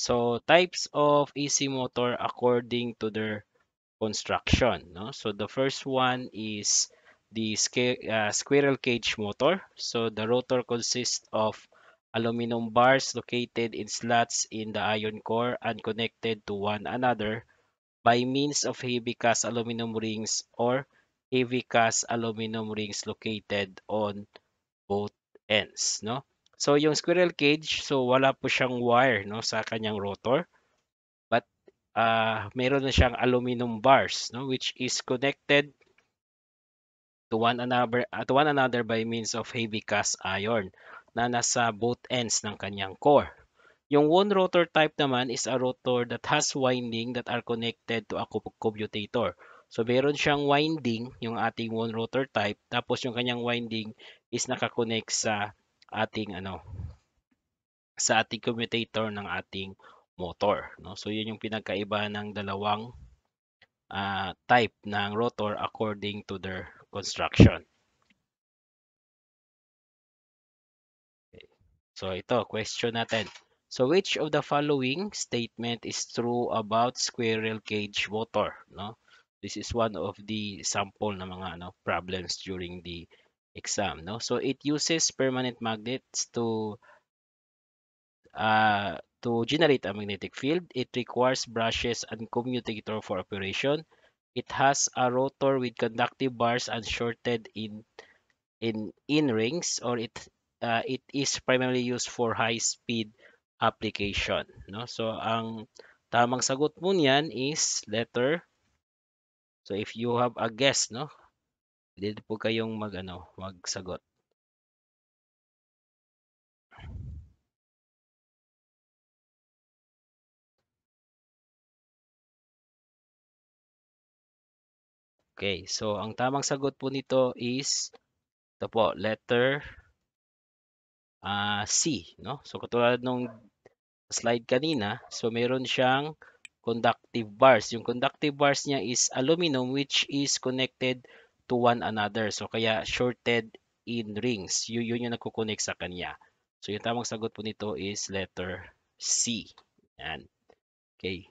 So types of AC motor according to their construction. No? So the first one is the uh, squirrel cage motor. So the rotor consists of aluminum bars located in slots in the iron core and connected to one another by means of heavy cast aluminum rings or heavy cast aluminum rings located on both ends. No? So yung squirrel cage, so wala po siyang wire no sa kanyang rotor. But uh, meron na siyang aluminum bars no which is connected to one another uh, to one another by means of heavy cast iron na nasa both ends ng kanyang core. Yung one rotor type naman is a rotor that has winding that are connected to a commutator. So meron siyang winding, yung ating one rotor type, tapos yung kanyang winding is nakakonect sa ating ano sa ating commutator ng ating motor no so yun yung pinagkaiba ng dalawang uh, type ng rotor according to their construction okay. so ito question natin So which of the following statement is true about squirrel cage motor, no? This is one of the sample na mga ano problems during the exam, no? So it uses permanent magnets to uh, to generate a magnetic field. It requires brushes and commutator for operation. It has a rotor with conductive bars and shorted in in in rings, or it uh, it is primarily used for high speed application. No, so ang tamang sagot mo niyan is letter. So if you have a guess, no, Dito po kayong mag ano, magsagot. Okay, so ang tamang sagot po nito is ito po, letter uh, C, no? So katulad nung slide kanina, so meron siyang conductive bars. Yung conductive bars niya is aluminum which is connected to one another. So kaya shorted in rings. Yun, yun yung nagkukunik sa kanya. So yung tamang sagot po nito is letter C. Yan. Okay.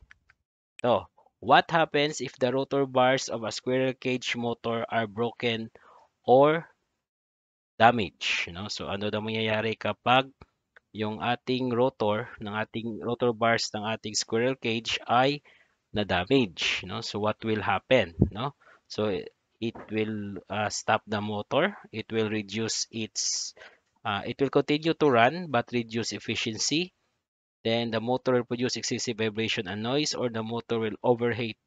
So, what happens if the rotor bars of a squirrel cage motor are broken or damaged? You know? So ano daw mangyayari kapag yung ating rotor ng ating rotor bars ng ating squirrel cage ay na damage no so what will happen no so it will uh, stop the motor it will reduce its uh, it will continue to run but reduce efficiency then the motor will produce excessive vibration and noise or the motor will overheat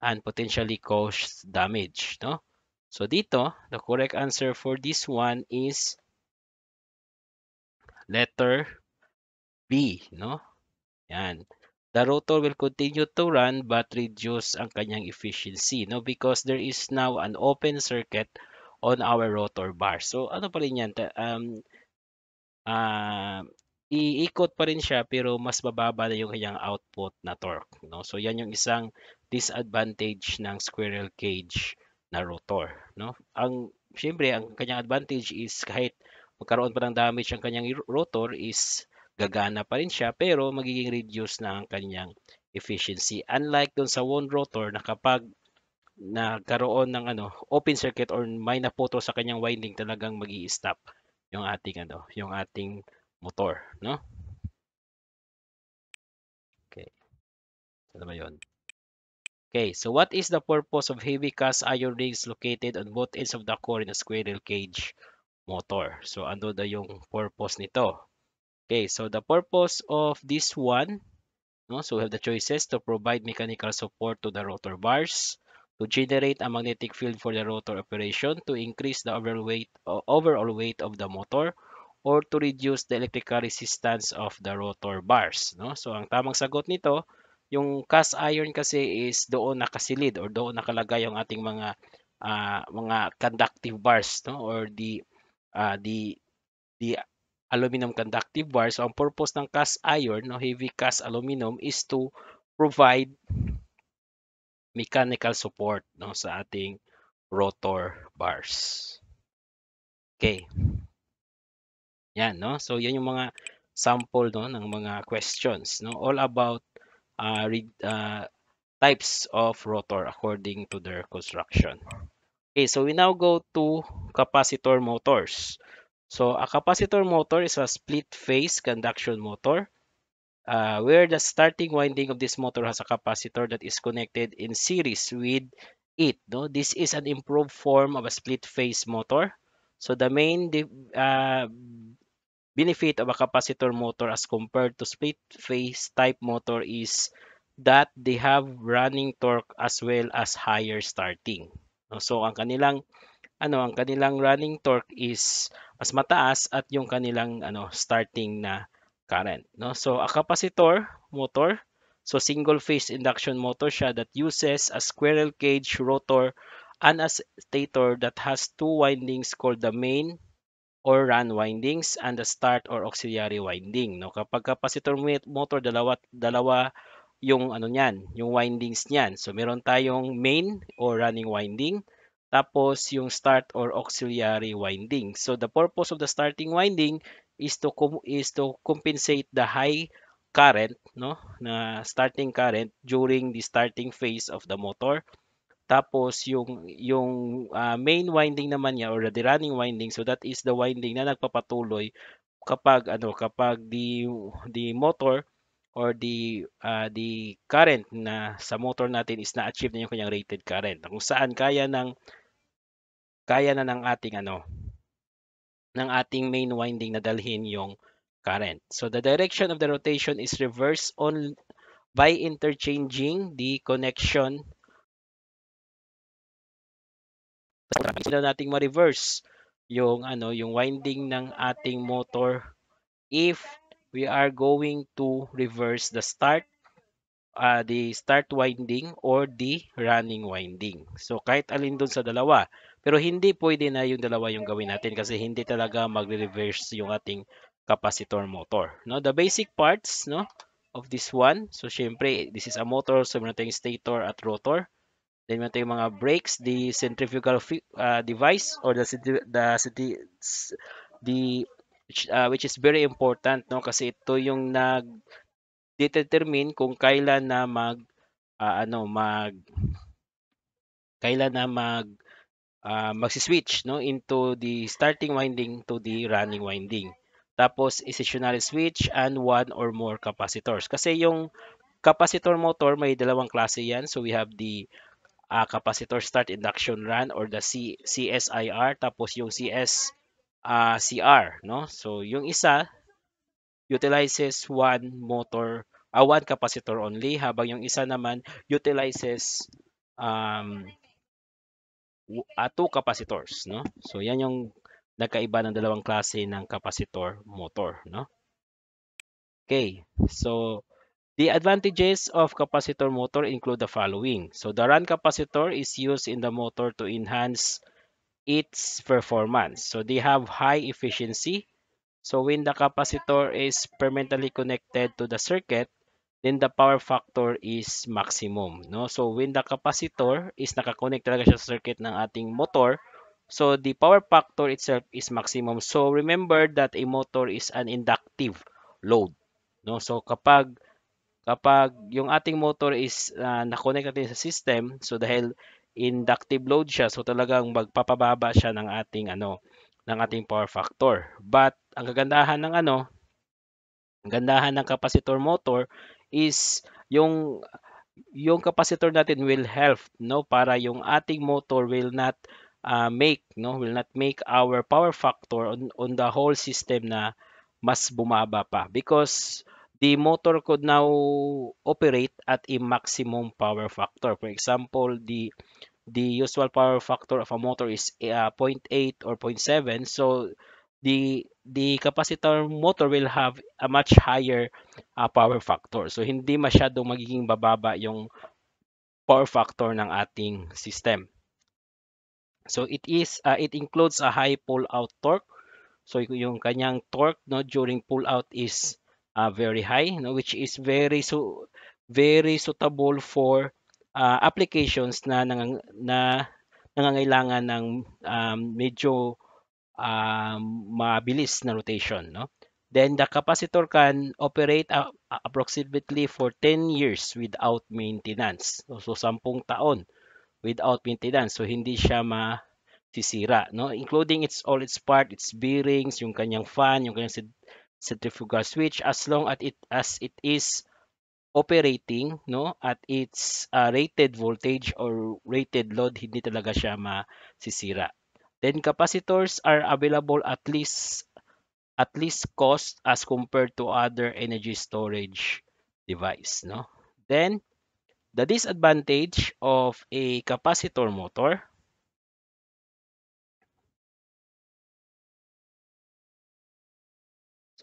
and potentially cause damage no so dito the correct answer for this one is letter B no yan the rotor will continue to run but reduce ang kanyang efficiency no because there is now an open circuit on our rotor bar. So ano pa rin yan? Um, uh, iikot pa rin siya pero mas bababa na yung kanyang output na torque. No? So yan yung isang disadvantage ng squirrel cage na rotor. No? Ang, syempre, ang kanyang advantage is kahit magkaroon pa ng damage ang kanyang rotor is gagana pa rin siya pero magiging reduce na ang kanyang efficiency. Unlike dun sa one rotor na kapag nagkaroon ng ano open circuit or may napoto sa kanyang winding talagang magi-stop yung ating ano yung ating motor no okay ano ba yun okay so what is the purpose of heavy cast iron rings located on both ends of the core in a squirrel cage motor so ano da yung purpose nito Okay, so the purpose of this one, no, so we have the choices to provide mechanical support to the rotor bars, to generate a magnetic field for the rotor operation, to increase the overall weight, uh, overall weight of the motor, or to reduce the electrical resistance of the rotor bars. No? So, ang tamang sagot nito, yung cast iron kasi is doon nakasilid or doon nakalagay yung ating mga uh, mga conductive bars no? or the, uh, the, the aluminum conductive bar. So, ang purpose ng cast iron, no, heavy cast aluminum, is to provide mechanical support no, sa ating rotor bars. Okay. Yan, no? So, yan yung mga sample no, ng mga questions. No? All about uh, ah, read, uh, types of rotor according to their construction. Okay, so we now go to capacitor motors. So a capacitor motor is a split-phase conduction motor uh, where the starting winding of this motor has a capacitor that is connected in series with it. No? This is an improved form of a split-phase motor. So the main uh, benefit of a capacitor motor as compared to split-phase type motor is that they have running torque as well as higher starting. So ang kanilang ano ang kanilang running torque is mas mataas at yung kanilang ano starting na current no so a capacitor motor so single phase induction motor siya that uses a squirrel cage rotor and a stator that has two windings called the main or run windings and the start or auxiliary winding no kapag capacitor motor dalawa dalawa yung ano niyan yung windings niyan so meron tayong main or running winding tapos yung start or auxiliary winding. So the purpose of the starting winding is to is to compensate the high current, no, na starting current during the starting phase of the motor. Tapos yung yung uh, main winding naman niya or the running winding, so that is the winding na nagpapatuloy kapag ano kapag the the motor or the uh, the current na sa motor natin is na-achieve na yung kanyang rated current. Kung saan kaya ng kaya na ng ating ano ng ating main winding na dalhin yung current. So the direction of the rotation is reverse on by interchanging the connection sila nating ma-reverse yung ano yung winding ng ating motor if we are going to reverse the start uh, the start winding or the running winding. So kahit alin doon sa dalawa, pero hindi pwede na yung dalawa yung gawin natin kasi hindi talaga magre-reverse yung ating capacitor motor. No? The basic parts no, of this one, so syempre, this is a motor, so meron tayong stator at rotor. Then meron tayong mga brakes, the centrifugal uh, device or the, the, the, the which, uh, which is very important no kasi ito yung nag determine kung kailan na mag uh, ano mag kailan na mag uh, magsi-switch no into the starting winding to the running winding. Tapos stationary switch and one or more capacitors. Kasi yung capacitor motor may dalawang klase yan. So we have the uh, capacitor start induction run or the C CSIR tapos yung CS uh, ah, CR no. So yung isa utilizes one motor uh, one capacitor only habang yung isa naman utilizes um, uh, two capacitors, no? So yan yung nagkaiba ng dalawang klase ng capacitor motor, no? Okay. So the advantages of capacitor motor include the following. So the run capacitor is used in the motor to enhance its performance. So they have high efficiency. So when the capacitor is permanently connected to the circuit, then the power factor is maximum. No? So when the capacitor is nakakonect talaga siya sa circuit ng ating motor, so the power factor itself is maximum. So remember that a motor is an inductive load. No? So kapag kapag yung ating motor is uh, ah, na-connect natin sa system, so dahil inductive load siya, so talagang magpapababa siya ng ating ano, ng ating power factor. But ang kagandahan ng ano, ang gandahan ng capacitor motor is yung yung capacitor natin will help no para yung ating motor will not uh, make no will not make our power factor on on the whole system na mas bumaba pa because the motor could now operate at a maximum power factor for example the the usual power factor of a motor is uh, ah, 0.8 or 0.7 so the the capacitor motor will have a much higher uh, power factor. So hindi masyadong magiging bababa yung power factor ng ating system. So it is uh, it includes a high pull out torque. So yung kanyang torque no during pull out is uh, very high no which is very so very suitable for uh, applications na nang, na nangangailangan ng um, medyo uh, mabilis na rotation. No? Then the capacitor can operate uh, approximately for 10 years without maintenance. So, so 10 taon without maintenance. So hindi siya masisira, no? Including its all its part, its bearings, yung kanyang fan, yung kanyang centrifugal switch as long as it as it is operating, no, at its uh, rated voltage or rated load, hindi talaga siya masisira. Then capacitors are available at least at least cost as compared to other energy storage device, no? Then the disadvantage of a capacitor motor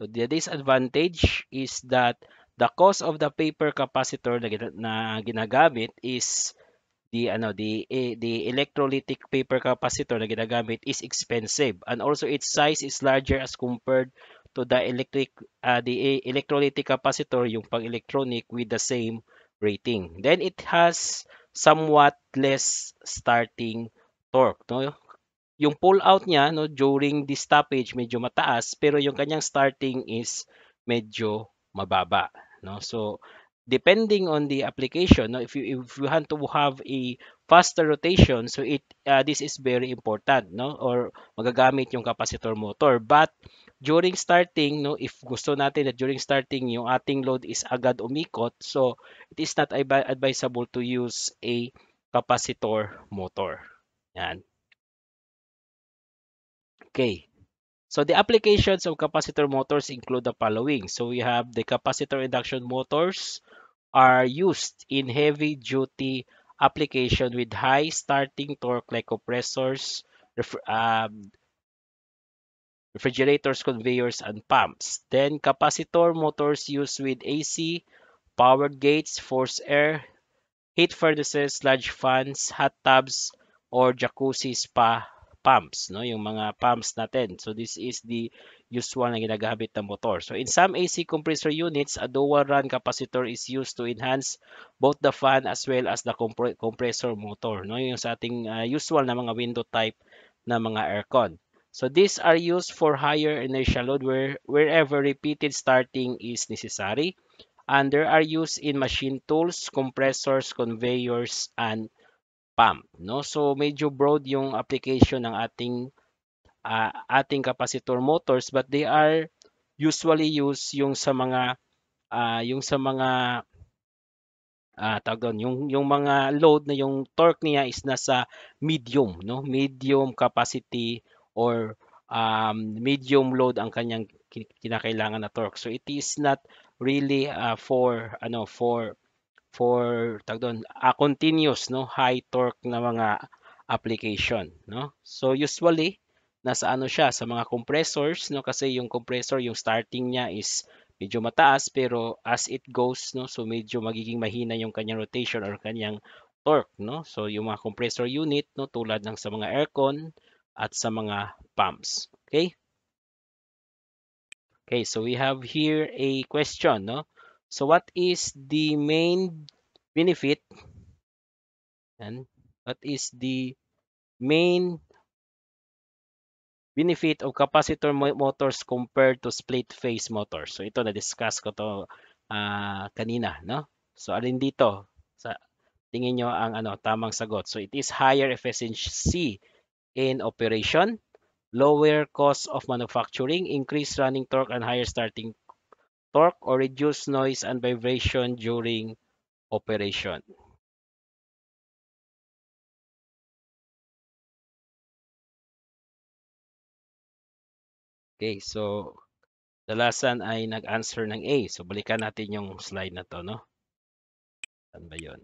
So the disadvantage is that the cost of the paper capacitor na, na ginagamit is the ano the eh, the electrolytic paper capacitor na ginagamit is expensive and also its size is larger as compared to the electric uh, the eh, electrolytic capacitor yung pang electronic with the same rating then it has somewhat less starting torque no yung pull out niya no during the stoppage medyo mataas pero yung kanyang starting is medyo mababa no so depending on the application no, if you if you want to have a faster rotation so it uh, this is very important no or magagamit yung capacitor motor but during starting no if gusto natin na during starting yung ating load is agad umikot so it is not advisable to use a capacitor motor yan okay So the applications of capacitor motors include the following. So we have the capacitor induction motors are used in heavy duty application with high starting torque like compressors, um, refrigerators, conveyors, and pumps. Then capacitor motors used with AC, powered gates, forced air, heat furnaces, large fans, hot tubs, or jacuzzi spa pumps, no? yung mga pumps natin. So this is the usual na ginagamit ng motor. So in some AC compressor units, a dual run capacitor is used to enhance both the fan as well as the compre compressor motor. No? Yung sa ating uh, usual na mga window type na mga aircon. So these are used for higher inertia load where, wherever repeated starting is necessary. And they are used in machine tools, compressors, conveyors, and pump, no? So medyo broad yung application ng ating uh, ating capacitor motors but they are usually used yung sa mga uh, yung sa mga uh, tawag doon, yung yung mga load na yung torque niya is nasa medium, no? Medium capacity or um, medium load ang kanyang kinakailangan na torque. So it is not really uh, for ano for for tagdon a continuous no high torque na mga application no. So usually nasa ano siya sa mga compressors no kasi yung compressor yung starting niya is medyo mataas pero as it goes no so medyo magiging mahina yung kanyang rotation or kanyang torque no. So yung mga compressor unit no tulad ng sa mga aircon at sa mga pumps. Okay? Okay, so we have here a question no So what is the main benefit? And what is the main benefit of capacitor motors compared to split phase motors? So ito na discuss ko to ah, kanina, no? So alin dito sa tingin nyo ang ano tamang sagot. So it is higher efficiency in operation, lower cost of manufacturing, increased running torque and higher starting torque or reduce noise and vibration during operation. Okay, so dalasan ay nag-answer ng A. So balikan natin yung slide na to, no? Saan ba yun?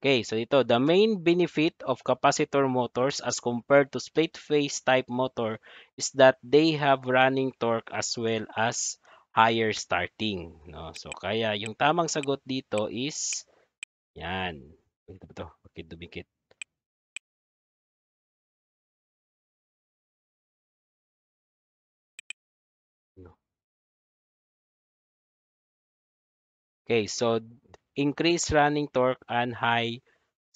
Okay, so dito, the main benefit of capacitor motors as compared to split-phase type motor is that they have running torque as well as higher starting. No? So, kaya yung tamang sagot dito is, yan. Ito ba ito? Okay, dumikit. No. Okay, so increased running torque and high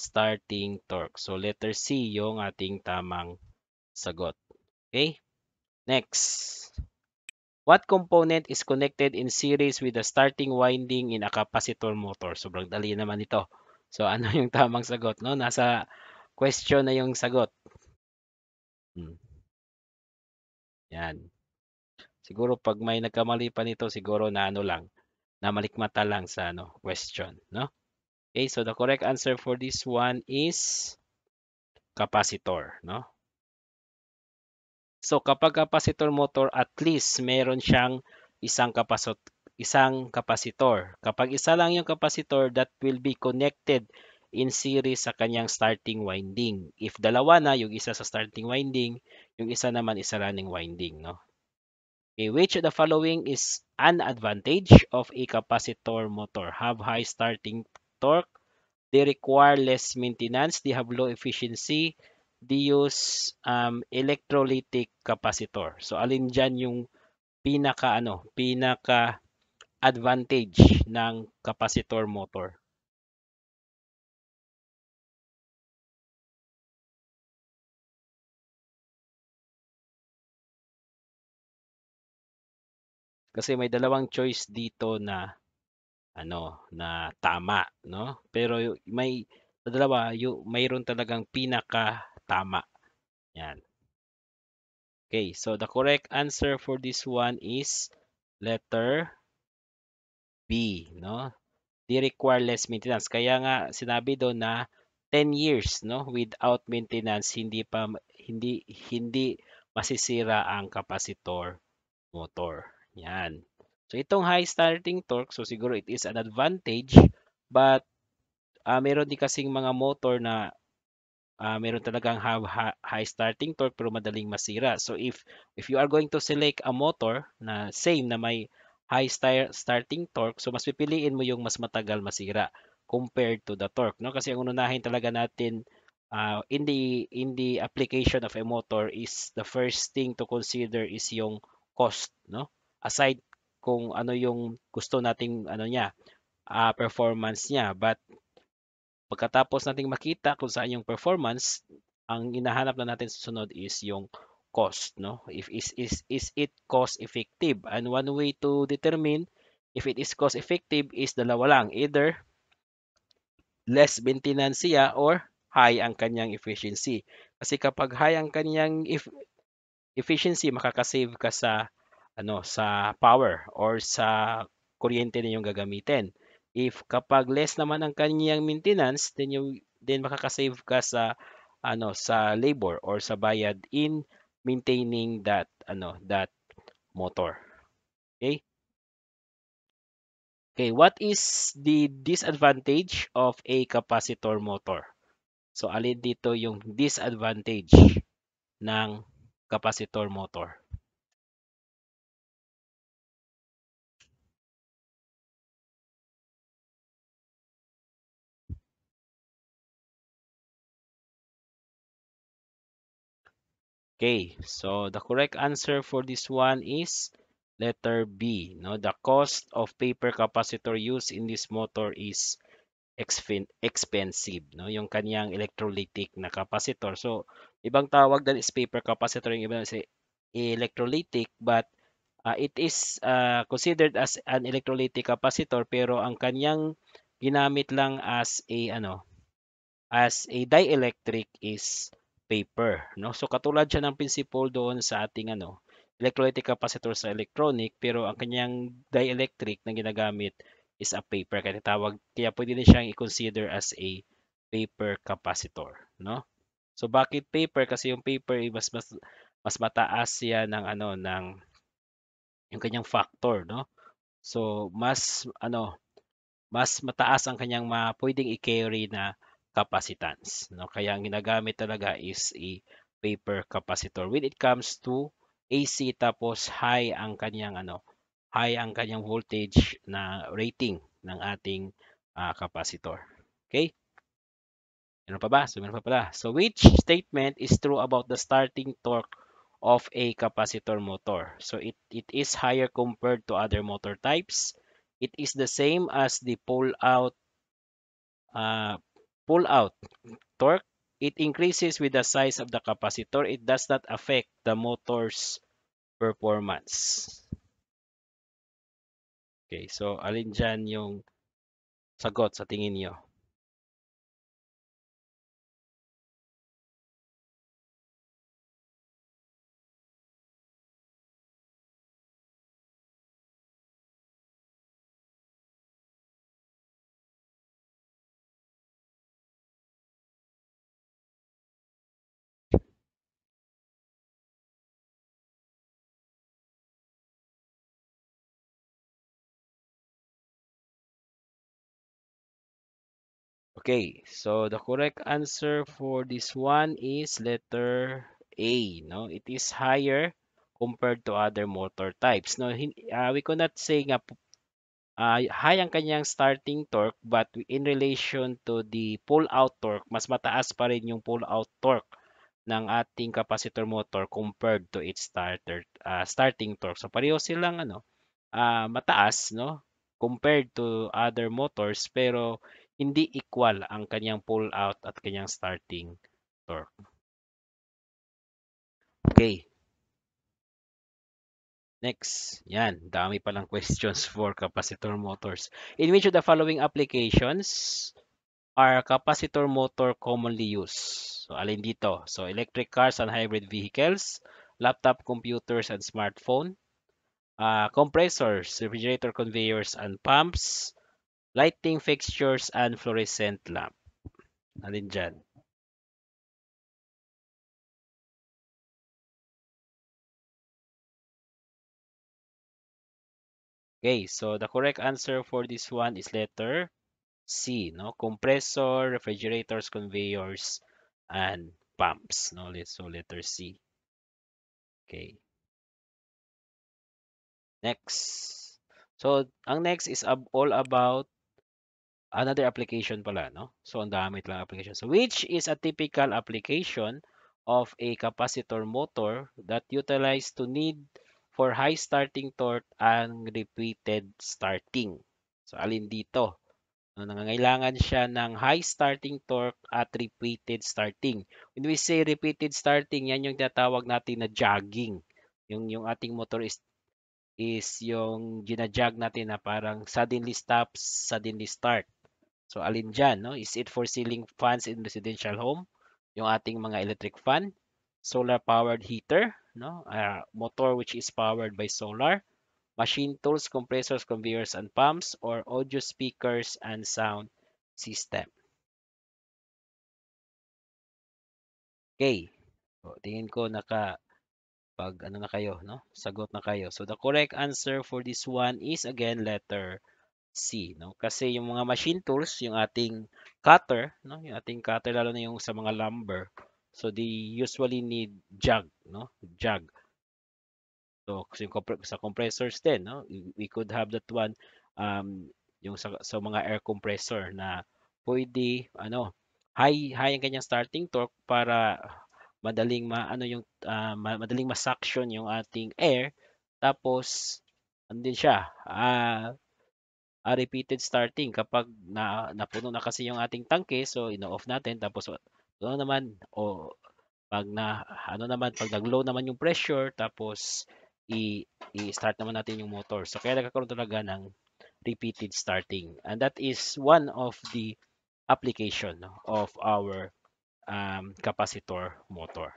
starting torque. So letter C yung ating tamang sagot. Okay? Next. What component is connected in series with the starting winding in a capacitor motor? Sobrang dali naman ito. So ano yung tamang sagot? No? Nasa question na yung sagot. Hmm. Yan. Siguro pag may nagkamali pa nito, siguro na ano lang na malikmata lang sa ano, question, no? Okay, so the correct answer for this one is capacitor, no? So kapag capacitor motor, at least meron siyang isang kapasot isang kapasitor. Kapag isa lang yung kapasitor, that will be connected in series sa kanyang starting winding. If dalawa na, yung isa sa starting winding, yung isa naman isa running winding, no? Okay, which of the following is an advantage of a capacitor motor? Have high starting torque. They require less maintenance. They have low efficiency. They use um, electrolytic capacitor. So, alin dyan yung pinaka, ano, pinaka advantage ng capacitor motor? Kasi may dalawang choice dito na ano, na tama, no? Pero may sa dalawa, yung, mayroon talagang pinaka tama. Yan. Okay, so the correct answer for this one is letter B, no? They require less maintenance. Kaya nga sinabi doon na 10 years, no, without maintenance hindi pa hindi hindi masisira ang kapasitor motor. Yan. So itong high starting torque, so siguro it is an advantage but uh, meron din kasing mga motor na uh, meron talagang have high starting torque pero madaling masira. So if if you are going to select a motor na same na may high starting torque, so mas pipiliin mo yung mas matagal masira compared to the torque, no? Kasi ang unahin talaga natin uh, in the in the application of a motor is the first thing to consider is yung cost, no? aside kung ano yung gusto nating ano niya uh, performance niya but pagkatapos nating makita kung saan yung performance ang inahanap na natin susunod is yung cost no if is is is it cost effective and one way to determine if it is cost effective is dalawa lang either less maintenance siya or high ang kanyang efficiency kasi kapag high ang kanyang if efficiency makakasave ka sa ano sa power or sa kuryente yung gagamitin. If kapag less naman ang kanyang maintenance, then you then makakasave ka sa ano sa labor or sa bayad in maintaining that ano that motor. Okay? Okay, what is the disadvantage of a capacitor motor? So alin dito yung disadvantage ng capacitor motor? Okay, so the correct answer for this one is letter B. No, the cost of paper capacitor used in this motor is expensive, no? Yung kaniyang electrolytic na capacitor. So, ibang tawag din is paper capacitor, yung ibang say electrolytic but uh, it is uh, considered as an electrolytic capacitor pero ang kaniyang ginamit lang as a ano as a dielectric is paper, no? So katulad siya ng principle doon sa ating ano, electrolytic capacitor sa electronic, pero ang kanyang dielectric na ginagamit is a paper kaya tawag kaya pwede din siyang i-consider as a paper capacitor, no? So bakit paper kasi yung paper mas mas mas mataas siya ng ano ng yung kanyang factor, no? So mas ano mas mataas ang kanyang ma, pwedeng i-carry na capacitance. No? Kaya ang ginagamit talaga is a paper capacitor. When it comes to AC tapos high ang kanyang ano, high ang kanyang voltage na rating ng ating uh, capacitor. Okay? Ano pa ba? So, meron pa pala. So, which statement is true about the starting torque of a capacitor motor? So, it, it is higher compared to other motor types. It is the same as the pull-out uh, pull out torque, it increases with the size of the capacitor. It does not affect the motor's performance. Okay, so alin dyan yung sagot sa tingin nyo? Okay, so the correct answer for this one is letter A. No, it is higher compared to other motor types. No, ah, we cannot say nga uh, high ang kanyang starting torque but in relation to the pull-out torque, mas mataas pa rin yung pull-out torque ng ating capacitor motor compared to its starter ah, starting torque. So pareho silang ano, mataas no compared to other motors pero hindi equal ang kanyang pull out at kanyang starting torque. Okay. Next, yan, dami palang questions for capacitor motors. In which of the following applications are capacitor motor commonly used? So, alin dito? So, electric cars and hybrid vehicles, laptop computers and smartphone, uh, compressors, refrigerator conveyors and pumps, Lighting fixtures and fluorescent lamp. Alin dyan? Okay, so the correct answer for this one is letter C, no? Compressor, refrigerators, conveyors, and pumps, no? So letter C. Okay. Next. So, ang next is all about another application pala, no? So, ang dami lang application. So, which is a typical application of a capacitor motor that utilized to need for high starting torque and repeated starting. So, alin dito? No, nangangailangan siya ng high starting torque at repeated starting. When we say repeated starting, yan yung tinatawag natin na jogging. Yung, yung ating motor is, is yung ginajag natin na parang suddenly stops, suddenly start. So alin dyan, no? Is it for ceiling fans in residential home? Yung ating mga electric fan, solar powered heater, no? Uh, motor which is powered by solar, machine tools, compressors, conveyors and pumps or audio speakers and sound system. Okay. So, tingin ko naka pag ano na kayo, no? Sagot na kayo. So the correct answer for this one is again letter C, no? Kasi yung mga machine tools, yung ating cutter, no? Yung ating cutter lalo na yung sa mga lumber. So they usually need jug, no? Jug. So kasi sa compressors din, no? We could have that one um yung sa, sa mga air compressor na pwede ano high high ang kanyang starting torque para madaling ah, ma ano yung uh, madaling ma-suction yung ating air tapos andin siya uh, a repeated starting kapag na, napuno na kasi yung ating tanke so ino-off natin tapos ano naman o pag na ano naman pag nag-low naman yung pressure tapos i-start naman natin yung motor so kaya nagkakaroon talaga ng repeated starting and that is one of the application of our um, capacitor motor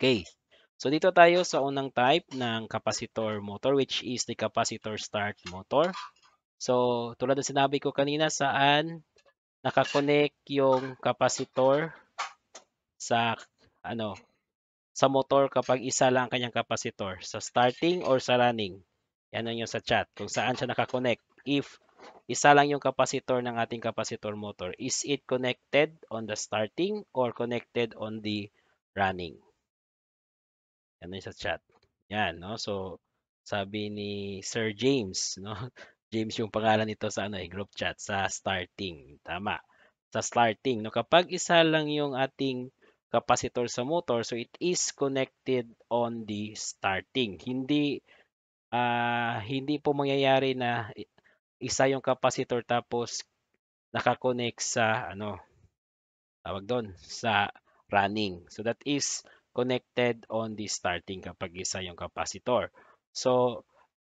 okay So dito tayo sa unang type ng capacitor motor which is the capacitor start motor. So tulad ng sinabi ko kanina saan nakakonect yung capacitor sa ano sa motor kapag isa lang kanyang capacitor sa starting or sa running. Yan ang yung sa chat kung saan siya nakakonect. If isa lang yung capacitor ng ating capacitor motor, is it connected on the starting or connected on the running? Ano yung sa chat? Yan, no? So, sabi ni Sir James, no? James yung pangalan nito sa ano, eh, group chat, sa starting. Tama. Sa starting, no? Kapag isa lang yung ating capacitor sa motor, so it is connected on the starting. Hindi uh, hindi po mangyayari na isa yung capacitor tapos nakakonect sa ano tawag doon sa running. So that is connected on the starting kapag isa yung capacitor. So,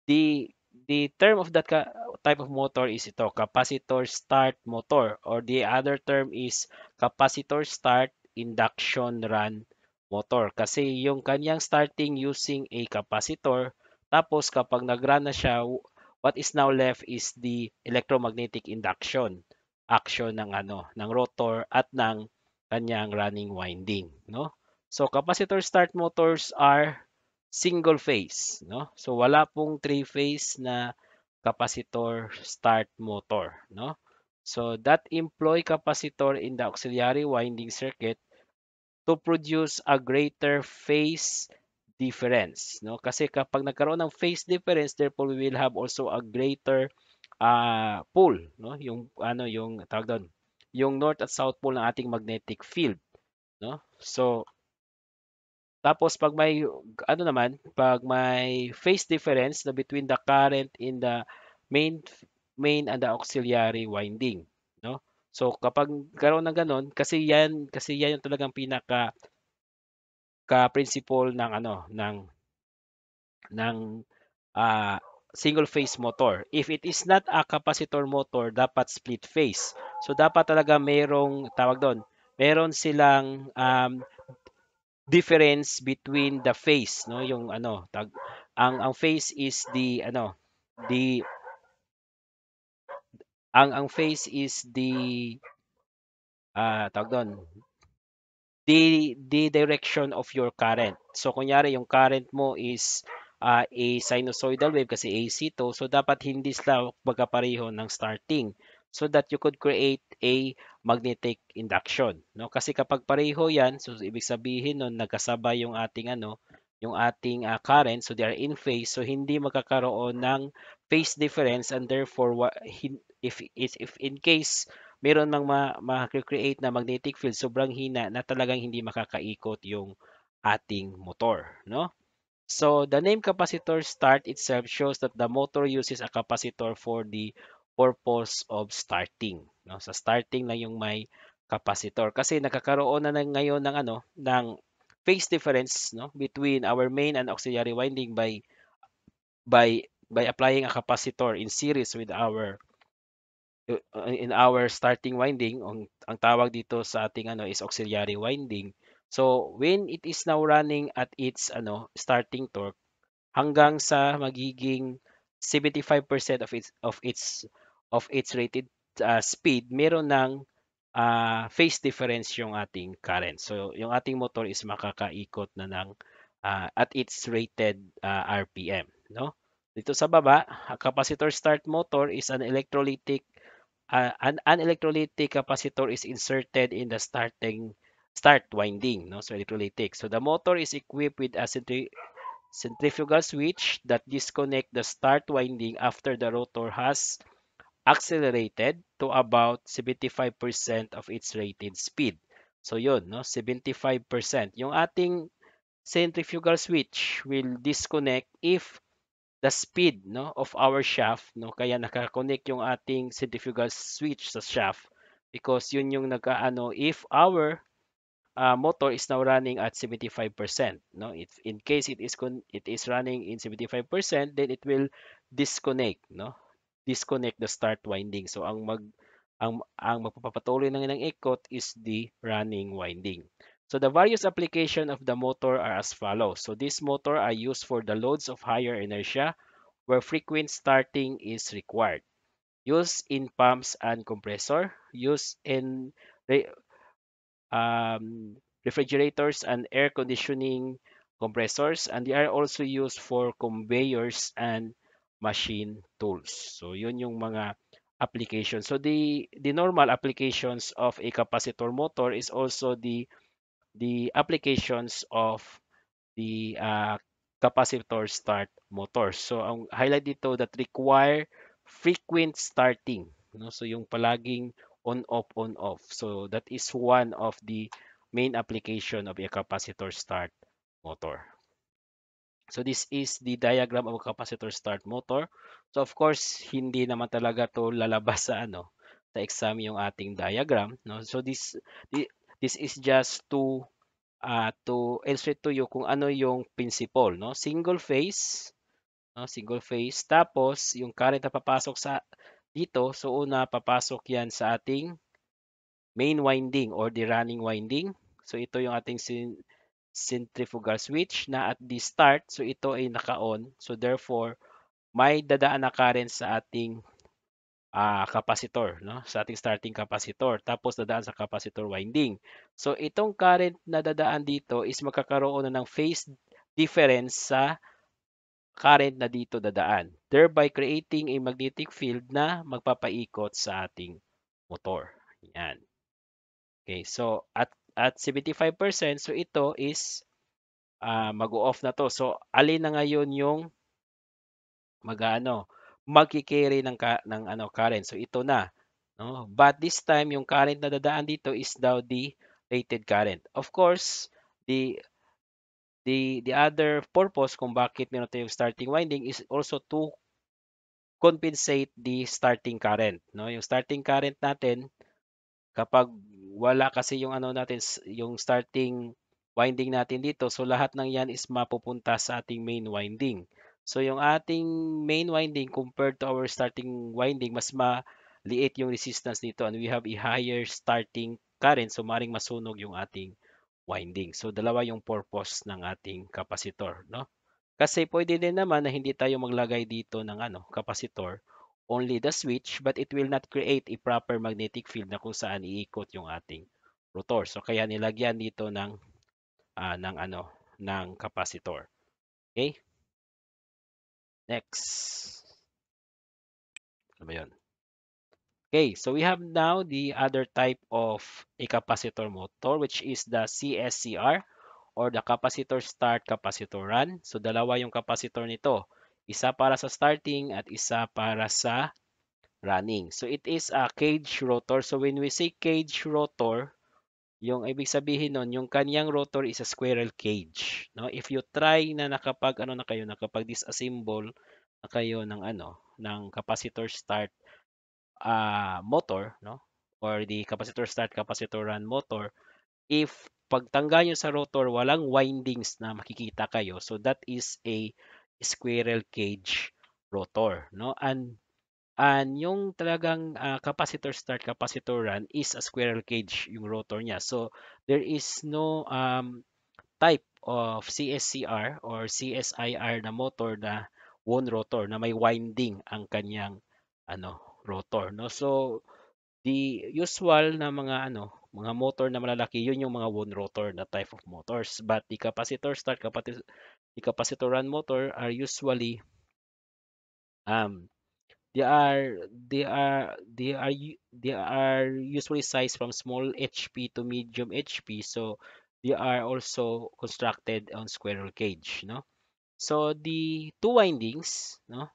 the the term of that type of motor is ito, capacitor start motor or the other term is capacitor start induction run motor kasi yung kanyang starting using a capacitor tapos kapag nagrun na siya what is now left is the electromagnetic induction action ng ano ng rotor at ng kanyang running winding no So capacitor start motors are single phase, no? So wala pong three phase na capacitor start motor, no? So that employ capacitor in the auxiliary winding circuit to produce a greater phase difference, no? Kasi kapag nagkaroon ng phase difference, therefore we will have also a greater uh, ah, pole, no? Yung ano yung tawag doon, yung north at south pole ng ating magnetic field, no? So tapos pag may ano naman, pag may phase difference na between the current in the main main and the auxiliary winding, no? So kapag karon ng ganun, kasi yan kasi yan yung talagang pinaka ka principle ng ano ng ng uh, single phase motor. If it is not a capacitor motor, dapat split phase. So dapat talaga merong tawag doon, meron silang um, difference between the face no yung ano tag ang ang face is the ano the ang ang face is the ah uh, tawag doon the the direction of your current so kunyari yung current mo is uh, a sinusoidal wave kasi AC to so dapat hindi sila magkapareho ng starting so that you could create a magnetic induction, no? Kasi kapag pareho 'yan, so ibig sabihin nun nagkasabay yung ating ano, yung ating uh, current, so they are in phase, so hindi magkakaroon ng phase difference and therefore if if, if in case meron mang ma-create ma na magnetic field sobrang hina na talagang hindi makakaikot yung ating motor, no? So the name capacitor start itself shows that the motor uses a capacitor for the purpose of starting. No? Sa starting lang yung may capacitor kasi nagkakaroon na, ngayon ng ano ng phase difference no between our main and auxiliary winding by by by applying a capacitor in series with our uh, in our starting winding ang, ang tawag dito sa ating ano is auxiliary winding so when it is now running at its ano starting torque hanggang sa magiging 75% of its of its of its rated uh, speed, meron ng uh, phase difference yung ating current. So, yung ating motor is makakaikot na ng uh, at its rated uh, RPM, no? Dito sa baba, capacitor start motor is an electrolytic uh, an, an electrolytic capacitor is inserted in the starting start winding, no? So electrolytic. So the motor is equipped with a centrifugal switch that disconnect the start winding after the rotor has accelerated to about 75% of its rated speed. So yun, no? 75%. Yung ating centrifugal switch will disconnect if the speed no of our shaft no kaya nakakonect yung ating centrifugal switch sa shaft because yun yung nagkaano if our uh, motor is now running at 75%. No, if in case it is con it is running in 75%, then it will disconnect, no? Disconnect the start winding. So ang mag ang ang magpapatuloy ng ilang ikot is the running winding. So the various application of the motor are as follows. So this motor are used for the loads of higher inertia where frequent starting is required. Used in pumps and compressor, used in um, refrigerators and air conditioning compressors and they are also used for conveyors and machine tools. So yun yung mga applications. So the the normal applications of a capacitor motor is also the the applications of the uh, capacitor start motor. So ang highlight dito that require frequent starting. No? So yung palaging on off on off so that is one of the main application of a capacitor start motor so this is the diagram of a capacitor start motor so of course hindi naman talaga to lalabas sa ano sa exam yung ating diagram no so this this is just to uh, to illustrate to you kung ano yung principle no single phase no single phase tapos yung current na papasok sa dito. So una, papasok yan sa ating main winding or the running winding. So ito yung ating centrifugal switch na at the start. So ito ay naka-on. So therefore, may dadaan na current sa ating uh, capacitor, no? sa ating starting capacitor. Tapos dadaan sa capacitor winding. So itong current na dadaan dito is magkakaroon na ng phase difference sa current na dito dadaan, thereby creating a magnetic field na magpapaikot sa ating motor. Yan. Okay, so at at 75%, so ito is uh, ah, mag-off na to. So alin na ngayon yung mag-ano, magki-carry ng ka, ng ano current. So ito na, no? But this time yung current na dadaan dito is daw the rated current. Of course, the the the other purpose kung bakit meron tayong starting winding is also to compensate the starting current no yung starting current natin kapag wala kasi yung ano natin yung starting winding natin dito so lahat ng yan is mapupunta sa ating main winding so yung ating main winding compared to our starting winding mas maliit yung resistance dito and we have a higher starting current so maring masunog yung ating winding. So dalawa yung purpose ng ating capacitor, no? Kasi pwede din naman na hindi tayo maglagay dito ng ano, capacitor, only the switch but it will not create a proper magnetic field na kung saan iikot yung ating rotor. So kaya nilagyan dito ng uh, ng ano, ng capacitor. Okay? Next. Ano ba 'yon? Okay, so we have now the other type of a capacitor motor which is the CSCR or the capacitor start capacitor run. So dalawa yung capacitor nito. Isa para sa starting at isa para sa running. So it is a cage rotor. So when we say cage rotor, yung ibig sabihin nun, yung kaniyang rotor is a squirrel cage. No? If you try na nakapag, ano na kayo, nakapag disassemble na kayo ng ano, ng capacitor start uh, motor, no? Or the capacitor start, capacitor run motor, if pagtangga nyo sa rotor, walang windings na makikita kayo. So that is a squirrel cage rotor, no? And and yung talagang uh, capacitor start, capacitor run is a squirrel cage yung rotor niya. So there is no um, type of CSCR or CSIR na motor na one rotor na may winding ang kanyang ano rotor 'no. So, the usual na mga ano, mga motor na malalaki, yun yung mga one rotor na type of motors. But the capacitor start capacitor, the capacitor run motor are usually um they are they are they are they are usually sized from small HP to medium HP. So they are also constructed on squirrel cage, no? So the two windings, no?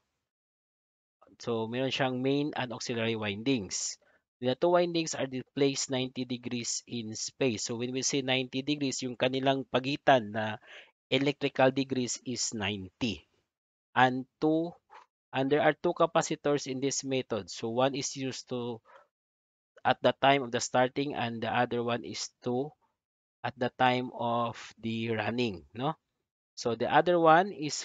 So, meron siyang main and auxiliary windings. The two windings are displaced 90 degrees in space. So, when we say 90 degrees, yung kanilang pagitan na electrical degrees is 90. And two, and there are two capacitors in this method. So, one is used to at the time of the starting and the other one is to at the time of the running, no? So the other one is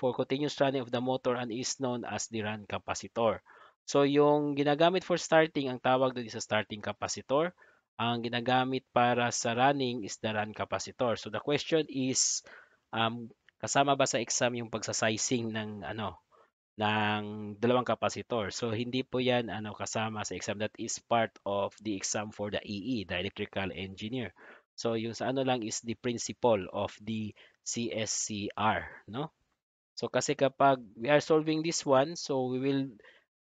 for continuous running of the motor and is known as the run capacitor. So yung ginagamit for starting, ang tawag doon is a starting capacitor. Ang ginagamit para sa running is the run capacitor. So the question is, um, kasama ba sa exam yung pagsasizing ng ano ng dalawang kapasitor. So hindi po 'yan ano kasama sa exam that is part of the exam for the EE, e, the electrical engineer. So yung sa ano lang is the principle of the CSCR, no? So kasi kapag we are solving this one, so we will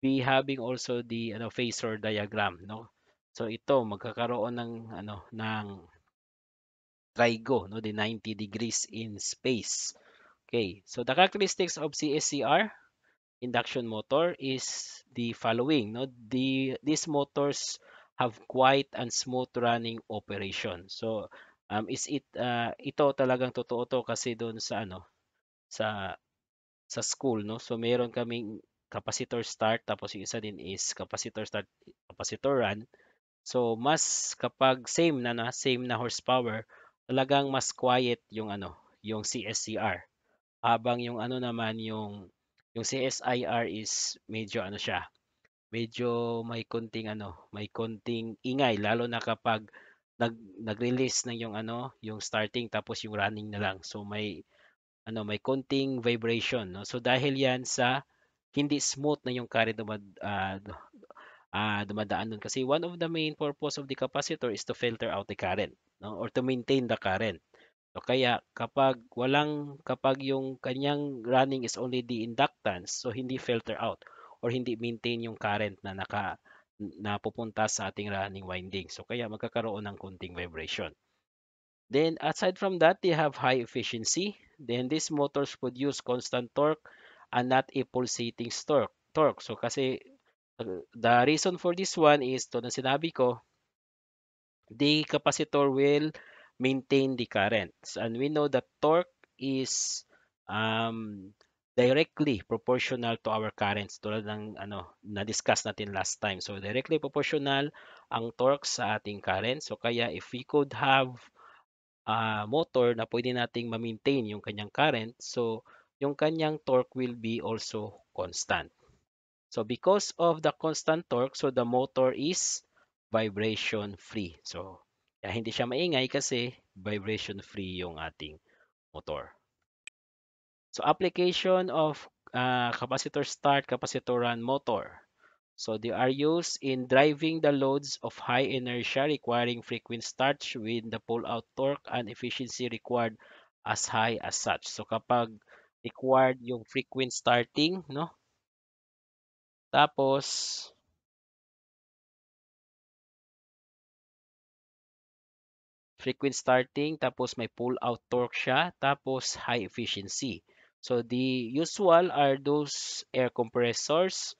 be having also the ano phasor diagram, no? So ito magkakaroon ng ano ng trigo, no, the 90 degrees in space. Okay. So the characteristics of CSCR induction motor is the following, no? The these motors have quiet and smooth running operation. So Um, is it uh, ito talagang totoo to kasi doon sa ano sa sa school no. So meron kaming capacitor start tapos yung isa din is capacitor start capacitor run. So mas kapag same na na same na horsepower, talagang mas quiet yung ano, yung CSCR. Habang yung ano naman yung yung CSIR is medyo ano siya, medyo may konting ano, may konting ingay lalo na kapag nag nag-release ng yung ano, yung starting tapos yung running na lang. So may ano, may konting vibration, no? So dahil 'yan sa hindi smooth na yung current dumad uh, uh, dumadaan nun kasi one of the main purpose of the capacitor is to filter out the current, no? Or to maintain the current. So kaya kapag walang kapag yung kanyang running is only the inductance, so hindi filter out or hindi maintain yung current na naka napupunta sa ating running winding. So kaya magkakaroon ng kunting vibration. Then aside from that, they have high efficiency. Then these motors produce constant torque and not a pulsating torque. So kasi uh, the reason for this one is to na sinabi ko, the capacitor will maintain the current. And we know that torque is um, directly proportional to our currents tulad ng ano na-discuss natin last time. So directly proportional ang torque sa ating current. So kaya if we could have a ah, motor na pwede nating ma-maintain yung kanyang current, so yung kanyang torque will be also constant. So because of the constant torque, so the motor is vibration free. So kaya hindi siya maingay kasi vibration free yung ating motor. So application of uh, capacitor start, capacitor run motor. So they are used in driving the loads of high inertia requiring frequent starts with the pull-out torque and efficiency required as high as such. So kapag required yung frequent starting, no? Tapos, frequent starting, tapos may pull-out torque siya, tapos high efficiency. So the usual are those air compressors,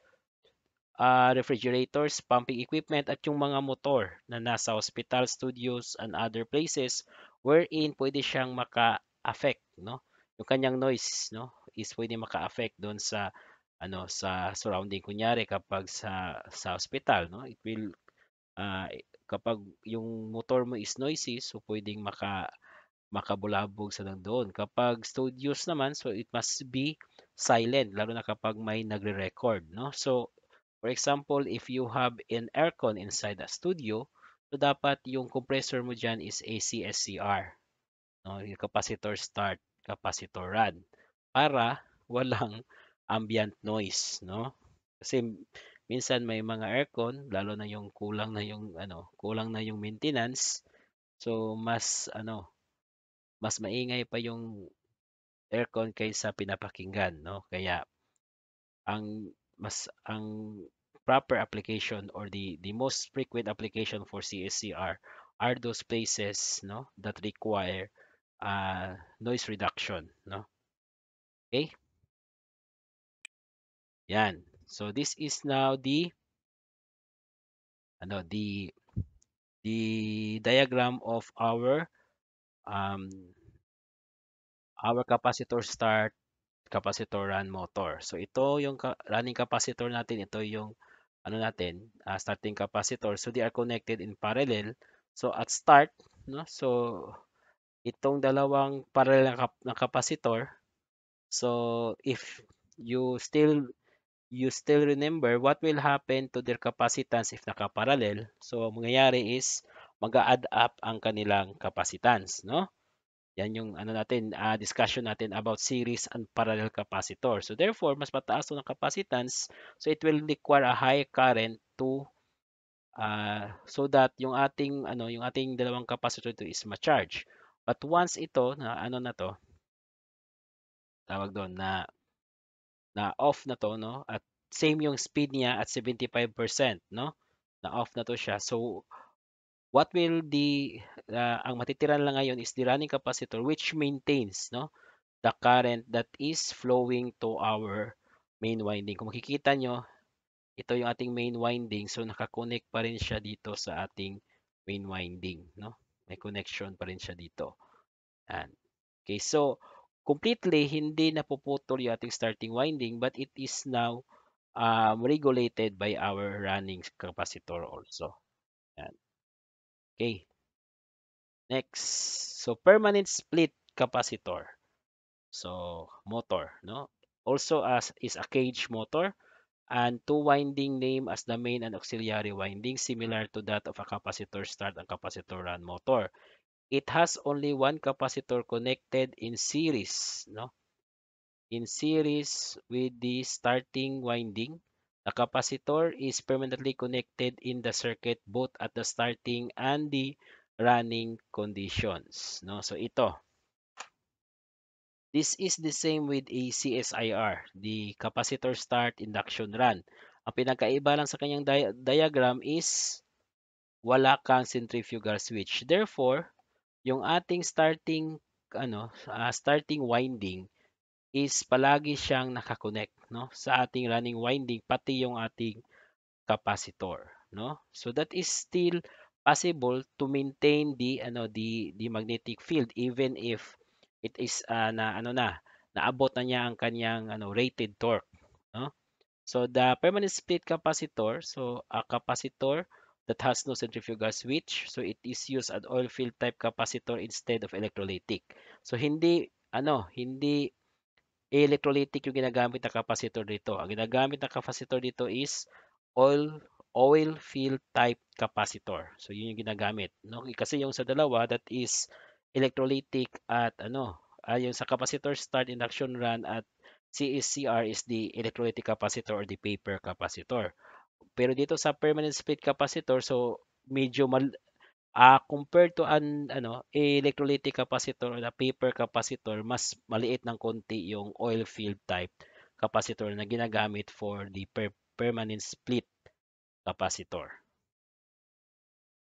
uh, refrigerators, pumping equipment at yung mga motor na nasa hospital, studios, and other places wherein pwede siyang maka-affect, no? Yung kanyang noise, no, is pwede maka-affect doon sa ano sa surrounding kunyari kapag sa sa hospital, no? It will uh, kapag yung motor mo is noisy, so pwedeng maka makabulabog sa lang doon. Kapag studios naman, so it must be silent, lalo na kapag may nagre-record. No? So, for example, if you have an aircon inside a studio, so dapat yung compressor mo dyan is AC SCR. No? Yung capacitor start, capacitor run. Para walang ambient noise. No? Kasi minsan may mga aircon, lalo na yung kulang na yung ano, kulang na yung maintenance. So mas ano, mas maingay pa yung aircon kaysa pinapakinggan, no? Kaya ang mas ang proper application or the the most frequent application for CSCR are those places, no, that require uh, noise reduction, no? Okay? Yan. So this is now the ano the the diagram of our um, our capacitor start, capacitor run motor. So ito yung ka running capacitor natin, ito yung ano natin, uh, starting capacitor. So they are connected in parallel. So at start, no? So itong dalawang parallel ng, kap ng capacitor. So if you still you still remember what will happen to their capacitance if nakaparallel. So, mangyayari is mag-add up ang kanilang capacitance, no? Yan yung ano natin, uh, discussion natin about series and parallel capacitor. So therefore, mas mataas 'to capacitance, so it will require a high current to uh, so that yung ating ano, yung ating dalawang capacitor to is ma-charge. But once ito na ano na to tawag doon na na off na to no at same yung speed niya at 75% no na off na to siya so What will the ah, ang matitira lang ngayon is the running capacitor which maintains, 'no, the current that is flowing to our main winding. Kung makikita nyo, ito yung ating main winding. So, nakakonek pa rin siya dito sa ating main winding. No? May connection pa rin siya dito. And, okay, so, completely, hindi napuputol yung ating starting winding but it is now um, regulated by our running capacitor also. Yan. Okay. Next, so permanent split capacitor. So motor, no? Also as is a cage motor and two winding name as the main and auxiliary winding similar to that of a capacitor start and capacitor run motor. It has only one capacitor connected in series, no? In series with the starting winding The capacitor is permanently connected in the circuit both at the starting and the running conditions. No? So ito. This is the same with a CSIR, the capacitor start induction run. Ang pinakaiba lang sa kanyang di diagram is wala kang centrifugal switch. Therefore, yung ating starting ano, uh, starting winding is palagi siyang nakakonect no sa ating running winding pati yung ating capacitor no so that is still possible to maintain the ano the the magnetic field even if it is uh, na ano na naabot na niya ang kanyang ano rated torque no so the permanent split capacitor so a capacitor that has no centrifugal switch so it is used an oil field type capacitor instead of electrolytic so hindi ano hindi electrolytic yung ginagamit na capacitor dito. Ang ginagamit na capacitor dito is oil oil field type capacitor. So yun yung ginagamit. No? Kasi yung sa dalawa that is electrolytic at ano, ay ah, yung sa capacitor start induction run at CSCR is the electrolytic capacitor or the paper capacitor. Pero dito sa permanent split capacitor, so medyo mal uh, compared to an ano electrolytic capacitor or a paper capacitor mas maliit ng konti yung oil field type capacitor na ginagamit for the per permanent split capacitor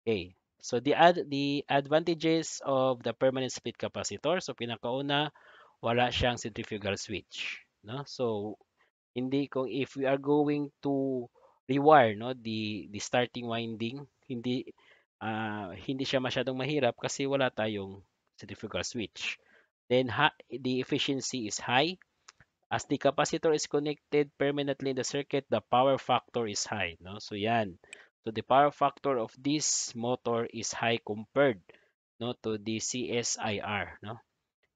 okay so the ad the advantages of the permanent split capacitor so pinakauna wala siyang centrifugal switch no so hindi kung if we are going to rewire no the the starting winding hindi uh, hindi siya masyadong mahirap kasi wala tayong centrifugal switch. Then the efficiency is high. As the capacitor is connected permanently in the circuit, the power factor is high. No? So yan. So the power factor of this motor is high compared no, to the CSIR. No?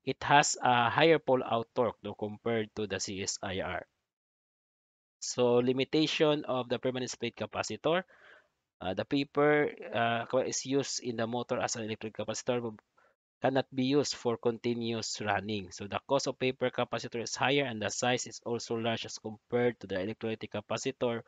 It has a higher pull-out torque no, compared to the CSIR. So limitation of the permanent split capacitor. Uh, the paper uh, is used in the motor as an electric capacitor cannot be used for continuous running. So the cost of paper capacitor is higher and the size is also large as compared to the electrolytic capacitor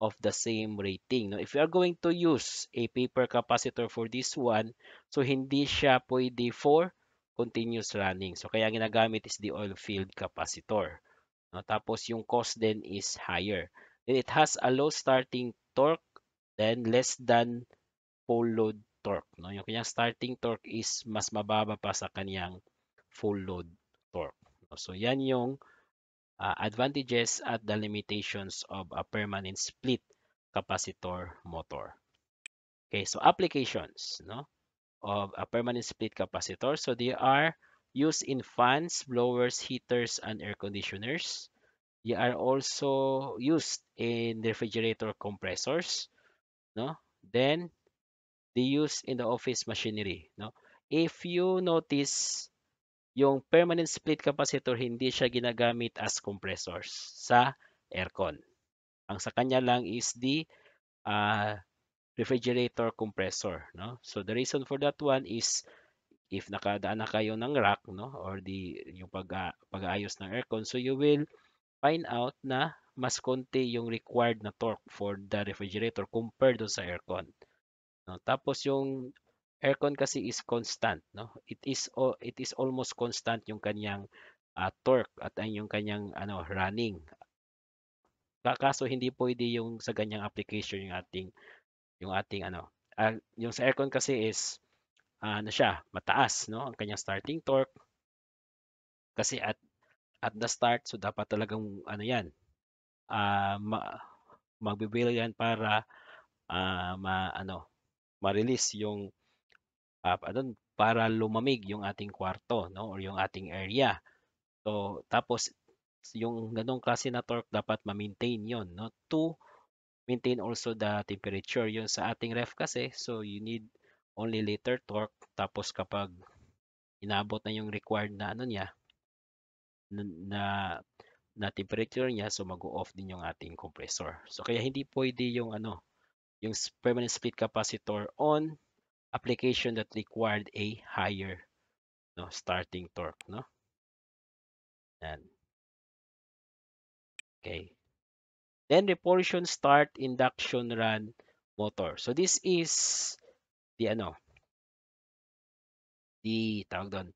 of the same rating. Now, if you are going to use a paper capacitor for this one, so hindi siya pwede for continuous running. So kaya ginagamit is the oil field capacitor. No, ah, tapos yung cost then is higher. Then it has a low starting torque Then, less than full load torque. No? Yung kanyang starting torque is mas mababa pa sa kanyang full load torque. No? So, yan yung uh, advantages at the limitations of a permanent split capacitor motor. Okay, so applications no, of a permanent split capacitor. So, they are used in fans, blowers, heaters, and air conditioners. They are also used in refrigerator compressors no then the use in the office machinery no if you notice yung permanent split capacitor hindi siya ginagamit as compressors sa aircon ang sa kanya lang is the uh, refrigerator compressor no so the reason for that one is if nakadaan na kayo ng rack no or the yung pag pag-aayos ng aircon so you will find out na mas konti yung required na torque for the refrigerator compared do sa aircon. No? Tapos yung aircon kasi is constant, no? It is it is almost constant yung kanyang uh, torque at ay yung kanyang ano running. Kaso hindi pwede yung sa ganyang application yung ating yung ating ano uh, yung sa aircon kasi is uh, ano siya, mataas, no? Ang kanyang starting torque kasi at at the start so dapat talagang ano yan ah, ma magbi yan para, ah, ma-ano, ma-release yung, ah, ano, para lumamig yung ating kwarto, no, or yung ating area. So, tapos, yung ganong klase na torque dapat ma-maintain yon no to maintain also the temperature yon sa ating ref kasi so you need only later torque tapos kapag inabot na yung required na ano niya na, na na temperature niya so mag-off din yung ating compressor. So kaya hindi pwede yung ano yung permanent split capacitor on application that required a higher no starting torque no. Yan. Okay. Then repulsion start induction run motor. So this is the ano the tawag doon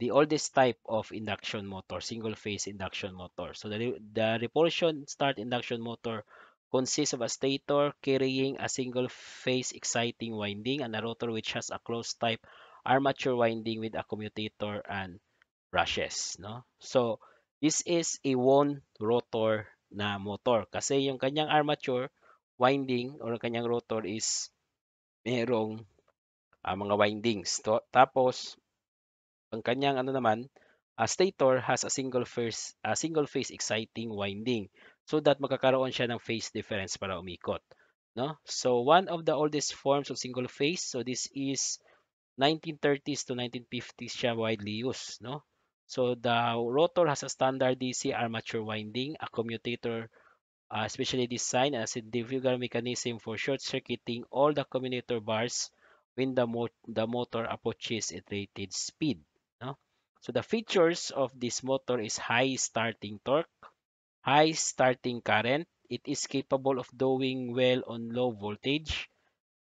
the oldest type of induction motor, single phase induction motor. So the, the repulsion start induction motor consists of a stator carrying a single phase exciting winding and a rotor which has a closed type armature winding with a commutator and brushes. No? So this is a one rotor na motor kasi yung kanyang armature winding or kanyang rotor is merong uh, mga windings. To, tapos Ang kanyang ano naman, a ah, stator has a single phase a single phase exciting winding so that magkakaroon siya ng phase difference para umikot, no? So one of the oldest forms of single phase, so this is 1930s to 1950s siya widely used, no? So the rotor has a standard DC armature winding, a commutator uh, especially designed as a diffuser mechanism for short-circuiting all the commutator bars when the, mo the motor approaches its rated speed. No? So the features of this motor is high starting torque, high starting current. It is capable of doing well on low voltage.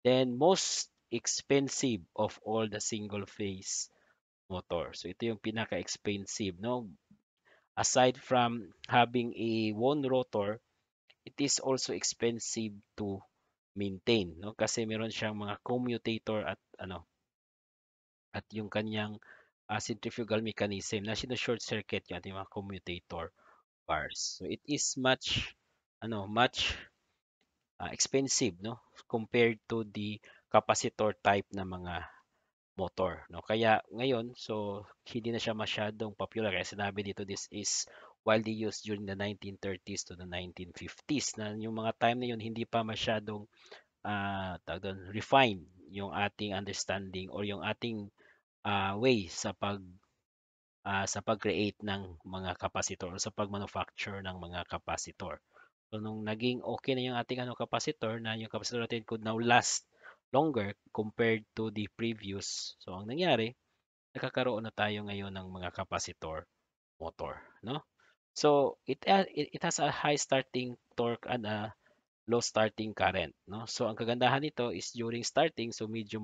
Then most expensive of all the single phase motor. So ito yung pinaka-expensive, no? Aside from having a one rotor, it is also expensive to maintain, no? Kasi meron siyang mga commutator at ano at yung kanyang uh, centrifugal mechanism na sino-short circuit yung ating mga commutator bars. So it is much ano, much uh, expensive no compared to the capacitor type na mga motor no kaya ngayon so hindi na siya masyadong popular kaya sinabi dito this is widely used during the 1930s to the 1950s na yung mga time na yun hindi pa masyadong uh, doon, refined yung ating understanding or yung ating uh, way sa pag ah, sa pag-create ng mga capacitor sa pag-manufacture ng mga capacitor. So nung naging okay na yung ating ano capacitor na yung capacitor natin could now last longer compared to the previous. So ang nangyari, nakakaroon na tayo ngayon ng mga capacitor motor, no? So ah, it it has a high starting torque and a low starting current, no? So ang kagandahan nito is during starting, so medyo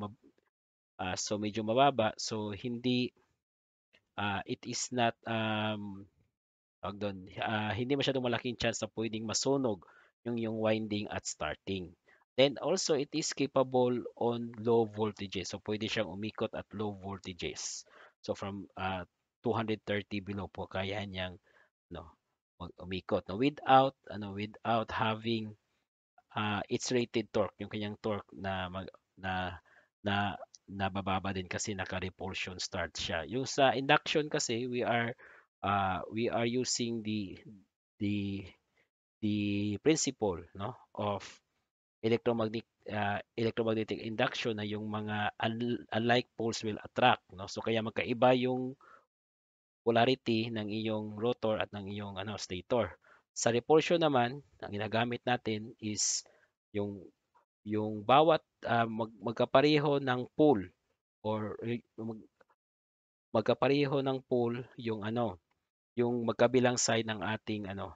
Uh, so medyo mababa. So hindi uh, it is not um wag doon, uh, ah, hindi masyadong malaking chance na pwedeng masunog yung yung winding at starting. Then also it is capable on low voltages. So pwede siyang umikot at low voltages. So from uh, 230 below po kaya niyang no umikot no without ano without having uh, its rated torque yung kanyang torque na mag, na na nabababa din kasi naka repulsion start siya. Yung sa induction kasi we are uh, we are using the the the principle no of electromagnetic uh, ah, electromagnetic induction na yung mga un unlike poles will attract no so kaya magkaiba yung polarity ng iyong rotor at ng iyong ano stator sa repulsion naman ang ginagamit natin is yung yung bawat uh, mag, magkapareho ng pool or mag, magkapareho ng pool yung ano yung magkabilang side ng ating ano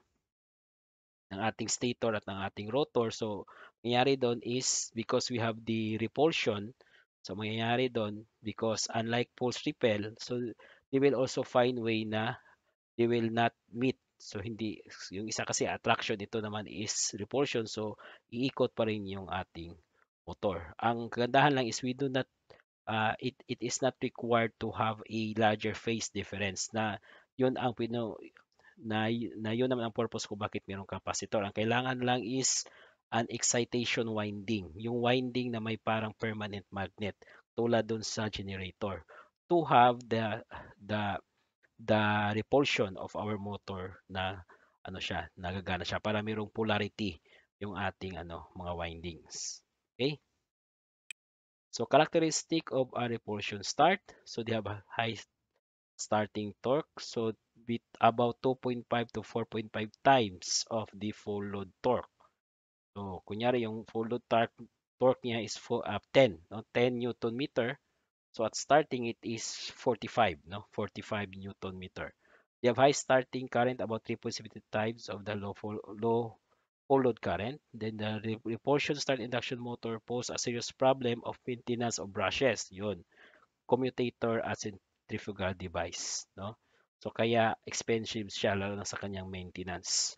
ng ating stator at ng ating rotor so nangyayari doon is because we have the repulsion so mangyayari doon because unlike poles repel so they will also find way na they will not meet So hindi yung isa kasi attraction ito naman is repulsion. So iikot pa rin yung ating motor. Ang kagandahan lang is we do not uh, it it is not required to have a larger phase difference na yun ang pino na, na yun naman ang purpose ko bakit mayroong capacitor. Ang kailangan lang is an excitation winding. Yung winding na may parang permanent magnet tulad dun sa generator to have the the the repulsion of our motor na ano siya, nagagana siya para mayroong polarity yung ating ano, mga windings. Okay? So characteristic of a repulsion start, so they have a high starting torque, so with about 2.5 to 4.5 times of the full load torque. So kunyari yung full load torque, torque niya is for up 10, no? 10 Newton meter. So at starting, it is 45, no? 45 Newton meter. They have high starting current, about 3.75 times of the low, low full load current. Then the repulsion start induction motor pose a serious problem of maintenance of brushes. Yun. Commutator at centrifugal device. No? So kaya expensive siya lalo na sa kanyang maintenance.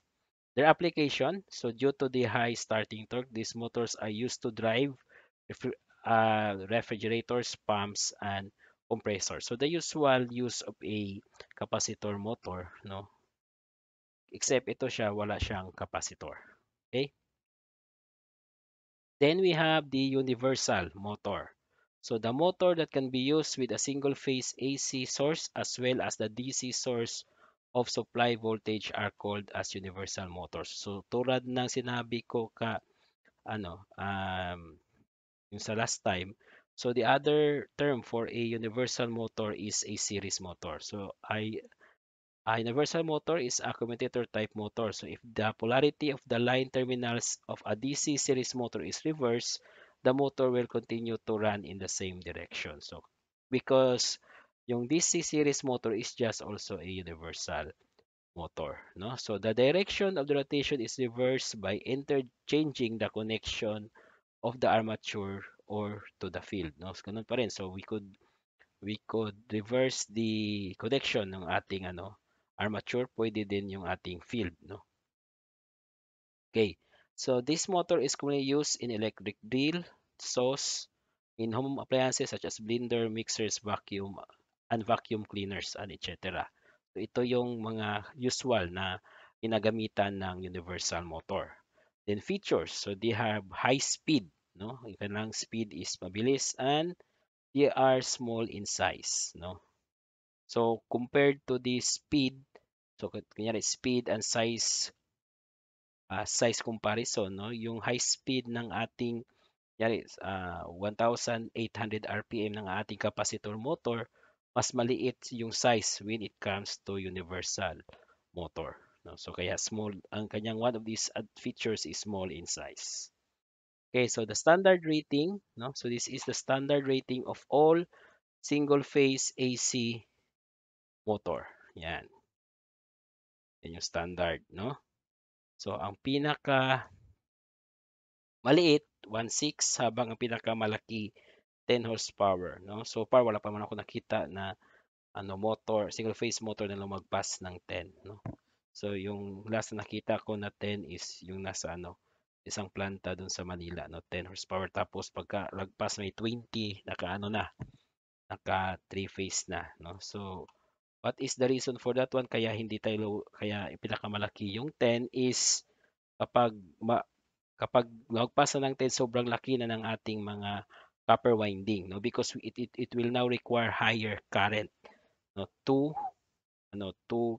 Their application, so due to the high starting torque, these motors are used to drive uh, refrigerators, pumps, and compressors. So the usual use of a capacitor motor, no? Except ito siya, wala siyang capacitor. Okay? Then we have the universal motor. So the motor that can be used with a single phase AC source as well as the DC source of supply voltage are called as universal motors. So tulad ng sinabi ko ka ano um yung sa last time. So the other term for a universal motor is a series motor. So I a universal motor is a commutator type motor. So if the polarity of the line terminals of a DC series motor is reversed, the motor will continue to run in the same direction. So because yung DC series motor is just also a universal motor, no? So the direction of the rotation is reversed by interchanging the connection of the armature or to the field no so, ganun pa rin so we could we could reverse the connection ng ating ano armature pwede din yung ating field no okay so this motor is commonly used in electric drill saws in home appliances such as blender mixers vacuum and vacuum cleaners and etc so ito yung mga usual na ginagamitan ng universal motor Then features, so they have high speed, no? Yung kanilang speed is mabilis and they are small in size, no? So compared to the speed, so kunyari speed and size uh, size comparison, no? Yung high speed ng ating kunyari uh, 1800 RPM ng ating capacitor motor, mas maliit yung size when it comes to universal motor. No? So kaya small, ang kanyang one of these uh, features is small in size. Okay, so the standard rating, no? so this is the standard rating of all single-phase AC motor. Yan. Yan yung standard, no? So, ang pinaka maliit, 1.6, habang ang pinaka malaki, 10 horsepower, no? So far, wala pa man ako nakita na ano motor, single-phase motor na lumagpas ng 10, no? So yung last na nakita ko na 10 is yung nasa ano, isang planta doon sa Manila, no, 10 horsepower. Tapos pagka lagpas may 20, naka ano na, naka 3 phase na, no. So what is the reason for that one? Kaya hindi tayo kaya pinakamalaki yung 10 is kapag ma, kapag lagpas na ng 10 sobrang laki na ng ating mga copper winding, no, because it it, it will now require higher current, no, to ano, to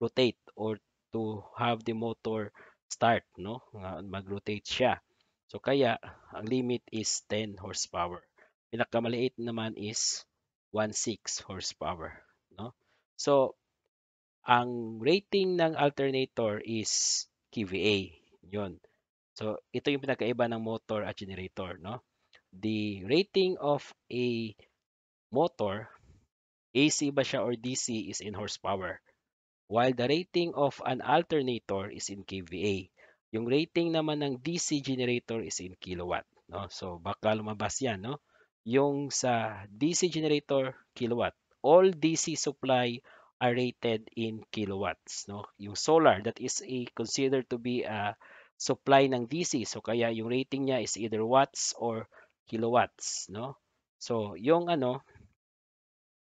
rotate or to have the motor start, no? Mag-rotate siya. So, kaya, ang limit is 10 horsepower. Pinakamaliit naman is 1.6 horsepower, no? So, ang rating ng alternator is kVA. Yun. So, ito yung pinakaiba ng motor at generator, no? The rating of a motor, AC ba siya or DC is in horsepower while the rating of an alternator is in kVA. Yung rating naman ng DC generator is in kilowatt. No? So baka lumabas yan. No? Yung sa DC generator, kilowatt. All DC supply are rated in kilowatts. No? Yung solar, that is a, considered to be a supply ng DC. So kaya yung rating niya is either watts or kilowatts. No? So yung ano,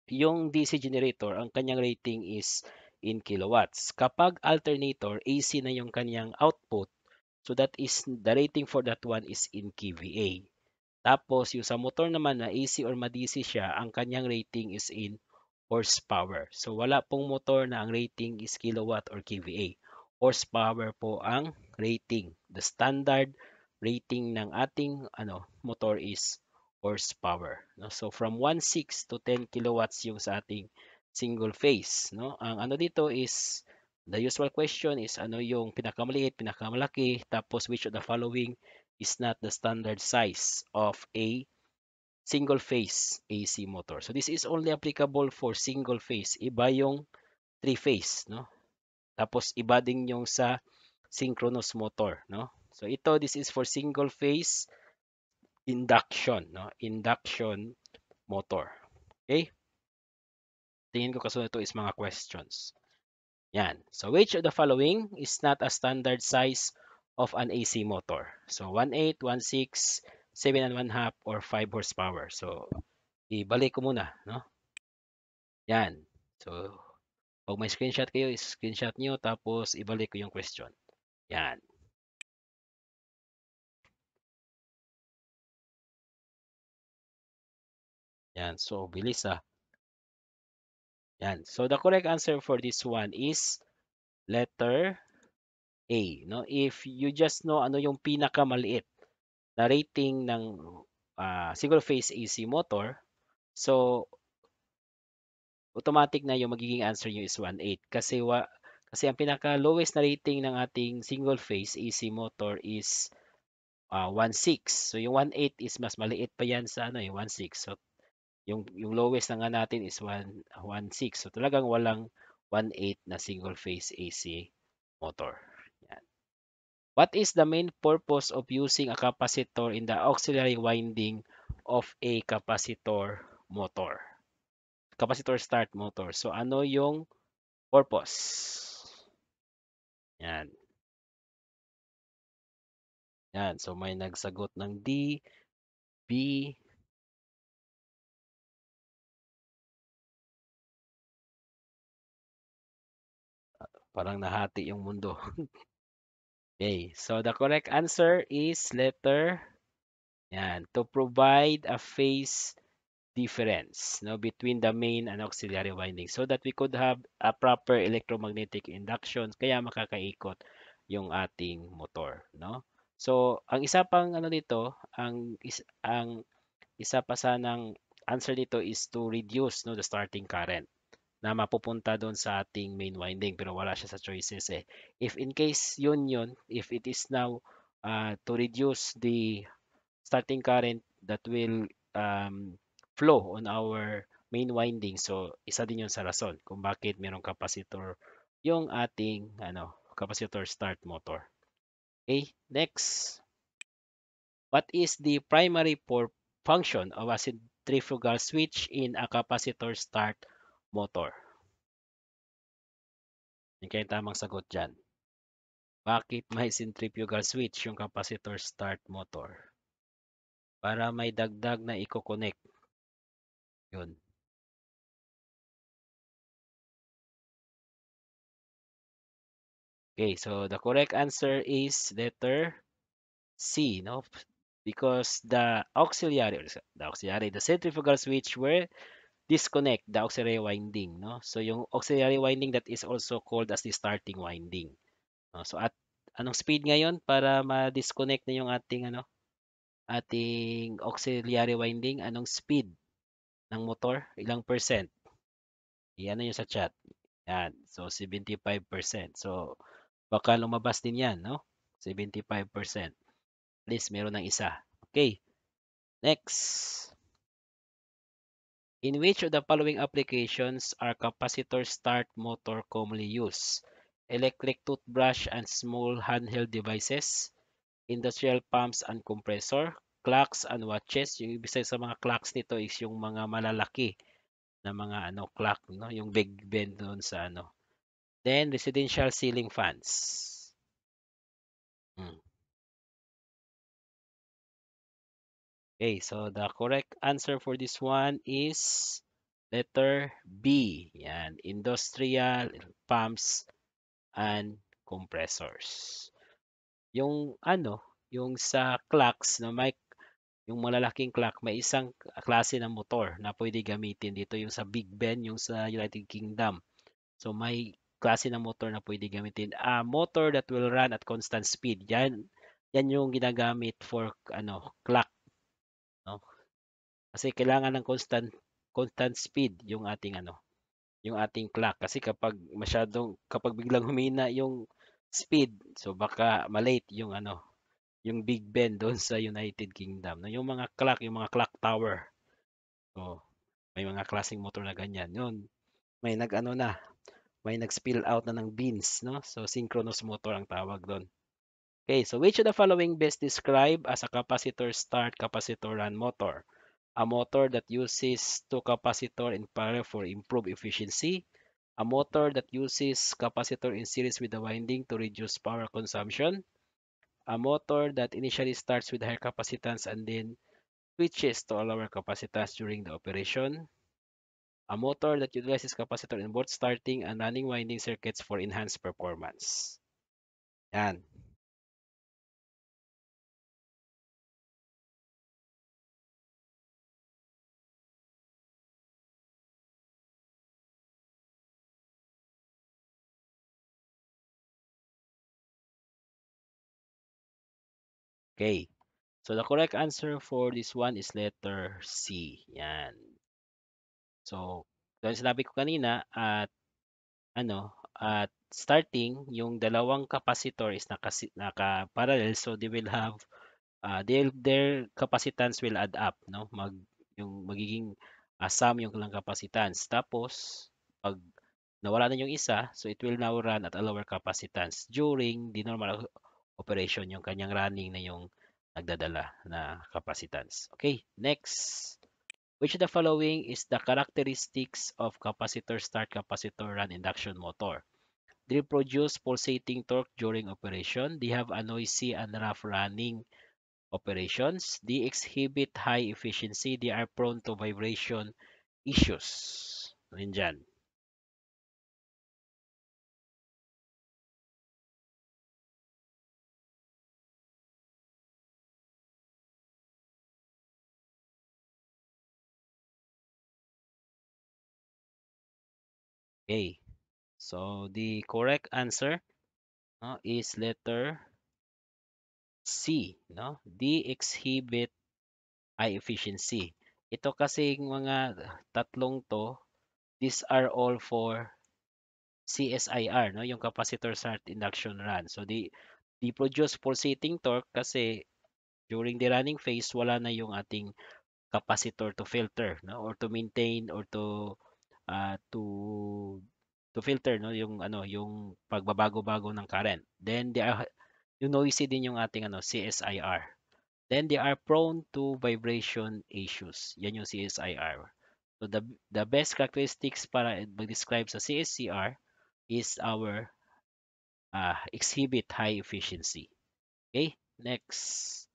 yung DC generator, ang kanyang rating is in kilowatts. Kapag alternator, AC na yung kanyang output. So that is, the rating for that one is in kVA. Tapos, yung sa motor naman na AC or ma-DC siya, ang kanyang rating is in horsepower. So, wala pong motor na ang rating is kilowatt or kVA. Horsepower po ang rating. The standard rating ng ating ano motor is horsepower. So, from 1.6 to 10 kilowatts yung sa ating single phase, no? Ang ano dito is the usual question is ano yung pinakamaliit, pinakamalaki, tapos which of the following is not the standard size of a single phase AC motor. So this is only applicable for single phase. Iba yung three phase, no? Tapos iba din yung sa synchronous motor, no? So ito this is for single phase induction, no? Induction motor. Okay? tingin ko kasunod ito is mga questions. Yan. So, which of the following is not a standard size of an AC motor? So, 1.8, 1.6, 7 and 1 half, or 5 horsepower. So, ibalik ko muna. No? Yan. So, pag may screenshot kayo, screenshot nyo, tapos ibalik ko yung question. Yan. Yan. So, bilis ah. Yan. So the correct answer for this one is letter A, no? If you just know ano yung pinakamaliit na rating ng uh, ah, single phase AC motor, so automatic na yung magiging answer niyo is 1.8 kasi wa, kasi ang pinaka lowest na rating ng ating single phase AC motor is uh, ah, 1.6. So yung 1.8 is mas maliit pa yan sa ano eh 1.6. So yung, yung lowest na nga natin is 1.6. So talagang walang 1.8 na single phase AC motor. Yan. What is the main purpose of using a capacitor in the auxiliary winding of a capacitor motor? Capacitor start motor. So ano yung purpose? Yan. Yan. So may nagsagot ng D, B, Parang nahati yung mundo. okay, so the correct answer is letter yan, to provide a phase difference no between the main and auxiliary winding so that we could have a proper electromagnetic induction kaya makakaikot yung ating motor no so ang isa pang ano dito ang is, ang isa pa sanang answer dito is to reduce no the starting current na mapupunta doon sa ating main winding pero wala siya sa choices eh. If in case yun yun, if it is now uh, to reduce the starting current that will um, flow on our main winding, so isa din yun sa rason kung bakit merong capacitor yung ating ano capacitor start motor. Okay, next. What is the primary for function of a centrifugal switch in a capacitor start motor? Yan kayong tamang sagot dyan. Bakit may centrifugal switch yung capacitor start motor? Para may dagdag na i-connect. Yun. Okay, so the correct answer is letter C, no? Because the auxiliary, the auxiliary, the centrifugal switch were disconnect the auxiliary winding. No? So yung auxiliary winding that is also called as the starting winding. No? So at anong speed ngayon para ma-disconnect na yung ating ano ating auxiliary winding anong speed ng motor ilang percent yan na yung sa chat yan so 75% so baka lumabas din yan no 75% at least meron ng isa okay next In which of the following applications are capacitor start motor commonly used? Electric toothbrush and small handheld devices, industrial pumps and compressor, clocks and watches. Yung ibig sa mga clocks nito is yung mga malalaki na mga ano clock, no? yung big bend doon sa ano. Then residential ceiling fans. Hmm. Okay, so the correct answer for this one is letter B. Yan, industrial pumps and compressors. Yung ano, yung sa clocks na may yung malalaking clock, may isang klase ng motor na pwede gamitin dito yung sa Big Ben, yung sa United Kingdom. So may klase ng motor na pwede gamitin. A motor that will run at constant speed. Yan yan yung ginagamit for ano clock kasi kailangan ng constant constant speed yung ating ano, yung ating clock kasi kapag masyadong kapag biglang humina yung speed, so baka malate yung ano, yung Big Ben doon sa United Kingdom. No, yung mga clock, yung mga clock tower. So, may mga klaseng motor na ganyan. Yun, may nag-ano na, may nag-spill out na ng beans, no? So, synchronous motor ang tawag doon. Okay, so which of the following best describe as a capacitor start capacitor run motor? a motor that uses two capacitor in parallel for improved efficiency, a motor that uses capacitor in series with the winding to reduce power consumption, a motor that initially starts with high capacitance and then switches to a lower capacitance during the operation, a motor that utilizes capacitor in both starting and running winding circuits for enhanced performance. And. Okay. So the correct answer for this one is letter C. Yan. So, doon sinabi ko kanina at ano, at starting yung dalawang capacitor is naka naka parallel so they will have uh, ah, their their capacitance will add up, no? Mag yung magiging uh, sum yung lang capacitance. Tapos pag nawala na yung isa, so it will now run at a lower capacitance during the normal operation yung kanyang running na yung nagdadala na capacitance. Okay, next. Which of the following is the characteristics of capacitor start capacitor run induction motor? They produce pulsating torque during operation. They have a noisy and rough running operations. They exhibit high efficiency. They are prone to vibration issues. Ano yun yan? Okay. So the correct answer no, is letter C, no? D exhibit high efficiency. Ito kasing mga tatlong to, these are all for CSIR, no? Yung capacitor start induction run. So the the produce pulsating torque kasi during the running phase wala na yung ating capacitor to filter, no? Or to maintain or to uh, to to filter no yung ano yung pagbabago-bago ng current. Then they are you know you see din yung ating ano CSIR. Then they are prone to vibration issues. Yan yung CSIR. So the the best characteristics para mag-describe sa CSCR is our uh, exhibit high efficiency. Okay? Next.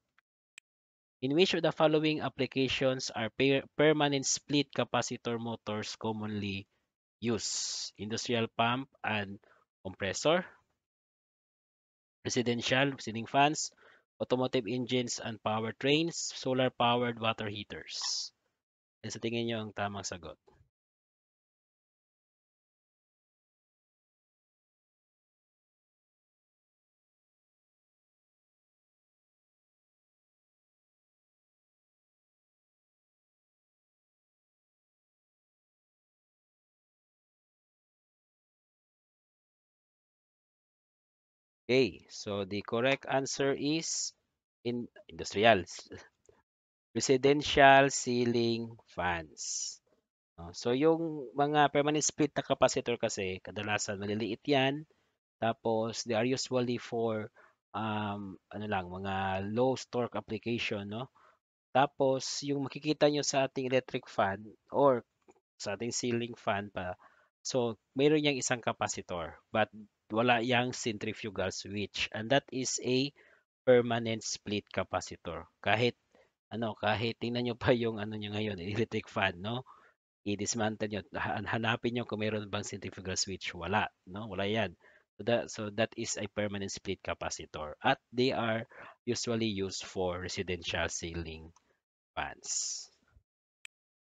in which of the following applications are per permanent split capacitor motors commonly used? Industrial pump and compressor, residential ceiling fans, automotive engines and power trains, solar-powered water heaters. sa tingin nyo ang tamang sagot. Okay, so the correct answer is in industrials. Residential ceiling fans. Ah, so yung mga permanent split na capacitor kasi, kadalasan maliliit yan. Tapos they are usually for um, ano lang, mga low torque application, no? Tapos yung makikita nyo sa ating electric fan or sa ating ceiling fan pa, so meron yang isang capacitor. But wala yang centrifugal switch and that is a permanent split capacitor kahit ano kahit tingnan niyo pa yung ano niya ngayon electric fan no i-dismantle niyo hanapin niyo kung meron bang centrifugal switch wala no wala yan so that so that is a permanent split capacitor at they are usually used for residential ceiling fans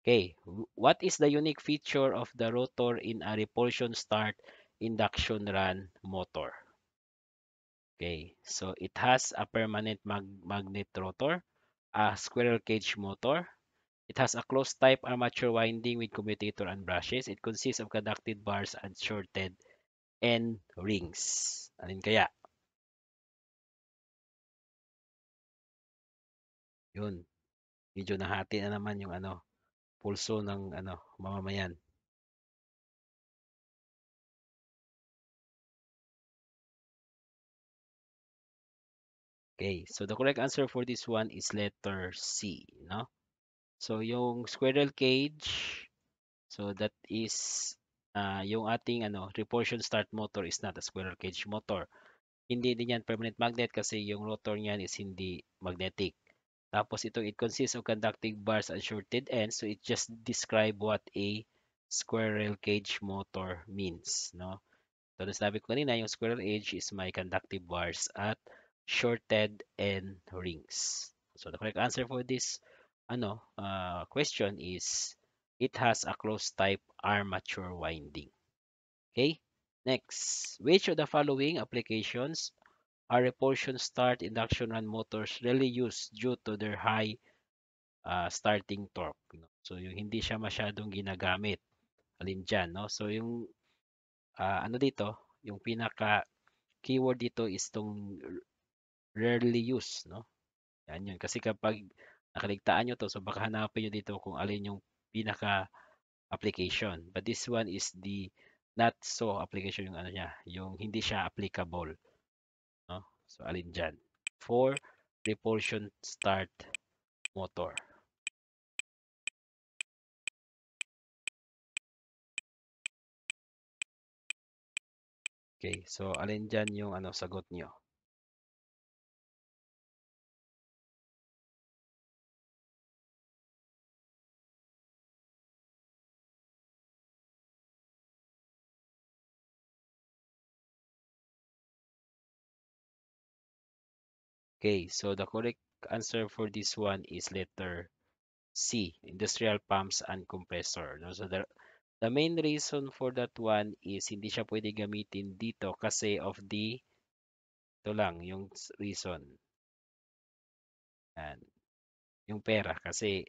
okay what is the unique feature of the rotor in a repulsion start induction run motor. Okay, so it has a permanent mag magnet rotor, a squirrel cage motor. It has a closed type armature winding with commutator and brushes. It consists of conducted bars and shorted end rings. Alin kaya? Yun. Medyo nahati na naman yung ano, pulso ng ano, mamamayan. Okay, so the correct answer for this one is letter C, no? So yung squirrel cage, so that is uh, yung ating ano, repulsion start motor is not a squirrel cage motor. Hindi din yan permanent magnet kasi yung rotor niyan is hindi magnetic. Tapos ito, it consists of conducting bars and shorted ends. So it just describe what a squirrel cage motor means, no? So, nasabi ko kanina, yung squirrel cage is may conductive bars at shorted, and rings. So the correct answer for this ano uh, question is it has a closed type armature winding. Okay? Next, which of the following applications are repulsion start induction run motors really used due to their high uh, starting torque? You know? So yung hindi siya masyadong ginagamit. Alin dyan, no? So yung uh, ano dito, yung pinaka keyword dito is tong Rarely used 'no? 'Yan 'yun kasi kapag nakaligtaan niyo 'to so baka hanapin niyo dito kung alin yung pinaka-application, but this one is the not so application yung ano niya, yung hindi siya applicable, 'no? So alin diyan? For repulsion start motor. Okay, so alin diyan yung ano sagot niyo? Okay, so the correct answer for this one is letter C, industrial pumps and compressor. No? So the, the main reason for that one is hindi siya pwede gamitin dito kasi of the, ito lang, yung reason. And Yung pera kasi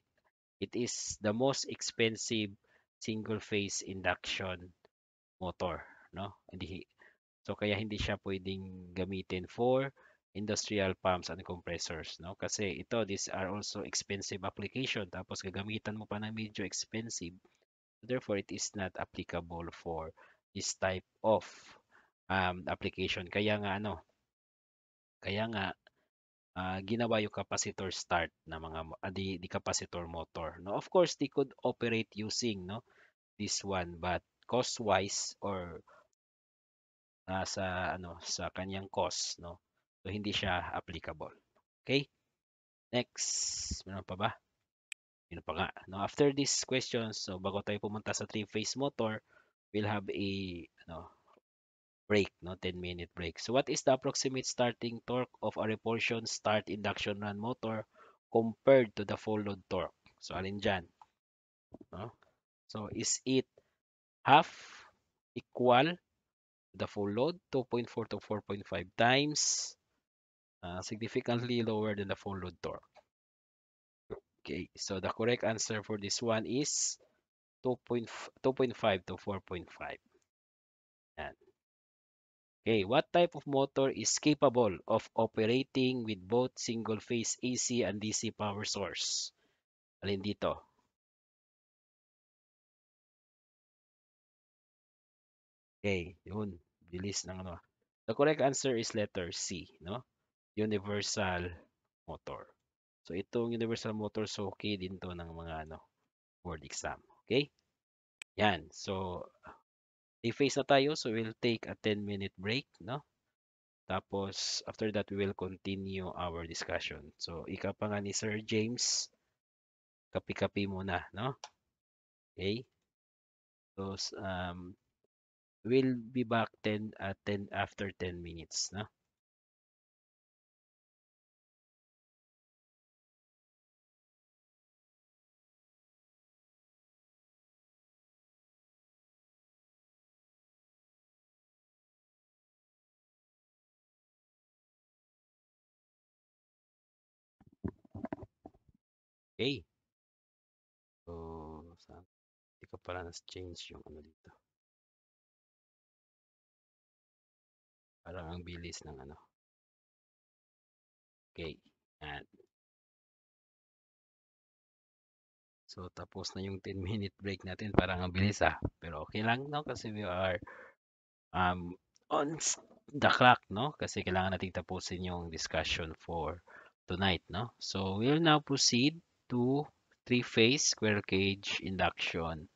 it is the most expensive single phase induction motor no hindi so kaya hindi siya pwedeng gamitin for industrial pumps and compressors no kasi ito these are also expensive application tapos gagamitan mo pa ng medyo expensive therefore it is not applicable for this type of um, application kaya nga ano kaya nga uh, ginawa yung capacitor start na mga uh, the, the capacitor motor no of course they could operate using no this one but cost wise or uh, sa ano sa kanyang cost no So, hindi siya applicable. Okay? Next, meron pa ba? Yun pa nga. No, after this question, so bago tayo pumunta sa three-phase motor, we'll have a ano, break, no 10-minute break. So, what is the approximate starting torque of a repulsion start induction run motor compared to the full load torque? So, alin dyan? No? So, is it half equal to the full load, 2.4 to 4.5 times Uh, significantly lower than the full load torque. Okay, so the correct answer for this one is 2.5 to 4.5. Okay, what type of motor is capable of operating with both single-phase AC and DC power source? Alin dito? Okay, yun. Bilis ng ano. The correct answer is letter C, no? universal motor. So itong universal motor so okay din to ng mga ano board exam. Okay? Yan. So face na tayo. So we'll take a 10 minute break, no? Tapos after that we will continue our discussion. So ika pa nga ni Sir James kapi-kapi muna, no? Okay? So um we'll be back 10 at uh, 10 after 10 minutes, no? Okay. So, sa, hindi ka pala nas-change yung ano dito. Parang ang bilis ng ano. Okay. Yan. So, tapos na yung 10-minute break natin. Parang ang bilis ah. Pero okay lang, no? Kasi we are um, on the clock, no? Kasi kailangan nating tapusin yung discussion for tonight, no? So, we'll now proceed to three-phase square cage induction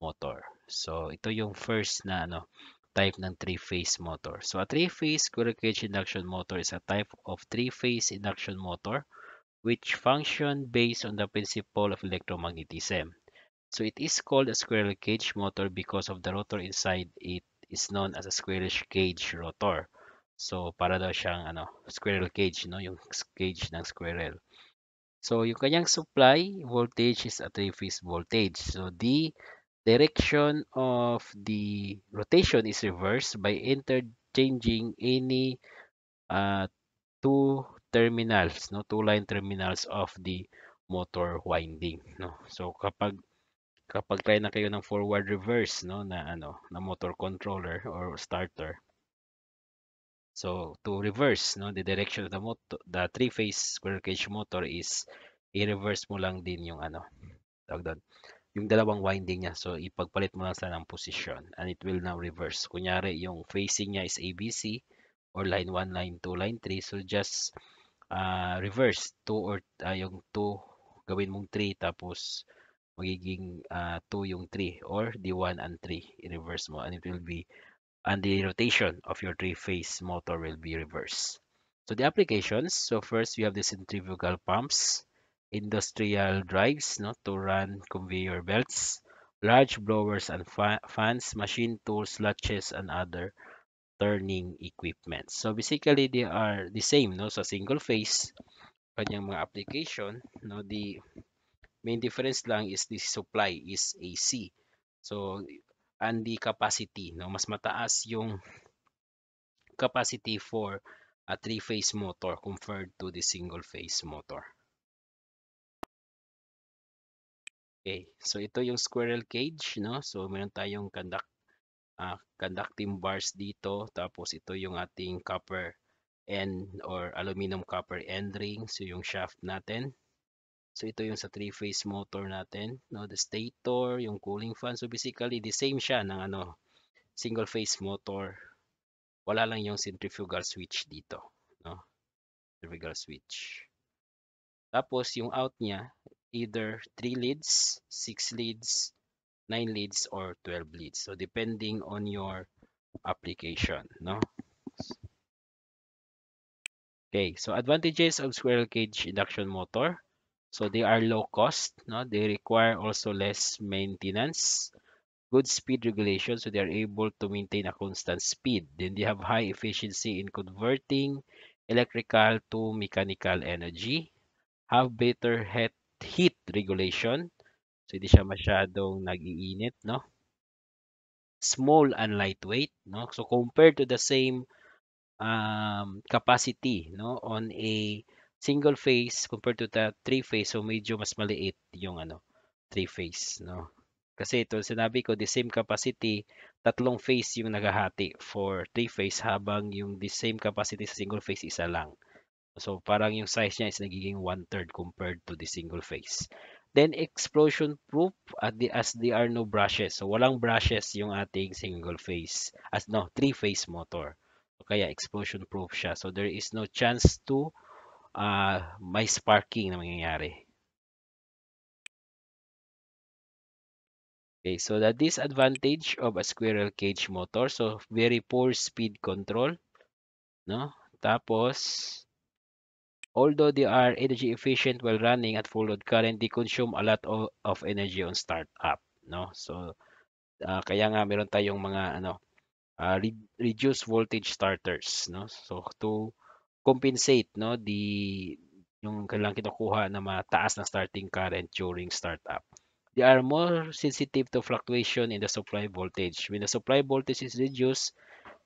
motor. So, ito yung first na ano, type ng three-phase motor. So, a three-phase square cage induction motor is a type of three-phase induction motor which function based on the principle of electromagnetism. So, it is called a squirrel cage motor because of the rotor inside it is known as a squirrel cage rotor. So, para daw siyang ano, squirrel cage, no? yung cage ng squirrel. So, yung kanyang supply voltage is a three-phase voltage. So, the direction of the rotation is reversed by interchanging any uh, two terminals, no, two line terminals of the motor winding, no. So, kapag kapag try na kayo ng forward reverse no na ano na motor controller or starter So to reverse no the direction of the motor, the three phase square cage motor is i-reverse mo lang din yung ano tawag doon yung dalawang winding niya. So ipagpalit mo lang sila ng position and it will now reverse. Kunyari yung facing niya is ABC or line 1, line 2, line 3. So just uh, reverse 2 or uh, yung 2 gawin mong 3 tapos magiging uh, ah, 2 yung 3 or D1 and 3 i-reverse mo and it will be and the rotation of your three-phase motor will be reversed. So the applications, so first you have the centrifugal pumps, industrial drives no, to run conveyor belts, large blowers and fa fans, machine tools, latches, and other turning equipment. So basically they are the same no, sa so single phase kanyang mga application no the main difference lang is the supply is AC. So and the capacity. No? Mas mataas yung capacity for a three-phase motor compared to the single-phase motor. Okay, so ito yung squirrel cage, no? So meron tayong conduct, uh, conducting bars dito, tapos ito yung ating copper end or aluminum copper end ring, so yung shaft natin. So ito yung sa three-phase motor natin, no? The stator, yung cooling fan. So basically the same siya ng ano, single phase motor. Wala lang yung centrifugal switch dito, no? Centrifugal switch. Tapos yung out niya either 3 leads, 6 leads, 9 leads or 12 leads. So depending on your application, no? Okay, so advantages of squirrel cage induction motor. So they are low cost, no? They require also less maintenance, good speed regulation, so they are able to maintain a constant speed. Then they have high efficiency in converting electrical to mechanical energy, have better heat, heat regulation, so hindi siya masyadong nagiinit, no? Small and lightweight, no? So compared to the same um, capacity, no, on a single phase compared to the three phase so medyo mas maliit yung ano three phase no kasi ito sinabi ko the same capacity tatlong phase yung naghahati for three phase habang yung the same capacity sa single phase isa lang so parang yung size niya is nagiging one third compared to the single phase then explosion proof at the, as there are no brushes so walang brushes yung ating single phase as no three phase motor so, kaya explosion proof siya so there is no chance to ah, may sparking na mangyayari. Okay, so the disadvantage of a squirrel cage motor, so very poor speed control, no? Tapos, although they are energy efficient while running at full load current, they consume a lot of, of energy on startup, no? So, uh, kaya nga meron tayong mga ano, uh, re reduced voltage starters, no? So, to compensate no the yung mm. kailangan kuha na mataas na starting current during startup. They are more sensitive to fluctuation in the supply voltage. When the supply voltage is reduced,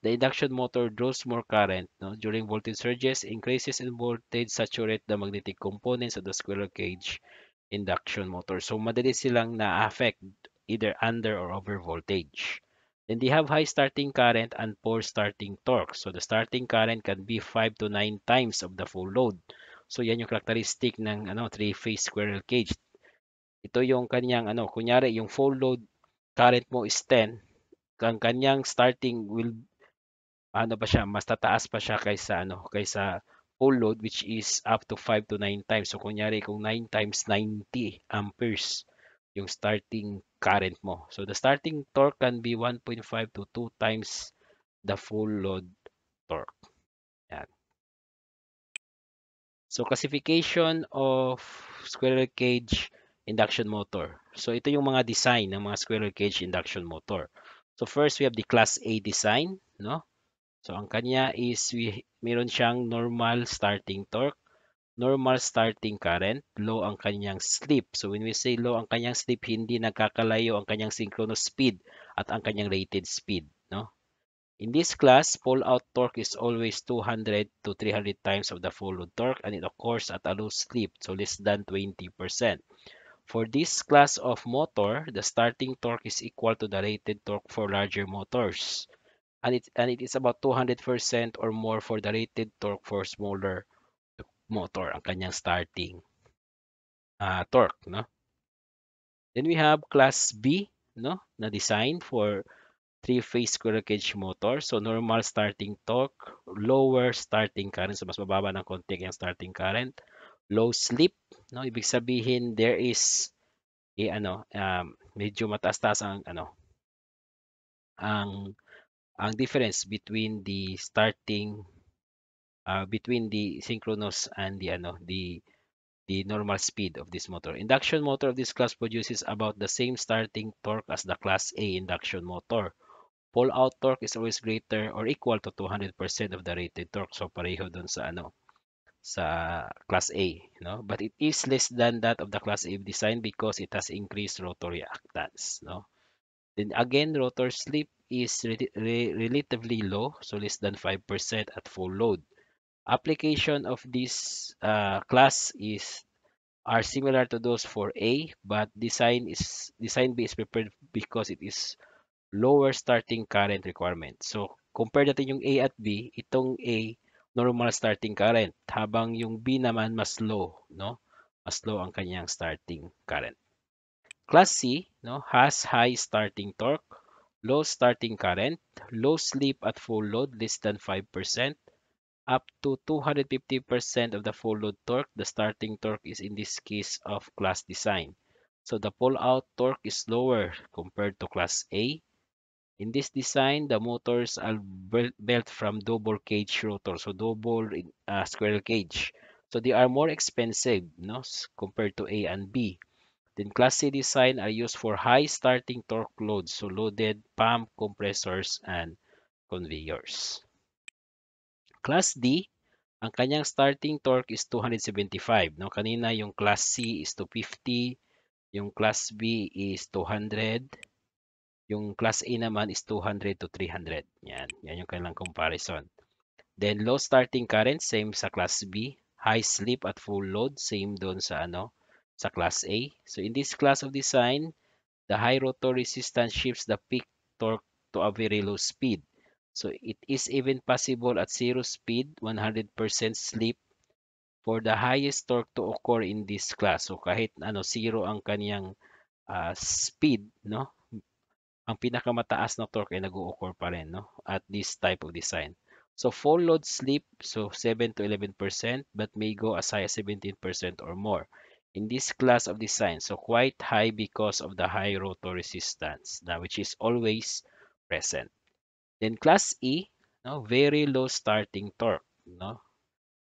the induction motor draws more current no? during voltage surges, increases in voltage saturate the magnetic components of the squirrel cage induction motor. So, madali silang na-affect either under or over voltage. Then they have high starting current and poor starting torque. So the starting current can be 5 to 9 times of the full load. So yan yung characteristic ng ano three-phase squirrel cage. Ito yung kanyang ano, kunyari yung full load current mo is 10, ang kanyang starting will ano pa siya, mas tataas pa siya kaysa ano, kaysa full load which is up to 5 to 9 times. So kunyari kung 9 times 90 amperes yung starting current mo. So the starting torque can be 1.5 to 2 times the full load torque. Yan. So classification of squirrel cage induction motor. So ito yung mga design ng mga squirrel cage induction motor. So first we have the class A design, no? So ang kanya is we meron siyang normal starting torque normal starting current, low ang kanyang slip. So when we say low ang kanyang slip, hindi nagkakalayo ang kanyang synchronous speed at ang kanyang rated speed. No? In this class, pull-out torque is always 200 to 300 times of the full load torque and it occurs at a low slip, so less than 20%. For this class of motor, the starting torque is equal to the rated torque for larger motors. And it, and it is about 200% or more for the rated torque for smaller motor, ang kanyang starting uh, torque, no? Then we have class B, no, na design for three-phase square cage motor. So normal starting torque, lower starting current, so mas mababa ng konti ang starting current, low slip, no? Ibig sabihin there is eh, ano, um, medyo mataas-taas ang ano ang ang difference between the starting Uh, between the synchronous and the ano the the normal speed of this motor. Induction motor of this class produces about the same starting torque as the class A induction motor. Pull out torque is always greater or equal to 200% of the rated torque. So pareho dun sa ano sa class A, you know? But it is less than that of the class A design because it has increased rotor reactance, no? Then again, rotor slip is re re relatively low, so less than 5% at full load. Application of this uh, class is are similar to those for A, but design is design B is preferred because it is lower starting current requirement. So, compare natin yung A at B, itong A normal starting current habang yung B naman mas low, no? Mas low ang kanyang starting current. Class C, no, has high starting torque, low starting current, low slip at full load less than 5%, up to 250% of the full load torque. The starting torque is in this case of class design. So the pull-out torque is lower compared to class A. In this design, the motors are built from double cage rotor, so double uh, squirrel cage. So they are more expensive no, compared to A and B. Then class C design are used for high starting torque loads, so loaded pump compressors and conveyors. Class D, ang kanyang starting torque is 275. No? Kanina yung Class C is 250, yung Class B is 200, yung Class A naman is 200 to 300. Yan, yan yung kanilang comparison. Then low starting current, same sa Class B. High slip at full load, same doon sa ano, sa Class A. So in this class of design, the high rotor resistance shifts the peak torque to a very low speed. So it is even possible at zero speed, 100% slip for the highest torque to occur in this class. So kahit ano zero ang kaniyang uh, speed, no? Ang pinakamataas na torque ay nag-o-occur pa rin, no? At this type of design. So full load slip, so 7 to 11% but may go as high as 17% or more in this class of design. So quite high because of the high rotor resistance, which is always present. Then class E, no, very low starting torque, no?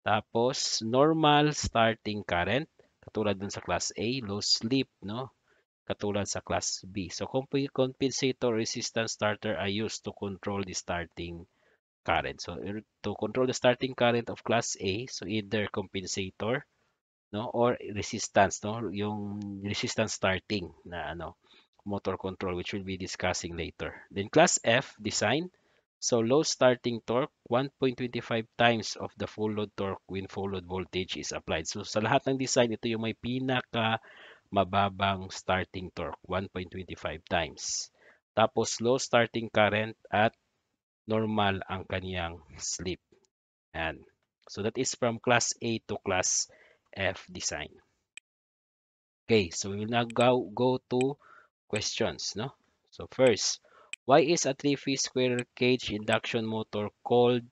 Tapos normal starting current, katulad dun sa class A, low slip, no? Katulad sa class B. So compensator resistance starter I use to control the starting current. So er, to control the starting current of class A, so either compensator no or resistance no yung resistance starting na ano motor control, which we'll be discussing later. Then class F, design. So low starting torque, 1.25 times of the full load torque when full load voltage is applied. So sa lahat ng design, ito yung may pinaka mababang starting torque, 1.25 times. Tapos low starting current at normal ang kaniyang slip. And so that is from class A to class F design. Okay, so we will now go, go to questions. No? So first, why is a 3-phase square cage induction motor called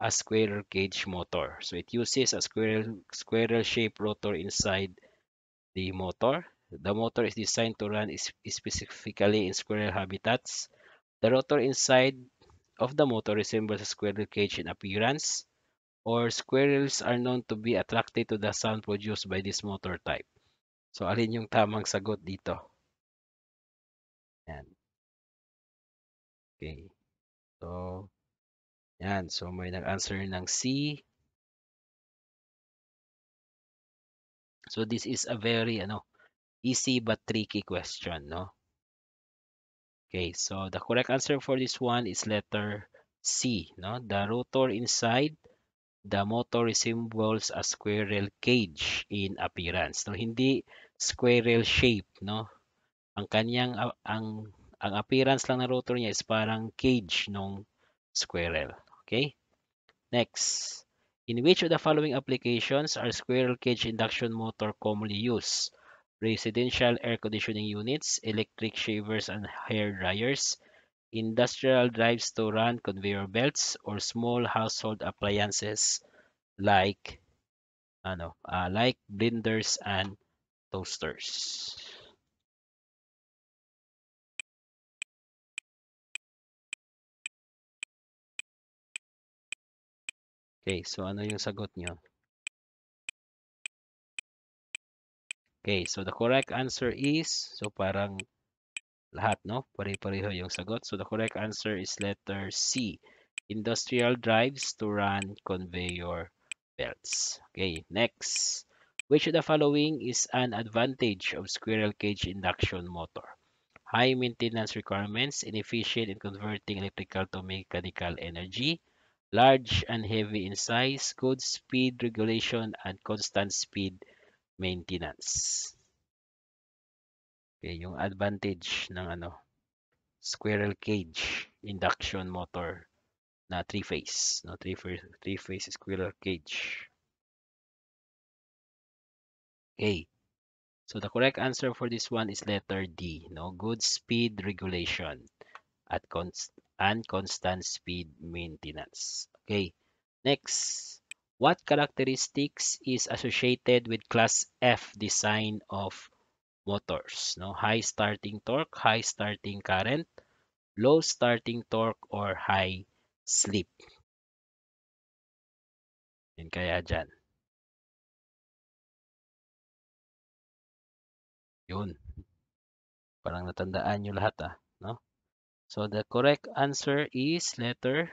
a square cage motor? So it uses a squirrel, squirrel shaped rotor inside the motor. The motor is designed to run specifically in squirrel habitats. The rotor inside of the motor resembles a squirrel cage in appearance or squirrels are known to be attracted to the sound produced by this motor type. So, alin yung tamang sagot dito? Yan. Okay. So, yan. So, may nag-answer ng C. So, this is a very, ano, easy but tricky question, no? Okay, so the correct answer for this one is letter C, no? The rotor inside the motor resembles a squirrel cage in appearance. No, hindi squirrel shape, no? ang kanyang ah, ang ang appearance lang ng rotor niya is parang cage nung squirrel. Okay? Next, in which of the following applications are squirrel cage induction motor commonly used? Residential air conditioning units, electric shavers and hair dryers, industrial drives to run conveyor belts, or small household appliances like ano, uh, like blenders and toasters. Okay, so ano yung sagot nyo? Okay, so the correct answer is, so parang lahat, no? Pare-pareho yung sagot. So the correct answer is letter C. Industrial drives to run conveyor belts. Okay, next. Which of the following is an advantage of squirrel cage induction motor? High maintenance requirements, inefficient in converting electrical to mechanical energy, large and heavy in size, good speed regulation, and constant speed maintenance. Okay, yung advantage ng ano, squirrel cage induction motor na three-phase, no three-phase three-phase squirrel cage. Okay. So the correct answer for this one is letter D, no good speed regulation at const and constant speed maintenance. Okay, next. What characteristics is associated with class F design of motors? No, high starting torque, high starting current, low starting torque, or high slip. Yan kaya diyan. Yun. Parang natandaan nyo lahat ah. No? So the correct answer is letter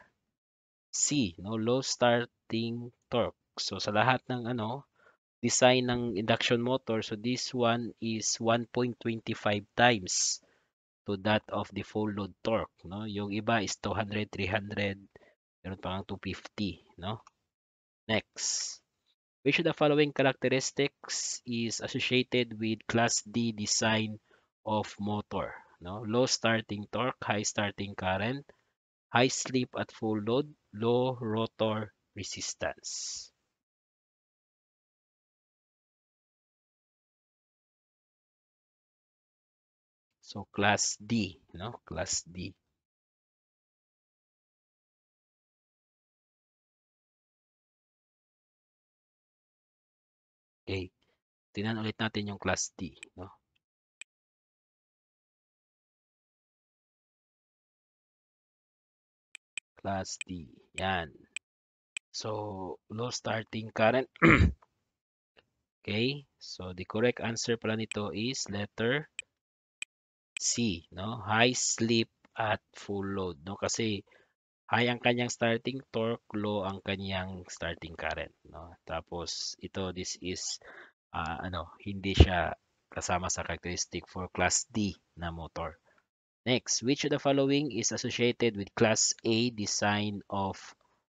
C, no low starting torque. So sa lahat ng ano design ng induction motor, so this one is 1.25 times to that of the full load torque, no? Yung iba is 200, 300, meron pa pang 250, no? Next. Which of the following characteristics is associated with class D design of motor? no? Low starting torque, high starting current, high slip at full load, low rotor resistance. So class D, no? Class D. Okay. Tingnan ulit natin yung class D, no? plus D. Yan. So, low starting current. okay. So, the correct answer pala nito is letter C. No? High slip at full load. No? Kasi, high ang kanyang starting torque, low ang kanyang starting current. No? Tapos, ito, this is, uh, ano, hindi siya kasama sa characteristic for class D na motor. Next, which of the following is associated with Class A design of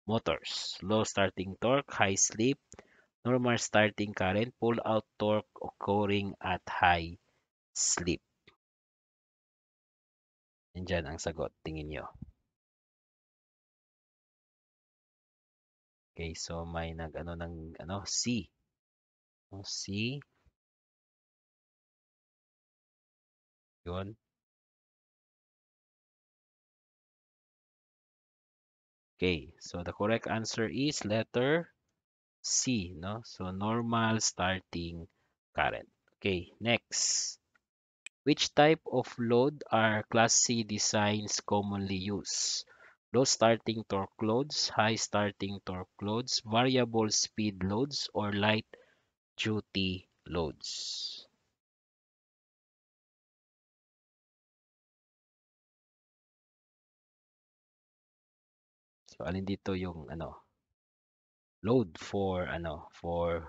motors? Low starting torque, high slip, normal starting current, pull-out torque occurring at high slip. Yan ang sagot. Tingin nyo. Okay, so may nag ano ng ano C. C. 'Yon. Okay, so the correct answer is letter C, no? So normal starting current. Okay, next. Which type of load are Class C designs commonly used? Low starting torque loads, high starting torque loads, variable speed loads, or light duty loads? So alin dito yung ano load for ano for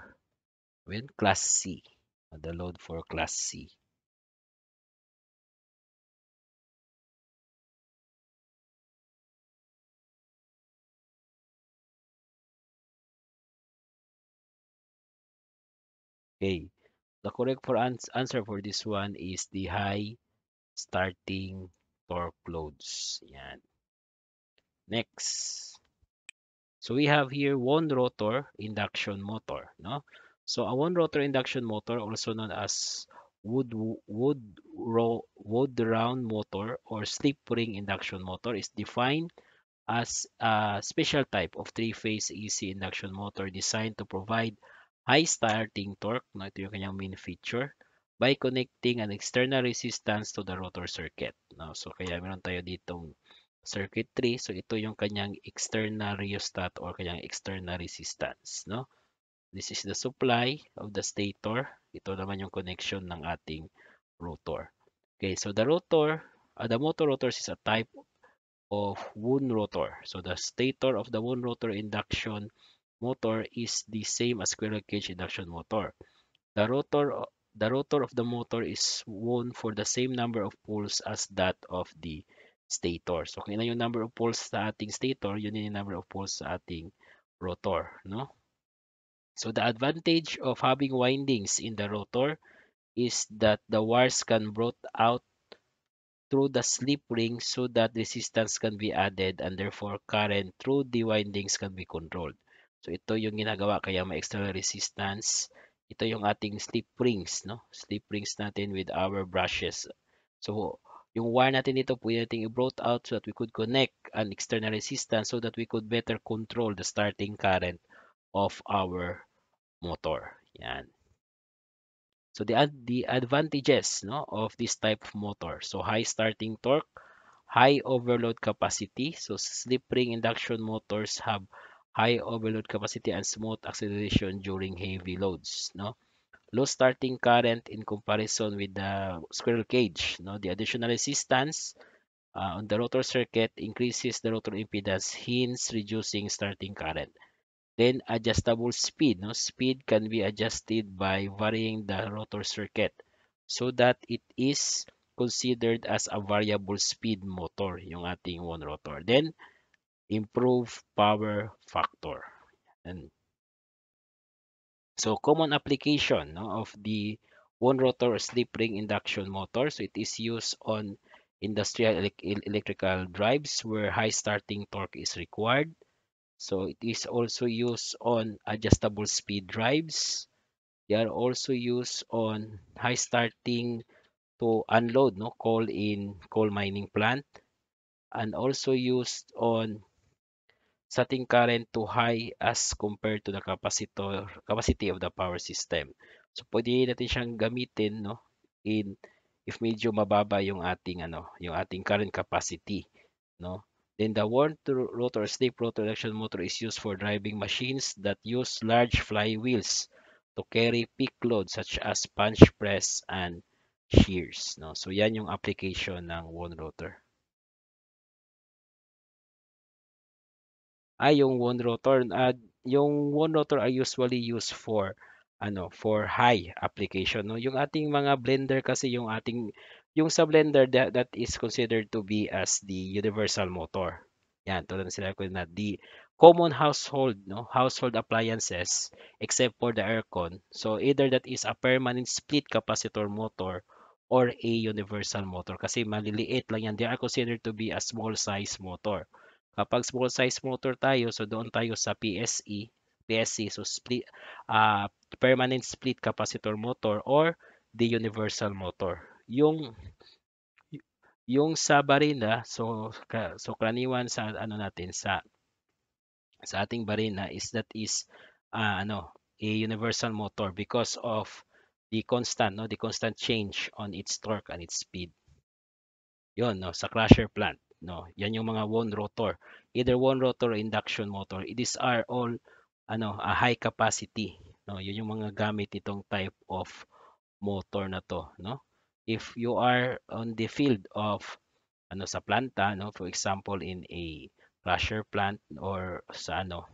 when class C. Uh, the load for class C. Okay. The correct for ans answer for this one is the high starting torque loads. Yan. Next. So we have here one rotor induction motor, no? So a one rotor induction motor also known as wood wood wood round motor or slip ring induction motor is defined as a special type of three-phase AC induction motor designed to provide high starting torque, no, ito yung kanyang main feature, by connecting an external resistance to the rotor circuit. No? So, kaya meron tayo ditong circuit 3. So ito yung kanyang external rheostat or kanyang external resistance, no? This is the supply of the stator. Ito naman yung connection ng ating rotor. Okay, so the rotor, uh, the motor rotor is a type of wound rotor. So the stator of the wound rotor induction motor is the same as squirrel cage induction motor. The rotor the rotor of the motor is wound for the same number of poles as that of the stator. So, kung ilan yung number of poles sa ating stator, yun yung number of poles sa ating rotor. No? So, the advantage of having windings in the rotor is that the wires can brought out through the slip ring so that resistance can be added and therefore current through the windings can be controlled. So, ito yung ginagawa kaya may external resistance. Ito yung ating slip rings, no? Slip rings natin with our brushes. So, yung wire natin ito pwede natin i-brought out so that we could connect an external resistance so that we could better control the starting current of our motor. Yan. So the ad the advantages no of this type of motor. So high starting torque, high overload capacity. So slip ring induction motors have high overload capacity and smooth acceleration during heavy loads, no? low starting current in comparison with the squirrel cage. No, the additional resistance uh, on the rotor circuit increases the rotor impedance, hence reducing starting current. Then adjustable speed. No, speed can be adjusted by varying the rotor circuit so that it is considered as a variable speed motor yung ating one rotor. Then improve power factor. And so common application no, of the one rotor slip ring induction motor. So it is used on industrial electrical drives where high starting torque is required. So it is also used on adjustable speed drives. They are also used on high starting to unload no coal in coal mining plant and also used on setting current to high as compared to the capacitor capacity of the power system. So pwede natin siyang gamitin no in if medyo mababa yung ating ano, yung ating current capacity, no? Then the worn rotor slip rotor induction motor is used for driving machines that use large flywheels to carry peak load such as punch press and shears, no? So yan yung application ng worn rotor. ay yung one rotor. At yung one rotor ay usually used for ano for high application no yung ating mga blender kasi yung ating yung sa blender that, that is considered to be as the universal motor yan tulad na sila ko na the common household no household appliances except for the aircon so either that is a permanent split capacitor motor or a universal motor kasi maliliit lang yan they are considered to be a small size motor Kapag small size motor tayo, so doon tayo sa PSE, PSC, e, so split, uh, permanent split capacitor motor or the universal motor. Yung yung sa barina, so so karaniwan sa ano natin sa sa ating barina is that is uh, ano a universal motor because of the constant no the constant change on its torque and its speed. Yon no sa crusher plant no yan yung mga one rotor either one rotor or induction motor these are all ano a high capacity no yun yung mga gamit itong type of motor na to no if you are on the field of ano sa planta no for example in a crusher plant or sa ano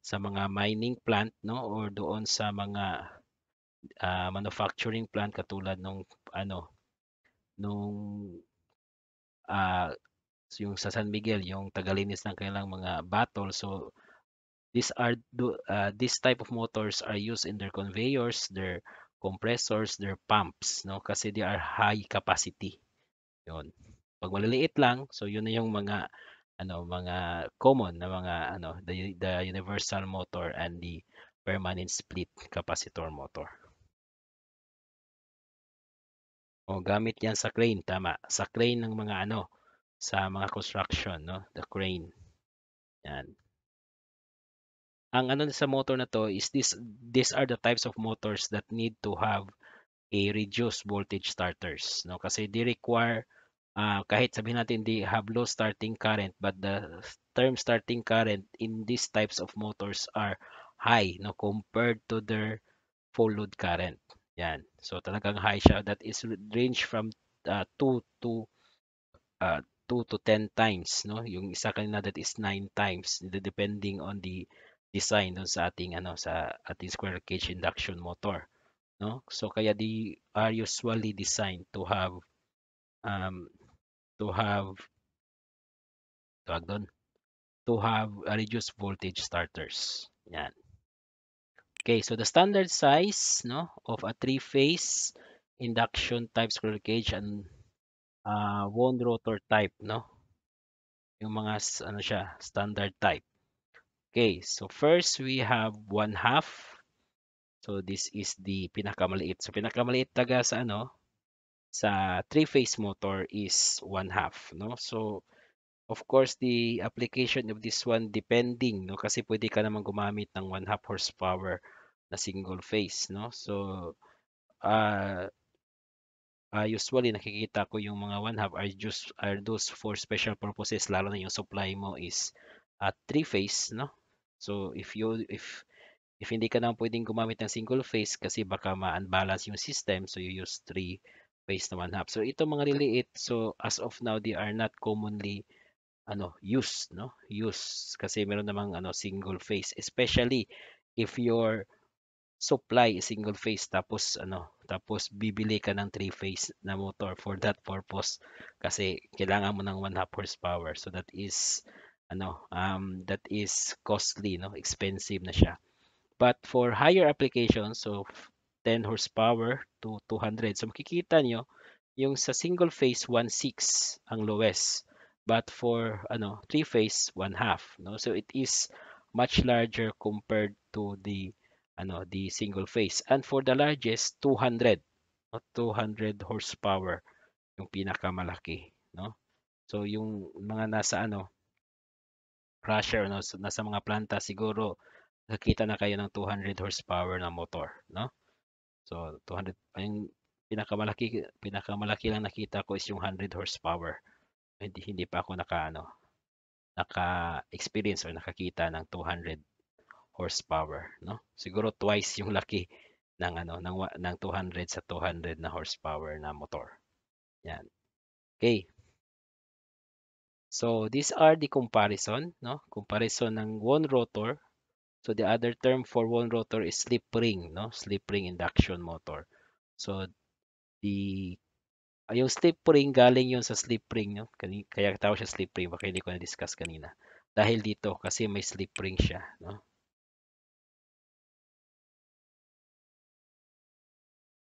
sa mga mining plant no or doon sa mga uh, manufacturing plant katulad nung ano nung uh, yung sa San Miguel, yung tagalinis ng kanilang mga battle. So, these are uh, this type of motors are used in their conveyors, their compressors, their pumps, no? Kasi they are high capacity. Yun. Pag maliliit lang, so yun na yung mga ano mga common na mga ano the, the universal motor and the permanent split capacitor motor. O gamit yan sa crane, tama. Sa crane ng mga ano, sa mga construction, no? The crane. Yan. Ang ano sa motor na to is this these are the types of motors that need to have a reduced voltage starters, no? Kasi they require uh, kahit sabihin natin they have low starting current but the term starting current in these types of motors are high no compared to their full load current. Yan. So talagang high siya that is range from uh, ah, 2 to uh, 2 to 10 times no yung isa kanina that is 9 times depending on the design doon sa ating ano sa ating square cage induction motor no so kaya they are usually designed to have um to have tawag doon to have a reduced voltage starters yan okay so the standard size no of a three phase induction type square cage and uh, ah, wound rotor type, no? Yung mga ano siya, standard type. Okay, so first we have one half. So this is the pinakamaliit. So pinakamaliit taga sa ano sa three-phase motor is one half, no? So of course the application of this one depending, no? Kasi pwede ka naman gumamit ng one half horsepower na single phase, no? So uh, ah, usually nakikita ko yung mga one half are just are those for special purposes lalo na yung supply mo is at ah, three phase no so if you if if hindi ka na pwedeng gumamit ng single phase kasi baka ma-unbalance yung system so you use three phase na one half so ito mga liliit so as of now they are not commonly ano used no use kasi meron namang ano single phase especially if your supply single phase tapos ano tapos bibili ka ng three phase na motor for that purpose kasi kailangan mo ng 1 half horsepower so that is ano um that is costly no expensive na siya but for higher applications so 10 horsepower to 200 so makikita nyo yung sa single phase 1.6 ang lowest but for ano three phase 1 half no so it is much larger compared to the ano the single phase and for the largest 200 no 200 horsepower yung pinakamalaki no so yung mga nasa ano crusher no nasa mga planta siguro nakita na kayo ng 200 horsepower na motor no so 200 yung pinakamalaki pinakamalaki lang nakita ko is yung 100 horsepower hindi hindi pa ako naka ano naka experience or nakakita ng 200 horsepower, no? Siguro twice yung laki ng ano ng ng 200 sa 200 na horsepower na motor. Yan. Okay. So these are the comparison, no? Comparison ng one rotor. So the other term for one rotor is slip ring, no? Slip ring induction motor. So the ah, yung slip ring galing yun sa slip ring, no? Kaya tawag siya slip ring, baka hindi ko na discuss kanina. Dahil dito kasi may slip ring siya, no?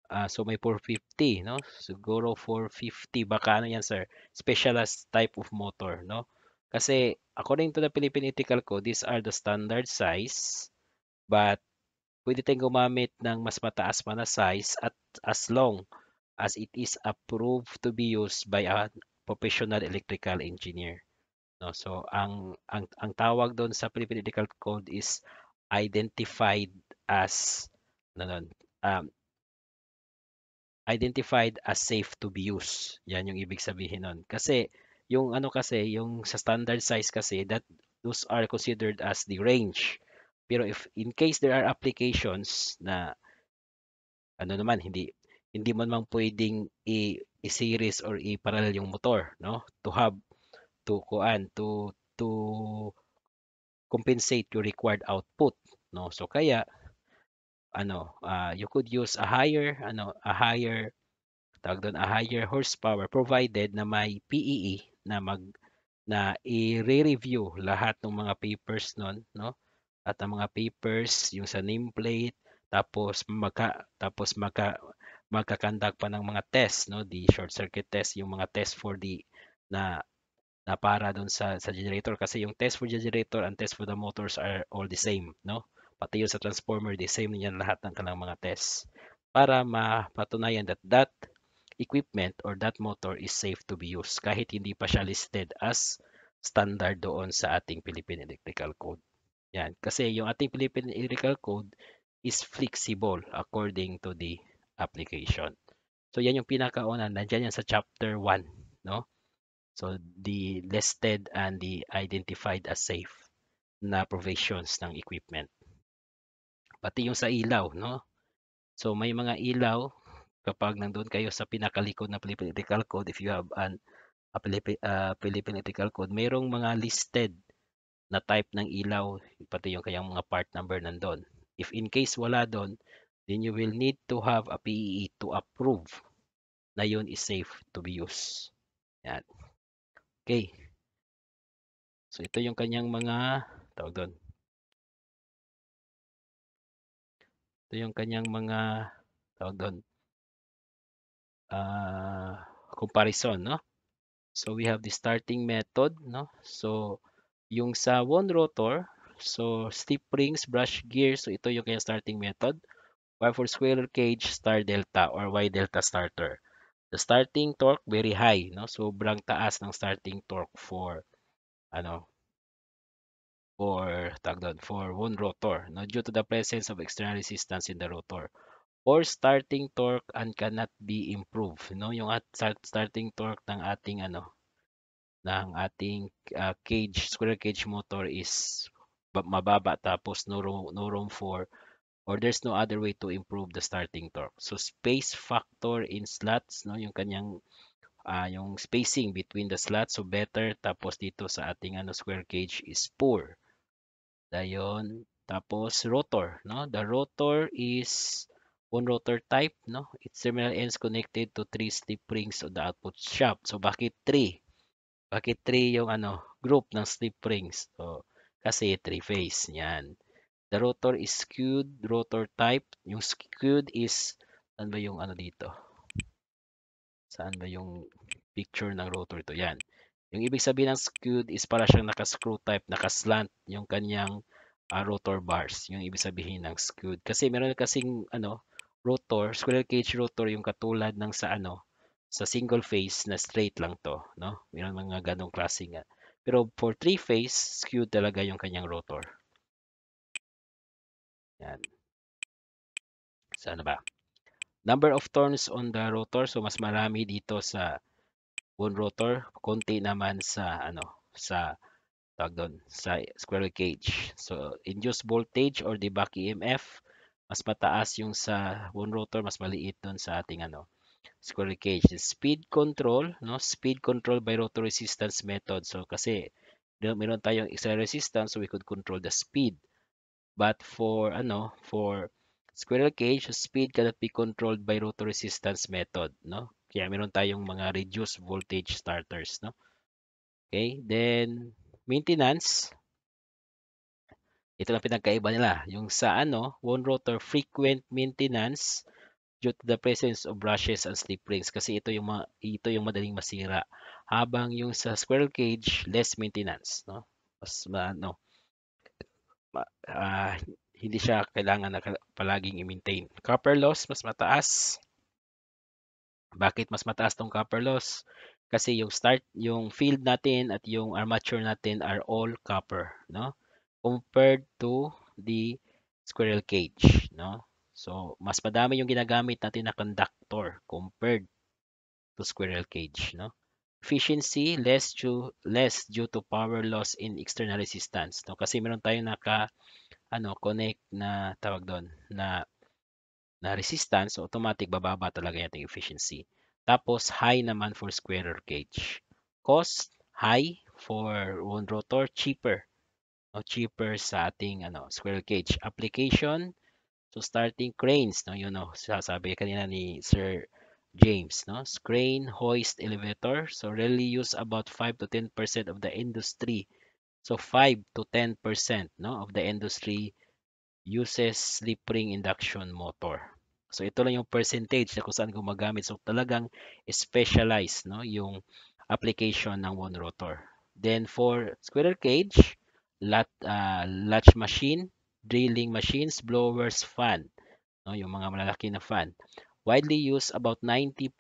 Uh, so may 450, no? Siguro 450 baka ano yan, sir. Specialized type of motor, no? Kasi according to the Philippine Ethical Code, these are the standard size but pwede tayong gumamit ng mas mataas pa na size at as long as it is approved to be used by a professional electrical engineer. No, so ang ang ang tawag doon sa Philippine Electrical Code is identified as ano nun, um, identified as safe to be used. Yan yung ibig sabihin nun. Kasi yung ano kasi, yung sa standard size kasi, that those are considered as the range. Pero if in case there are applications na ano naman, hindi hindi man mang pwedeng i, i series or i parallel yung motor, no? To have to kuan to to compensate your required output, no? So kaya ano, uh, you could use a higher ano, a higher tawag doon, a higher horsepower provided na may PEE e na mag na i-review lahat ng mga papers noon, no? At ang mga papers, yung sa nameplate, tapos maka tapos maka magkakandak pa ng mga test, no? The short circuit test, yung mga test for the na na para doon sa sa generator kasi yung test for generator and test for the motors are all the same, no? pati yun sa transformer, the same niyan lahat ng kanang mga tests para mapatunayan that that equipment or that motor is safe to be used kahit hindi pa siya listed as standard doon sa ating Philippine Electrical Code. Yan. Kasi yung ating Philippine Electrical Code is flexible according to the application. So yan yung pinakauna, nandiyan yan sa chapter 1, no? So the listed and the identified as safe na provisions ng equipment pati yung sa ilaw, no? So may mga ilaw kapag nandoon kayo sa pinakalikod na Philippine Ethical Code, if you have an a Philippine, uh, Philippine Ethical Code, mayroong mga listed na type ng ilaw, pati yung kayang mga part number nandoon. If in case wala doon, then you will need to have a PEE e to approve na yun is safe to be used. Yan. Okay. So ito yung kanyang mga tawag doon, Ito yung kanyang mga tawag doon. Uh, comparison, no? So we have the starting method, no? So yung sa one rotor, so steep rings, brush gear, so ito yung kaya starting method. While for square cage, star delta or Y delta starter. The starting torque very high, no? Sobrang taas ng starting torque for ano or tag doon, for one rotor no, due to the presence of external resistance in the rotor or starting torque and cannot be improved no yung at starting torque ng ating ano ng ating uh, cage squirrel cage motor is mababa tapos no room, no room for or there's no other way to improve the starting torque so space factor in slots no yung kanyang uh, yung spacing between the slots so better tapos dito sa ating ano square cage is poor Dayon. Tapos rotor, no? The rotor is one rotor type, no? Its terminal ends connected to three slip rings of the output shaft. So bakit 3? Bakit 3 yung ano, group ng slip rings? So kasi three phase 'yan. The rotor is skewed rotor type. Yung skewed is saan ba yung ano dito? Saan ba yung picture ng rotor to? Yan. Yung ibig sabihin ng skewed is para siyang naka-screw type, naka-slant yung kanyang uh, rotor bars. Yung ibig sabihin ng skewed. Kasi meron kasing ano, rotor, squirrel cage rotor yung katulad ng sa ano, sa single phase na straight lang to, no? Meron mga ganong klase nga. Pero for three phase, skewed talaga yung kanyang rotor. Yan. Sana ano ba? Number of turns on the rotor, so mas marami dito sa one rotor, konti naman sa ano sa tawag doon, sa squirrel cage. So, induced voltage or the back EMF, mas mataas yung sa one rotor, mas maliit doon sa ating ano squirrel cage. Speed control, no? Speed control by rotor resistance method. So, kasi meron tayong extra resistance so we could control the speed. But for ano, for squirrel cage, speed cannot be controlled by rotor resistance method, no? Kaya meron tayong mga reduced voltage starters, no? Okay, then maintenance. Ito lang pinagkaiba nila. Yung sa ano, wound rotor frequent maintenance due to the presence of brushes and slip rings kasi ito yung ito yung madaling masira. Habang yung sa squirrel cage, less maintenance, no? Mas ano, uh, hindi siya kailangan na palaging i-maintain. Copper loss mas mataas bakit mas mataas tong copper loss? Kasi yung start, yung field natin at yung armature natin are all copper, no? Compared to the squirrel cage, no? So, mas madami yung ginagamit natin na conductor compared to squirrel cage, no? Efficiency less due less due to power loss in external resistance, no? Kasi meron tayong naka ano, connect na tawag doon na na resistance, automatic bababa talaga yung efficiency. Tapos, high naman for square cage. Cost, high for wound rotor, cheaper. No, cheaper sa ating ano, square cage. Application, so starting cranes, no, yun know, sabi kanina ni Sir James, no, crane, hoist, elevator. So, really use about 5 to 10% of the industry. So, 5 to 10% no, of the industry uses slip ring induction motor. So ito lang yung percentage na kung saan gumagamit. So talagang specialized no, yung application ng one rotor. Then for squirrel cage, lat, uh, latch machine, drilling machines, blowers, fan. No, yung mga malalaki na fan. Widely used about 90%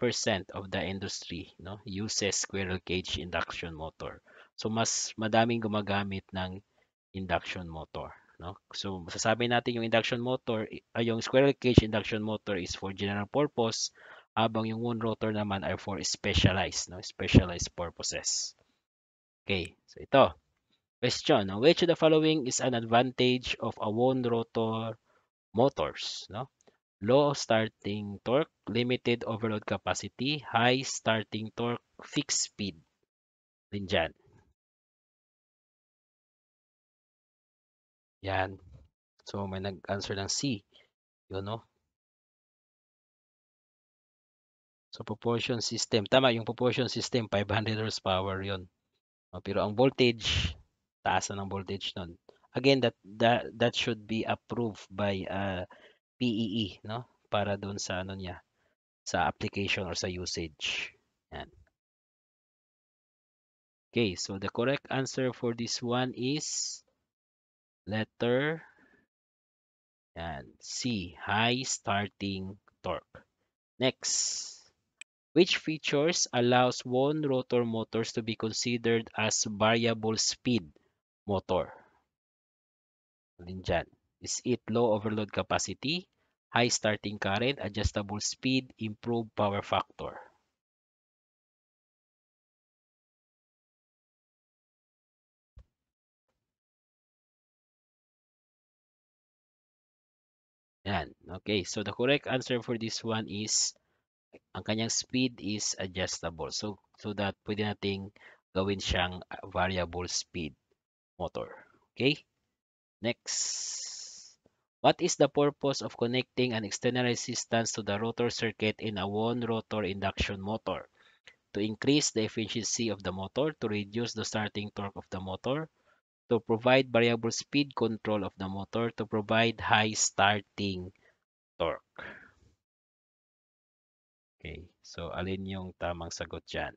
of the industry no, uses squirrel cage induction motor. So mas madaming gumagamit ng induction motor no? So masasabi natin yung induction motor, ay ah, yung squirrel cage induction motor is for general purpose habang yung wound rotor naman ay for specialized, no? Specialized purposes. Okay, so ito. Question, no? which of the following is an advantage of a wound rotor motors, no? Low starting torque, limited overload capacity, high starting torque, fixed speed. Din dyan. Yan. So, may nag-answer ng C. Yun, no? So, proportion system. Tama, yung proportion system, 500 horsepower yun. No, pero ang voltage, taas na ng voltage nun. Again, that, that, that should be approved by uh, PEE, e, no? Para doon sa ano niya, sa application or sa usage. Yan. Okay, so the correct answer for this one is letter and C, high starting torque. Next, which features allows one rotor motors to be considered as variable speed motor? Alin Is it low overload capacity, high starting current, adjustable speed, improved power factor? Yan. Okay. So, the correct answer for this one is ang kanyang speed is adjustable. So, so that pwede nating gawin siyang ah, variable speed motor. Okay? Next. What is the purpose of connecting an external resistance to the rotor circuit in a one rotor induction motor? To increase the efficiency of the motor, to reduce the starting torque of the motor, to provide variable speed control of the motor to provide high starting torque. Okay, so alin yung tamang sagot dyan?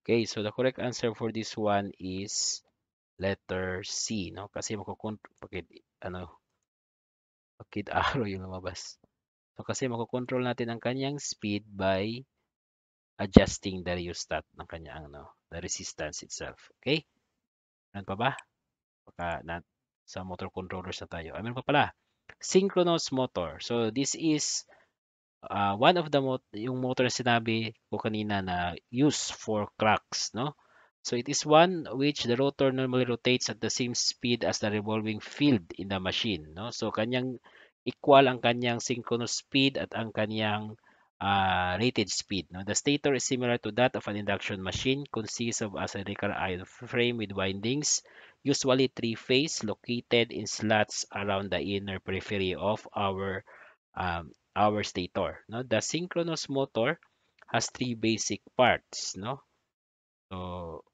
Okay, so the correct answer for this one is letter C, no? Kasi makukontrol, bakit, ano, bakit arrow yung lumabas. So, kasi makukontrol natin ang kanyang speed by adjusting the rheostat ng kanyang, ano, the resistance itself. Okay? Ano pa ba? Baka na, sa motor controllers na tayo. I ah, mean pa pala, synchronous motor. So, this is uh, one of the mot yung motor na sinabi ko kanina na use for cracks, no? So it is one which the rotor normally rotates at the same speed as the revolving field in the machine, no? So kanyang equal ang kanyang synchronous speed at ang kanyang uh, rated speed. No? the stator is similar to that of an induction machine, consists of a spherical iron frame with windings, usually three-phase, located in slots around the inner periphery of our um, our stator. No? The synchronous motor has three basic parts. No? So,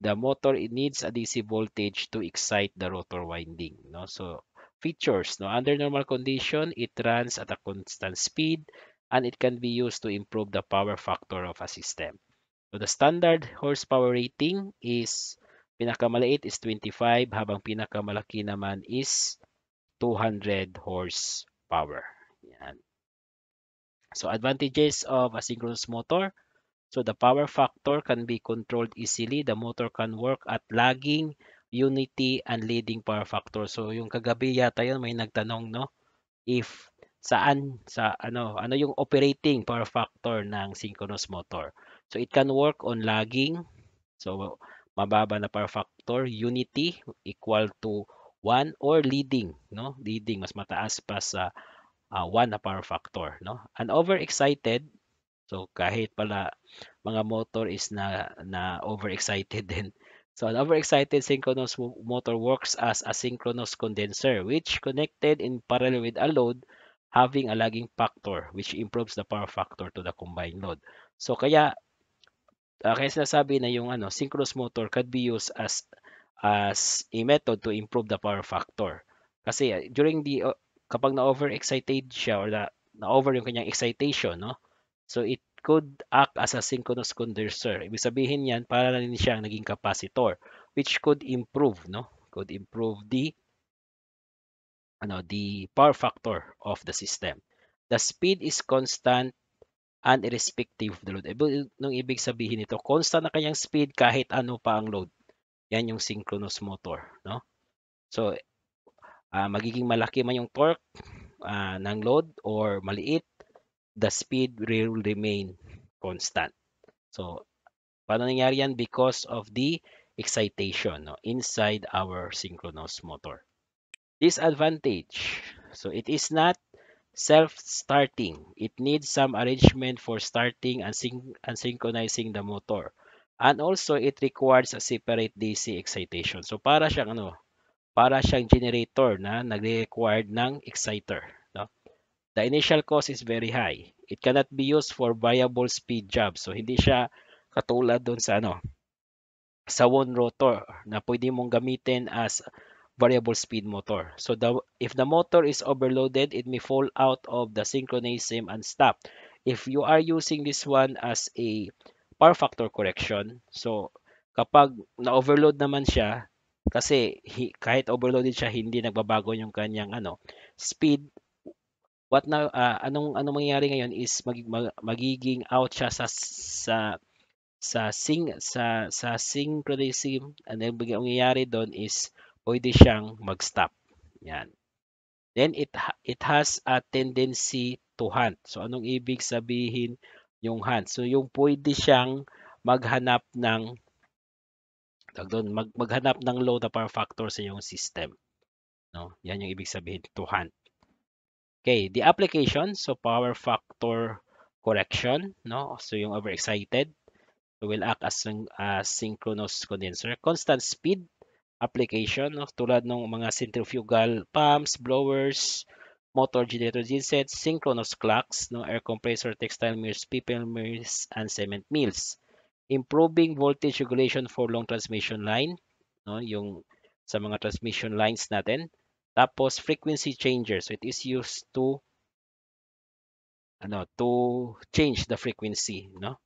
the motor it needs a DC voltage to excite the rotor winding. No? So, features. No? Under normal condition, it runs at a constant speed and it can be used to improve the power factor of a system. So, the standard horsepower rating is pinakamaliit is 25 habang pinakamalaki naman is 200 horsepower. So advantages of asynchronous motor. So the power factor can be controlled easily. The motor can work at lagging, unity, and leading power factor. So yung kagabi yata yun may nagtanong no if saan sa ano ano yung operating power factor ng synchronous motor. So it can work on lagging. So mababa na power factor, unity equal to 1 or leading, no? Leading mas mataas pa sa ah, one na power factor, no? and overexcited, so kahit pala mga motor is na na overexcited din. So an overexcited synchronous motor works as a synchronous condenser which connected in parallel with a load having a lagging factor which improves the power factor to the combined load. So kaya uh, kaya sinasabi na yung ano, synchronous motor could be used as as a method to improve the power factor. Kasi uh, during the kapag na-overexcited siya or na, na-over yung kanyang excitation, no? So it could act as a synchronous condenser. Ibig sabihin yan, para na rin siyang naging capacitor, which could improve, no? Could improve the ano, the power factor of the system. The speed is constant and irrespective of the load. Nung ibig sabihin nito, constant na kanyang speed kahit ano pa ang load. Yan yung synchronous motor, no? So, uh, magiging malaki man yung torque uh, ng load or maliit, the speed will remain constant. So, paano nangyari yan? Because of the excitation no, inside our synchronous motor. Disadvantage. So, it is not self-starting. It needs some arrangement for starting and, syn and synchronizing the motor. And also, it requires a separate DC excitation. So, para siyang ano, para siyang generator na nagre-required ng exciter. No? The initial cost is very high. It cannot be used for variable speed jobs. So hindi siya katulad doon sa ano sa one rotor na pwede mong gamitin as variable speed motor. So the, if the motor is overloaded, it may fall out of the synchronism and stop. If you are using this one as a power factor correction, so kapag na-overload naman siya, kasi he, kahit overloaded siya, hindi nagbabago yung kanyang ano, speed. What na uh, anong anong mangyayari ngayon is mag, mag, magiging out siya sa sa sa sing sa sa synchronism. then yung mangyayari doon is pwede siyang mag-stop. Yan. Then it it has a tendency to hunt. So anong ibig sabihin yung hunt? So yung pwede siyang maghanap ng tag doon, mag, maghanap ng low na power factor sa iyong system. No? Yan yung ibig sabihin to hunt. Okay, the application, so power factor correction, no? So yung overexcited so will act as a uh, synchronous condenser. Constant speed application, no? tulad ng mga centrifugal pumps, blowers, motor generator gensets, synchronous clocks, no? air compressor, textile mills, paper mills, and cement mills improving voltage regulation for long transmission line, no, yung sa mga transmission lines natin. Tapos frequency changer. So it is used to ano, to change the frequency, no?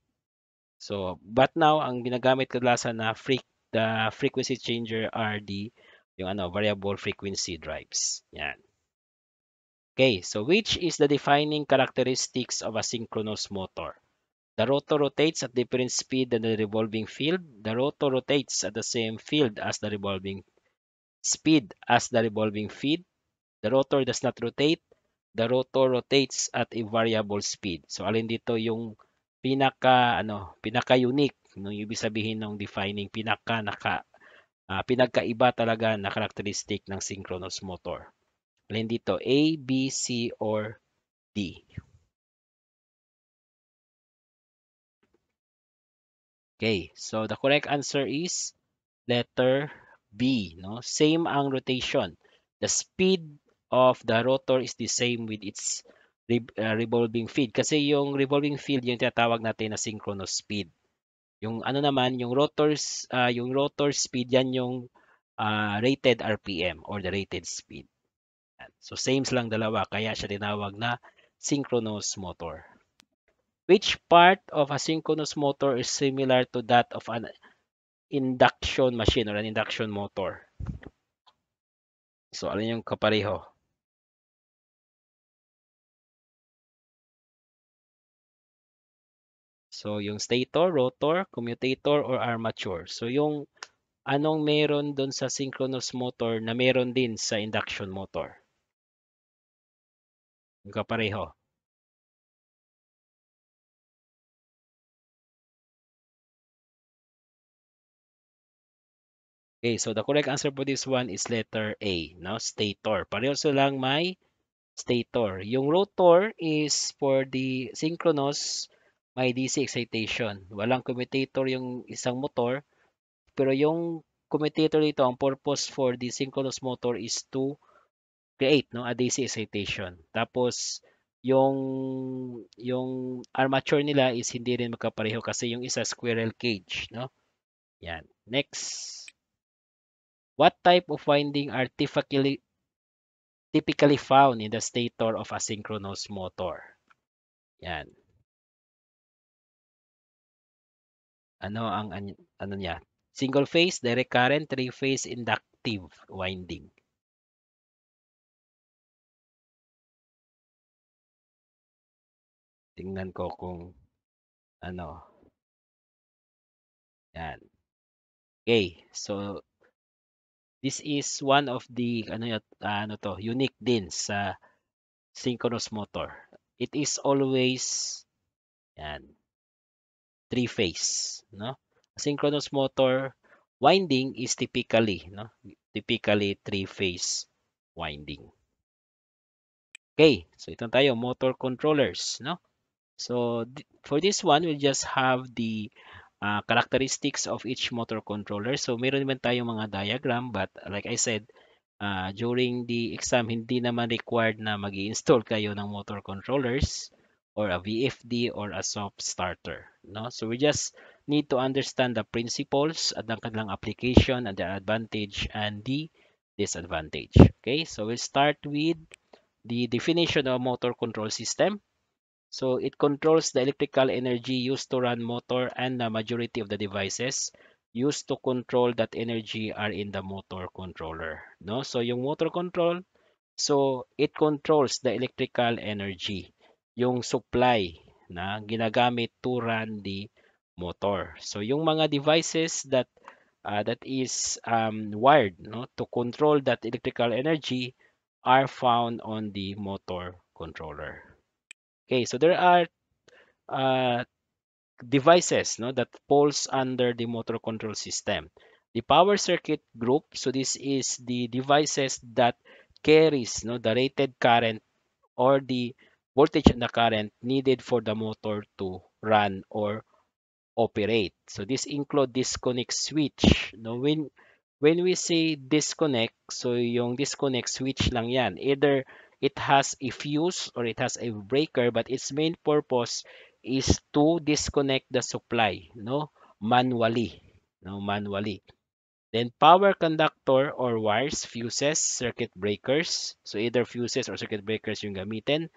So, but now ang ginagamit kadalasan na freq the frequency changer are the yung ano, variable frequency drives. Yan. Okay, so which is the defining characteristics of a synchronous motor? The rotor rotates at different speed than the revolving field. The rotor rotates at the same field as the revolving speed as the revolving field. The rotor does not rotate. The rotor rotates at a variable speed. So alin dito yung pinaka ano, pinaka unique nung no, ibig sabihin ng defining pinaka naka uh, ah, pinagkaiba talaga na characteristic ng synchronous motor. Alin dito A, B, C or D. Okay, so the correct answer is letter B. No? Same ang rotation. The speed of the rotor is the same with its uh, revolving field. Kasi yung revolving field, yung tinatawag natin na synchronous speed. Yung ano naman, yung rotors, uh, yung rotor speed, yan yung uh, rated RPM or the rated speed. So same lang dalawa, kaya siya tinawag na synchronous motor. Which part of a synchronous motor is similar to that of an induction machine or an induction motor? So, alin yung kapareho? So, yung stator, rotor, commutator, or armature. So, yung anong meron doon sa synchronous motor na meron din sa induction motor? Yung kapareho. Okay, so the correct answer for this one is letter A, no? Stator. Pareho silang may stator. Yung rotor is for the synchronous may DC excitation. Walang commutator yung isang motor, pero yung commutator dito, ang purpose for the synchronous motor is to create no, a DC excitation. Tapos, yung yung armature nila is hindi rin magkapareho kasi yung isa squirrel cage no yan next What type of winding are typically, typically found in the stator of a synchronous motor? Yan. Ano ang ano niya? Single phase, direct current, three phase inductive winding. Tingnan ko kung ano. Yan. Okay, so This is one of the ano ano to, unique din sa synchronous motor. It is always yan three phase, no? Synchronous motor winding is typically, no? Typically three phase winding. Okay, so ito tayo motor controllers, no? So for this one, we'll just have the uh, characteristics of each motor controller. So meron naman tayong mga diagram but like I said, uh, during the exam, hindi naman required na mag install kayo ng motor controllers or a VFD or a soft starter. No? So we just need to understand the principles at ang kanilang application and the advantage and the disadvantage. Okay, so we'll start with the definition of motor control system. So it controls the electrical energy used to run motor and the majority of the devices used to control that energy are in the motor controller. No? So yung motor control, so it controls the electrical energy, yung supply na ginagamit to run the motor. So yung mga devices that uh, that is um, wired no, to control that electrical energy are found on the motor controller. Okay, so there are uh, devices no, that falls under the motor control system. The power circuit group, so this is the devices that carries no, the rated current or the voltage and the current needed for the motor to run or operate. So this include disconnect switch. No, when, when we say disconnect, so yung disconnect switch lang yan. Either it has a fuse or it has a breaker but its main purpose is to disconnect the supply no manually no manually then power conductor or wires fuses circuit breakers so either fuses or circuit breakers yung gamitin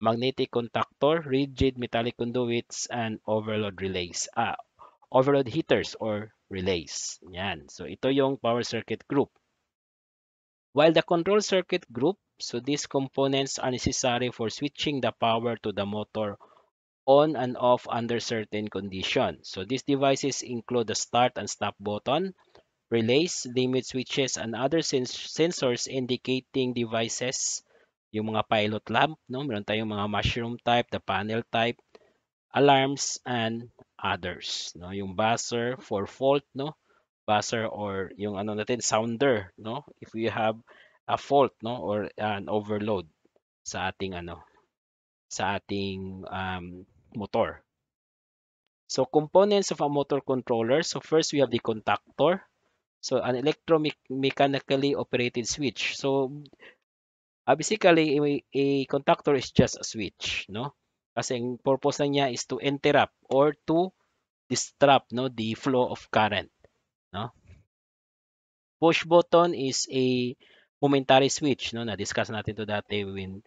magnetic contactor rigid metallic conduits and overload relays ah overload heaters or relays yan so ito yung power circuit group while the control circuit group So these components are necessary for switching the power to the motor on and off under certain conditions. So these devices include the start and stop button, relays, limit switches, and other sens sensors indicating devices, yung mga pilot lamp, no? meron tayong mga mushroom type, the panel type, alarms, and others. No? Yung buzzer for fault, no? buzzer or yung ano natin, sounder. No? If you have a fault no or an overload sa ating ano sa ating um, motor. So components of a motor controller. So first we have the contactor. So an electromechanically operated switch. So uh, basically a, a contactor is just a switch, no? Kasi ang purpose na niya is to interrupt or to disrupt no the flow of current, no? Push button is a momentary switch no na discuss natin to dati when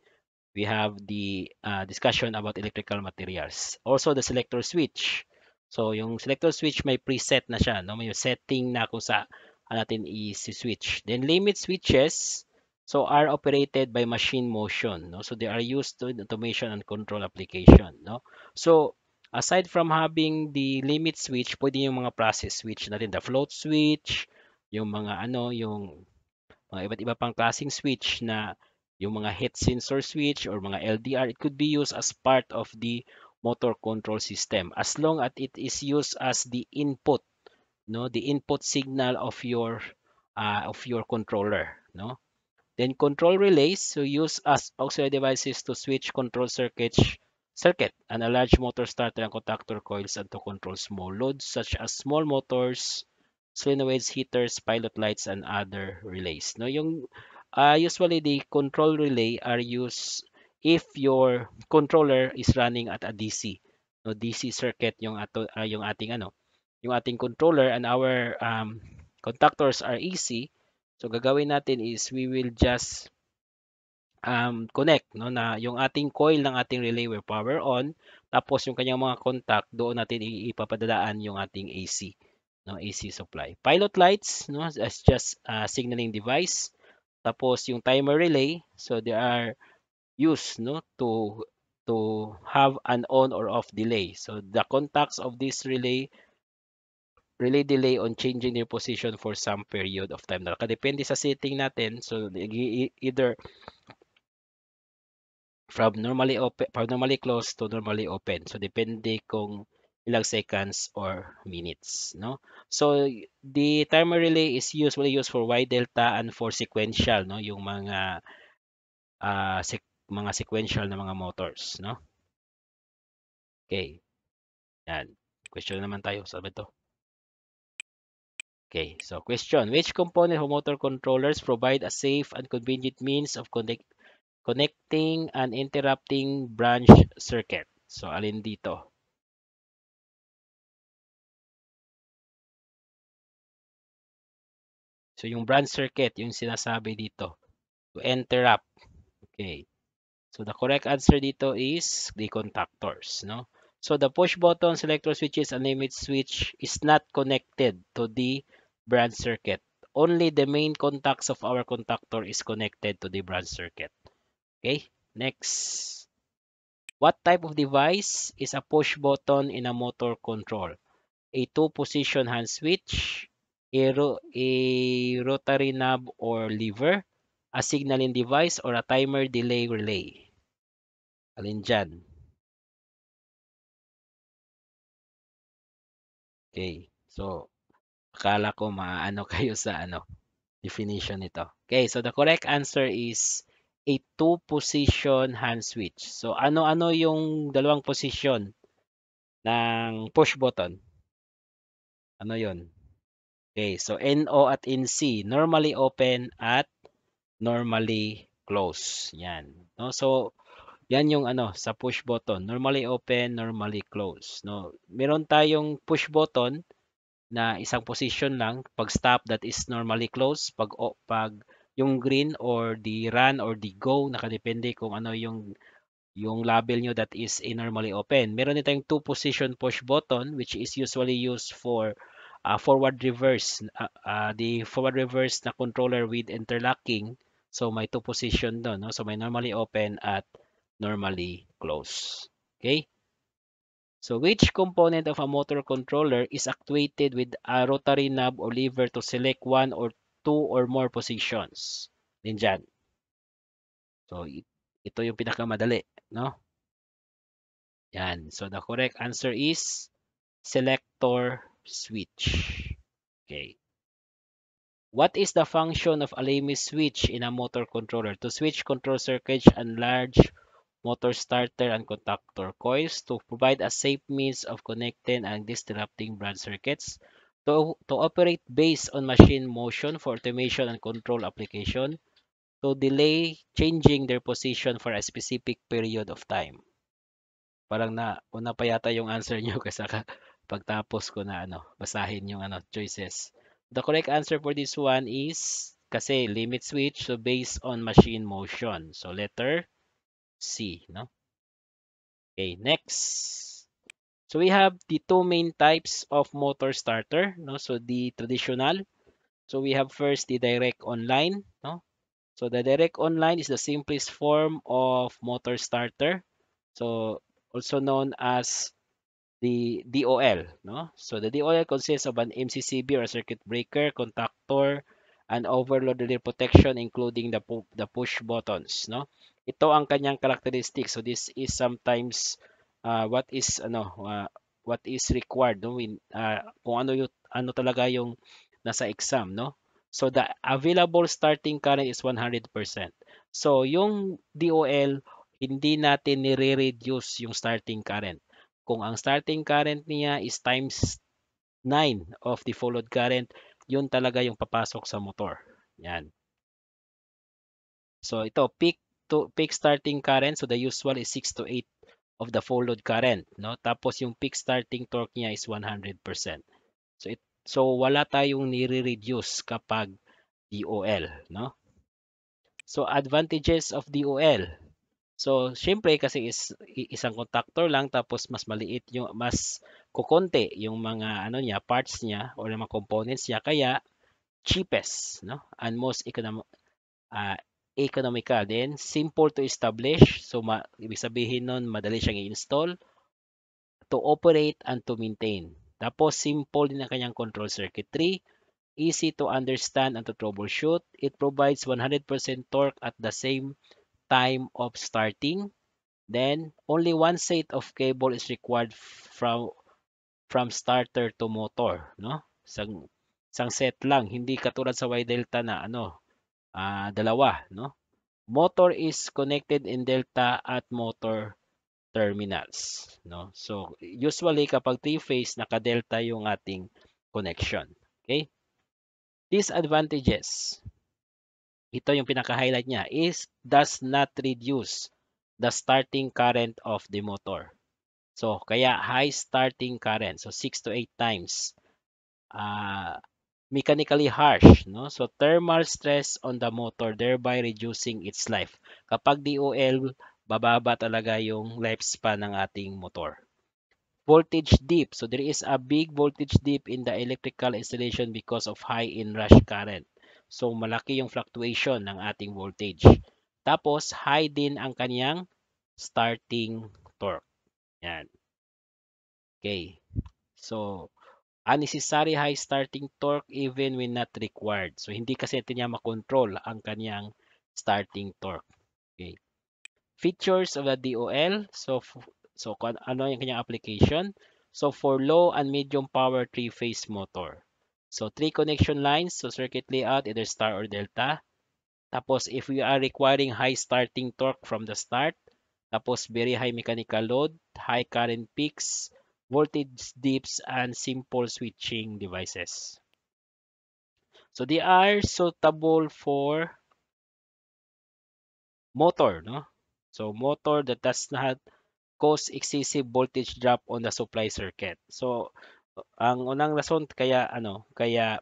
we have the uh, discussion about electrical materials also the selector switch so yung selector switch may preset na siya no may setting na kung sa uh, natin i-switch then limit switches so are operated by machine motion no so they are used in automation and control application no so aside from having the limit switch pwede yung mga process switch natin the float switch yung mga ano yung mga iba't iba pang klaseng switch na yung mga heat sensor switch or mga LDR, it could be used as part of the motor control system as long as it is used as the input, no, the input signal of your uh, of your controller, no. Then control relays, so use as auxiliary devices to switch control circuits circuit and a large motor starter and contactor coils and to control small loads such as small motors, solenoids, heaters, pilot lights, and other relays. No, yung uh, usually the control relay are used if your controller is running at a DC. No, DC circuit yung ato, uh, yung ating ano, yung ating controller and our um, contactors are AC. E so gagawin natin is we will just um, connect no na yung ating coil ng ating relay will power on tapos yung kanyang mga contact doon natin ipapadadaan yung ating AC no AC supply. Pilot lights, no, as just a signaling device. Tapos yung timer relay, so they are used, no, to to have an on or off delay. So the contacts of this relay relay delay on changing their position for some period of time. Nakadepende sa setting natin. So either from normally open from normally closed to normally open. So depende kung ilang seconds or minutes no so the timer relay is usually used for y delta and for sequential no yung mga uh, sec mga sequential na mga motors no okay yan question naman tayo sa to okay so question which component of motor controllers provide a safe and convenient means of connect connecting and interrupting branch circuit so alin dito So yung branch circuit, yung sinasabi dito. To enter up. Okay. So the correct answer dito is the contactors, no? So the push button selector switches and limit switch is not connected to the branch circuit. Only the main contacts of our contactor is connected to the branch circuit. Okay, next. What type of device is a push button in a motor control? A two-position hand switch, a, ro a rotary knob or lever, a signaling device, or a timer delay relay. Alin dyan? Okay. So, akala ko maano kayo sa ano definition nito. Okay. So, the correct answer is a two-position hand switch. So, ano-ano yung dalawang position ng push button? Ano yon? Okay, so NO at NC, normally open at normally close. Yan. No? So, yan yung ano, sa push button. Normally open, normally close. No? Meron tayong push button na isang position lang. Pag stop, that is normally close. Pag, oh, pag yung green or the run or the go, nakadepende kung ano yung yung label nyo that is a eh, normally open. Meron din tayong two position push button which is usually used for uh, forward reverse uh, uh, the forward reverse na controller with interlocking so may two position doon no so may normally open at normally close okay so which component of a motor controller is actuated with a rotary knob or lever to select one or two or more positions din dyan so ito yung pinakamadali no yan so the correct answer is selector switch. Okay. What is the function of a Lamy switch in a motor controller? To switch control circuits and large motor starter and contactor coils to provide a safe means of connecting and disrupting branch circuits to, to operate based on machine motion for automation and control application to delay changing their position for a specific period of time. Parang na una pa yata yung answer nyo kaysa pagtapos ko na ano, basahin yung ano, choices. The correct answer for this one is kasi limit switch so based on machine motion. So letter C, no? Okay, next. So we have the two main types of motor starter, no? So the traditional. So we have first the direct online, no? So the direct online is the simplest form of motor starter. So also known as the DOL. No? So the DOL consists of an MCCB or circuit breaker, contactor, and overload relay protection including the, pu the push buttons. No? Ito ang kanyang characteristics. So this is sometimes uh, what is ano uh, what is required no in uh, kung ano yung ano talaga yung nasa exam no so the available starting current is 100% so yung DOL hindi natin ni reduce yung starting current kung ang starting current niya is times 9 of the followed current, yun talaga yung papasok sa motor. Yan. So ito, peak to peak starting current, so the usual is 6 to 8 of the full load current, no? Tapos yung peak starting torque niya is 100%. So it so wala tayong nire-reduce kapag DOL, no? So advantages of DOL, So, syempre kasi is isang contactor lang tapos mas maliit yung mas kukonti yung mga ano niya, parts niya or mga components niya kaya cheapest, no? And most economic uh, ah, economical din, simple to establish. So, ma ibig sabihin nun, madali siyang i-install to operate and to maintain. Tapos, simple din ang kanyang control circuitry easy to understand and to troubleshoot. It provides 100% torque at the same time time of starting. Then, only one set of cable is required from from starter to motor, no? Isang, isang set lang, hindi katulad sa Y delta na ano, uh, dalawa, no? Motor is connected in delta at motor terminals, no? So, usually kapag three-phase, naka-delta yung ating connection, okay? Disadvantages ito yung pinaka-highlight niya, is does not reduce the starting current of the motor. So, kaya high starting current, so 6 to 8 times. Uh, mechanically harsh, no? So, thermal stress on the motor, thereby reducing its life. Kapag DOL, bababa talaga yung lifespan ng ating motor. Voltage dip. So, there is a big voltage dip in the electrical installation because of high inrush current. So malaki yung fluctuation ng ating voltage. Tapos high din ang kanyang starting torque. Yan. Okay. So unnecessary high starting torque even when not required. So hindi kasi ito niya makontrol ang kanyang starting torque. Okay. Features of the DOL. So so ano yung kanyang application? So for low and medium power three-phase motor. So, three connection lines. So, circuit layout, either star or delta. Tapos, if we are requiring high starting torque from the start, tapos very high mechanical load, high current peaks, voltage dips, and simple switching devices. So, they are suitable for motor, no? So, motor that does not cause excessive voltage drop on the supply circuit. So, ang unang rason kaya ano, kaya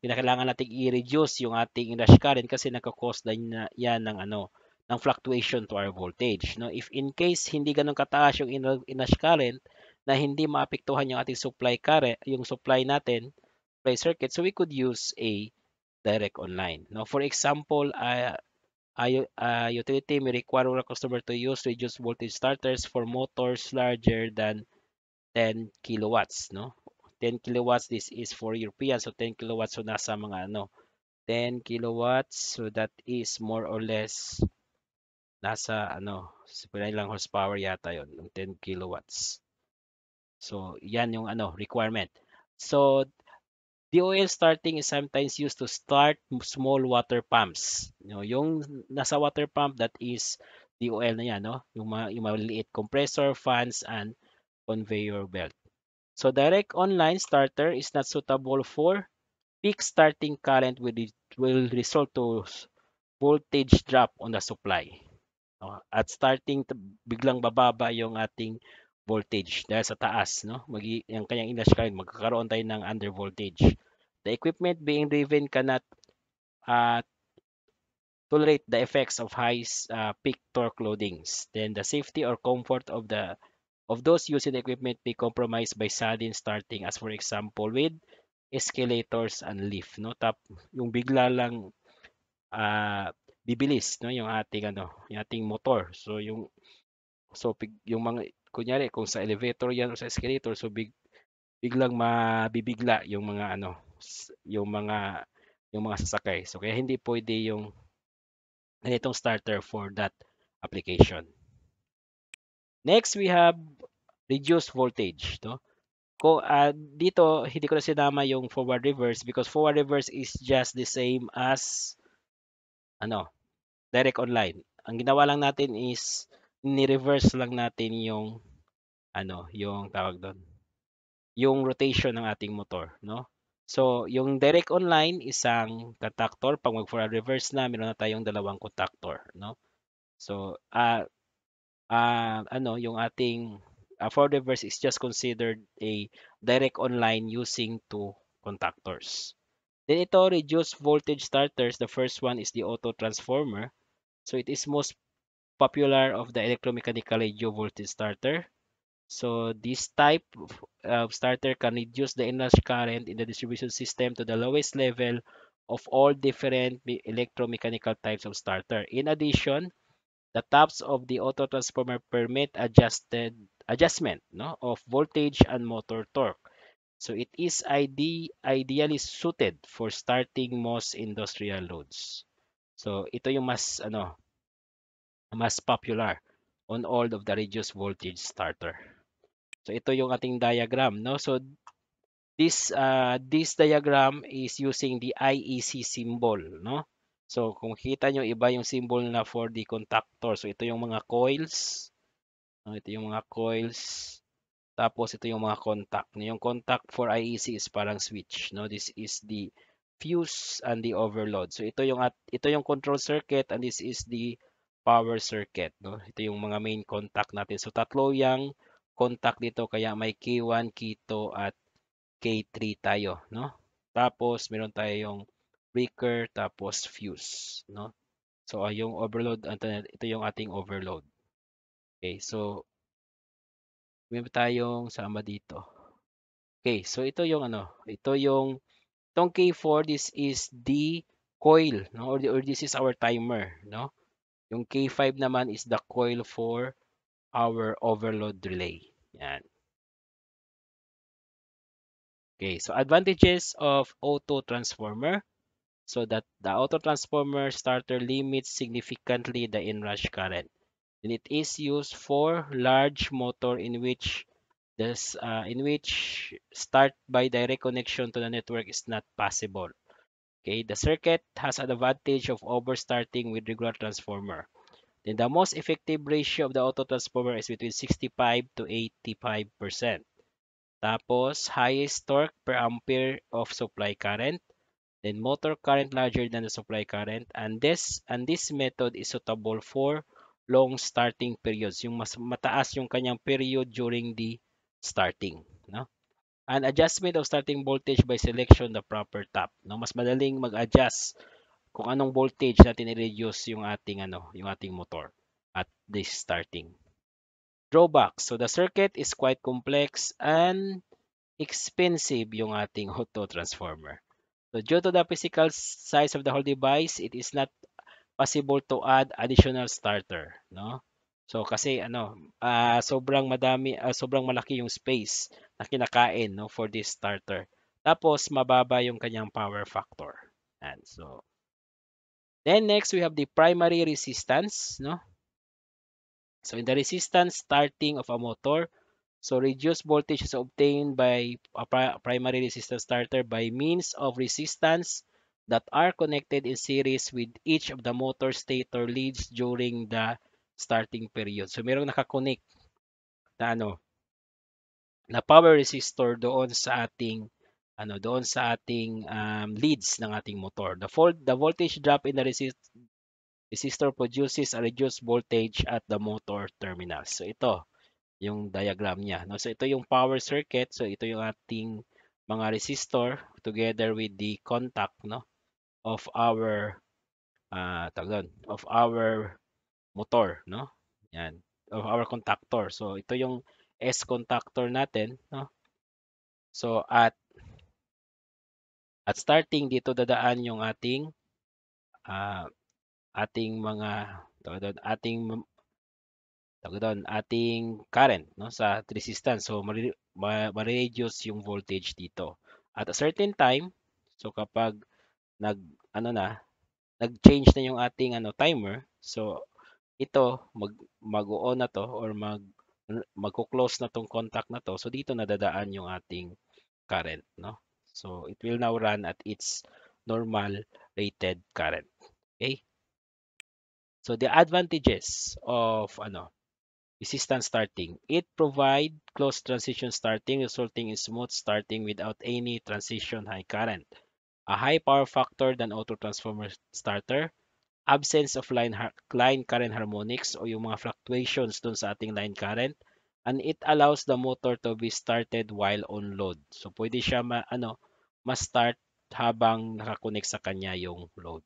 kinakailangan nating i-reduce yung ating rush current kasi nagko-cause na yan ng ano, ng fluctuation to our voltage. No? If in case hindi ganoon kataas yung inrush current na hindi maapektuhan yung ating supply current, yung supply natin, supply circuit, so we could use a direct online. Now, for example, uh, a uh, utility may require our customer to use reduced voltage starters for motors larger than 10 kilowatts. No? 10 kilowatts. This is for European. So 10 kilowatts. So nasa mga ano. 10 kilowatts. So that is more or less nasa ano. lang horsepower yata yon Yung 10 kilowatts. So yan yung ano requirement. So DOL starting is sometimes used to start small water pumps. You know, yung nasa water pump that is DOL na yan, no? Yung, ma yung maliliit compressor, fans, and conveyor belt. So direct online starter is not suitable for peak starting current will, will result to voltage drop on the supply. No? At starting, biglang bababa yung ating voltage dahil sa taas. No? Mag yung kanyang inlash current, magkakaroon tayo ng under voltage. The equipment being driven cannot uh, tolerate the effects of high uh, peak torque loadings. Then the safety or comfort of the Of those using equipment may compromise by sudden starting as for example with escalators and lift no tap yung bigla lang uh, bibilis no yung ating ano yung ating motor so yung so yung mga kunyari kung sa elevator yan o sa escalator so big biglang mabibigla yung mga ano yung mga yung mga sasakay. So kaya hindi pwede yung ganitong starter for that application. Next we have reduced voltage, to Ko uh, dito hindi ko na sinama yung forward reverse because forward reverse is just the same as ano, direct online. Ang ginawa lang natin is ni-reverse lang natin yung ano, yung tawag doon. Yung rotation ng ating motor, no? So, yung direct online, isang contactor. Pag mag forward reverse na, meron na tayong dalawang contactor, no? So, uh, uh, ano, yung ating uh, for Fordiverse is just considered a direct online using two contactors. Then ito, reduced voltage starters. The first one is the auto transformer. So it is most popular of the electromechanical radio voltage starter. So this type of starter can reduce the energy current in the distribution system to the lowest level of all different electromechanical types of starter. In addition, the taps of the auto transformer permit adjusted adjustment no, of voltage and motor torque. So it is ID, ideally suited for starting most industrial loads. So ito yung mas ano mas popular on all of the reduced voltage starter. So ito yung ating diagram no. So this uh, this diagram is using the IEC symbol no. So kung kita nyo iba yung symbol na for the contactor. So ito yung mga coils ito yung mga coils. Tapos ito yung mga contact. Yung contact for IEC is parang switch, no? This is the fuse and the overload. So ito yung at ito yung control circuit and this is the power circuit, no? Ito yung mga main contact natin. So tatlo yung contact dito kaya may K1, K2 at K3 tayo, no? Tapos meron tayo yung breaker tapos fuse, no? So uh, yung overload ito yung ating overload. Okay, so meron tayong sama dito. Okay, so ito yung ano, ito yung itong K4 this is the coil, no? Or, the, or this is our timer, no? Yung K5 naman is the coil for our overload relay. Yan. Okay, so advantages of auto transformer. So that the auto transformer starter limits significantly the inrush current. and it is used for large motor in which this uh, in which start by direct connection to the network is not possible okay the circuit has an advantage of over starting with regular transformer then the most effective ratio of the auto transformer is between 65 to 85 percent tapos highest torque per ampere of supply current then motor current larger than the supply current and this and this method is suitable for long starting periods, yung mas mataas yung kanyang period during the starting, no? An adjustment of starting voltage by selection the proper tap, no? Mas madaling mag-adjust kung anong voltage natin i-reduce yung ating ano, yung ating motor at this starting. drawback So the circuit is quite complex and expensive yung ating auto transformer. So due to the physical size of the whole device, it is not possible to add additional starter, no? So kasi ano, uh, sobrang madami, uh, sobrang malaki yung space na kinakain no for this starter. Tapos mababa yung kanyang power factor. And so Then next we have the primary resistance, no? So in the resistance starting of a motor, so reduced voltage is obtained by a primary resistance starter by means of resistance that are connected in series with each of the motor stator leads during the starting period. So merong nakakonect na ano na power resistor doon sa ating ano doon sa ating um, leads ng ating motor. The fold the voltage drop in the resist resistor produces a reduced voltage at the motor terminals. So ito yung diagram niya. No? So ito yung power circuit. So ito yung ating mga resistor together with the contact no of our uh, tawag of our motor, no? Yan, of our contactor. So ito yung S contactor natin, no? So at at starting dito dadaan yung ating uh, ating mga tawag doon, ating tawag doon, ating current no sa resistance. So ma-reduce ma yung voltage dito. At a certain time, so kapag nag ano na, nag-change na yung ating ano timer. So ito mag mag-on na to or mag magko-close na tong contact na to. So dito nadadaan yung ating current, no? So it will now run at its normal rated current. Okay? So the advantages of ano resistance starting. It provide close transition starting resulting in smooth starting without any transition high current a high power factor than auto transformer starter, absence of line, line current harmonics o yung mga fluctuations dun sa ating line current, and it allows the motor to be started while on load. So pwede siya ma, ano, ma-start habang nakakonek sa kanya yung load.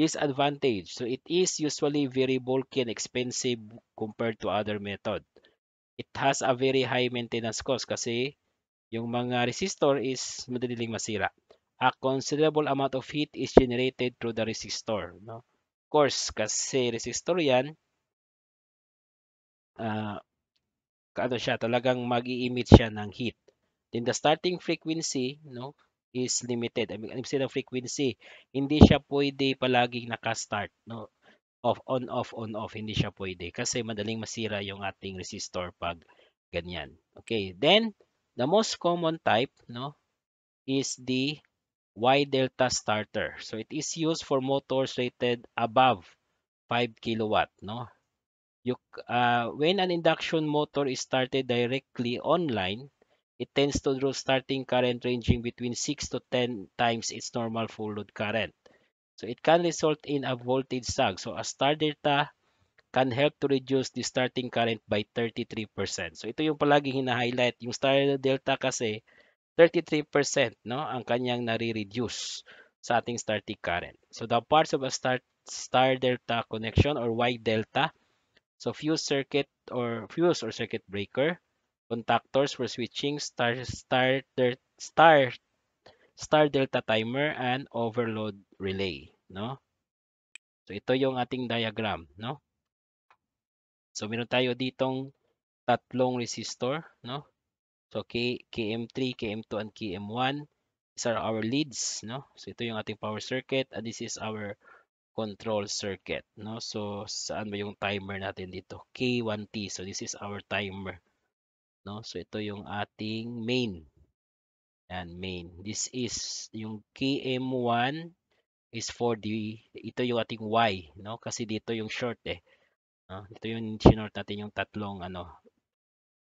Disadvantage. So it is usually very bulky and expensive compared to other method. It has a very high maintenance cost kasi yung mga resistor is madaling masira a considerable amount of heat is generated through the resistor. No? Of course, kasi resistor yan, uh, ano siya, talagang mag emit siya ng heat. Then the starting frequency no, is limited. I mean, ibig ng frequency, hindi siya pwede palaging naka-start. No? Off, on, off, on, off. Hindi siya pwede kasi madaling masira yung ating resistor pag ganyan. Okay, then the most common type no, is the Y delta starter. So it is used for motors rated above 5 kilowatt, no? You uh, when an induction motor is started directly online, it tends to draw starting current ranging between 6 to 10 times its normal full load current. So it can result in a voltage sag. So a star delta can help to reduce the starting current by 33%. So ito yung palaging hina-highlight. Yung star delta kasi 33% no ang kanyang nare-reduce sa ating static current. So the parts of a star, star delta connection or Y delta, so fuse circuit or fuse or circuit breaker, contactors for switching, star star star star delta timer and overload relay, no? So ito yung ating diagram, no? So meron tayo ditong tatlong resistor, no? So K, KM3, KM2 and KM1 these are our leads no. So ito yung ating power circuit and this is our control circuit no. So saan ba yung timer natin dito? K1T. So this is our timer no. So ito yung ating main. Yan main. This is yung KM1 is for the ito yung ating Y no kasi dito yung short eh. No? Ito yung sinort natin yung tatlong ano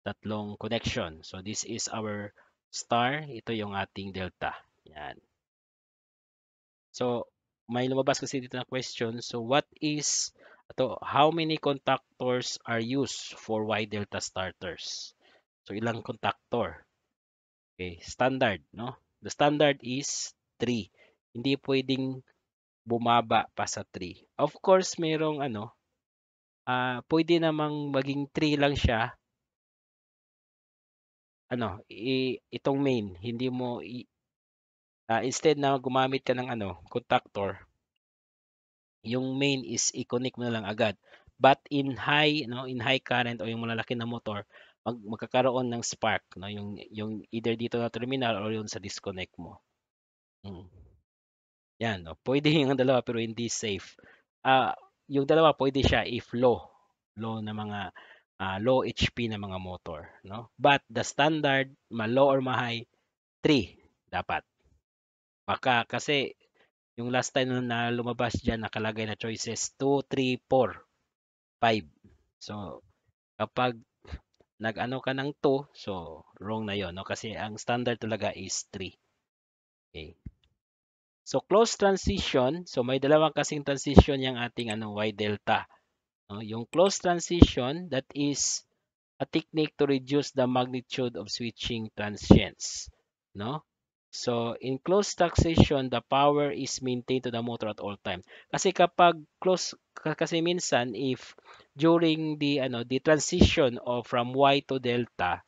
tatlong connection. So this is our star, ito yung ating delta. Yan. So may lumabas kasi dito na question. So what is ito, how many contactors are used for Y delta starters? So ilang contactor? Okay, standard, no? The standard is 3. Hindi pwedeng bumaba pa sa 3. Of course, merong ano, uh, pwede namang maging 3 lang siya ano, i itong main hindi mo i ah, instead na gumamit ka ng ano, contactor yung main is i-connect mo na lang agad. But in high, no, in high current o yung malalaki na motor, mag magkakaroon ng spark, no, yung yung either dito na terminal or yung sa disconnect mo. Mm. Yan, no. Pwede yung dalawa pero hindi safe. Ah, yung dalawa pwede siya if low, low na mga uh, low HP na mga motor, no? But the standard, ma-low or ma-high, 3 dapat. Baka kasi yung last time na lumabas diyan nakalagay na choices 2, 3, 4, 5. So kapag nag-ano ka ng 2, so wrong na 'yon, no? Kasi ang standard talaga is 3. Okay. So close transition, so may dalawang kasing transition yung ating ano y delta Uh, yung closed transition, that is a technique to reduce the magnitude of switching transients. No? So, in closed transition, the power is maintained to the motor at all time. Kasi kapag close, kasi minsan, if during the, ano, the transition of from Y to delta,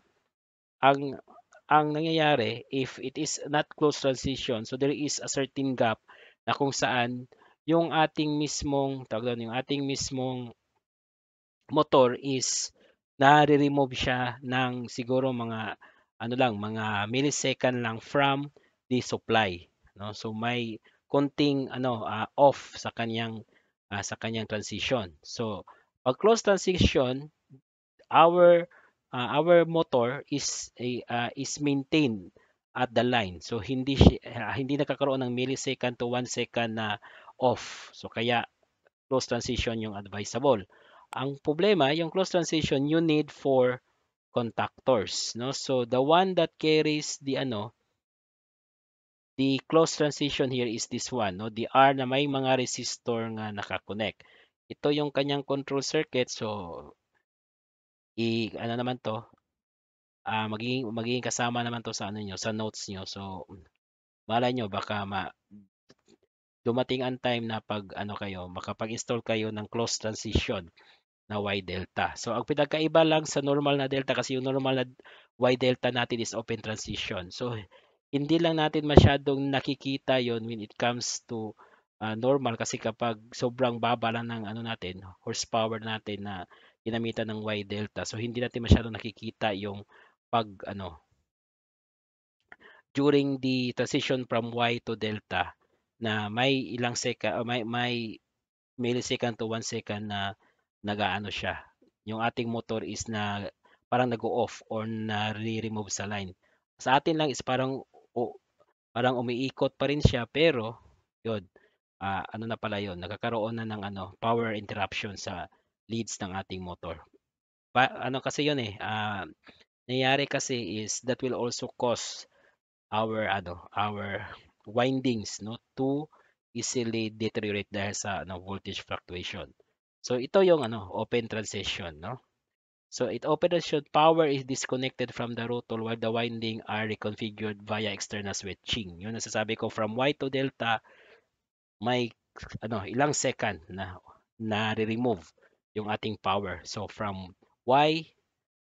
ang, ang nangyayari, if it is not closed transition, so there is a certain gap na kung saan yung ating mismong, tawag doon, yung ating mismong motor is nare-remove siya ng siguro mga ano lang mga millisecond lang from the supply no so may konting ano uh, off sa kanyang uh, sa kanyang transition so pag close transition our uh, our motor is a, uh, is maintained at the line so hindi uh, hindi nagkakaroon ng millisecond to 1 second na off so kaya close transition yung advisable ang problema, yung close transition, you need for contactors, no? So the one that carries the ano the close transition here is this one, no? The R na may mga resistor nga nakakonect. Ito yung kanyang control circuit. So i ano naman to? Uh, magiging magiging kasama naman to sa ano niyo, sa notes niyo. So malay niyo baka ma dumating ang time na pag ano kayo, makapag-install kayo ng close transition na y delta. So ang pinagkaiba lang sa normal na delta kasi yung normal na y delta natin is open transition. So hindi lang natin masyadong nakikita yon when it comes to uh, normal kasi kapag sobrang baba lang ng ano natin, horsepower natin na ginamitan ng Y delta. So hindi natin masyadong nakikita yung pag ano during the transition from Y to delta na may ilang second uh, ah, may may millisecond to 1 second na nagaano siya. Yung ating motor is na parang nag-off or na remove sa line. Sa atin lang is parang oh, parang umiikot pa rin siya pero yun uh, ano na pala yon nagkakaroon na ng ano power interruption sa leads ng ating motor. Pa, ano kasi yon eh uh, ah, nangyayari kasi is that will also cause our ano our windings no to easily deteriorate dahil sa ano voltage fluctuation. So ito yung ano, open transition, no? So it operation transition power is disconnected from the rotor while the winding are reconfigured via external switching. Yun nasasabi ko from Y to delta may ano, ilang second na na remove yung ating power. So from Y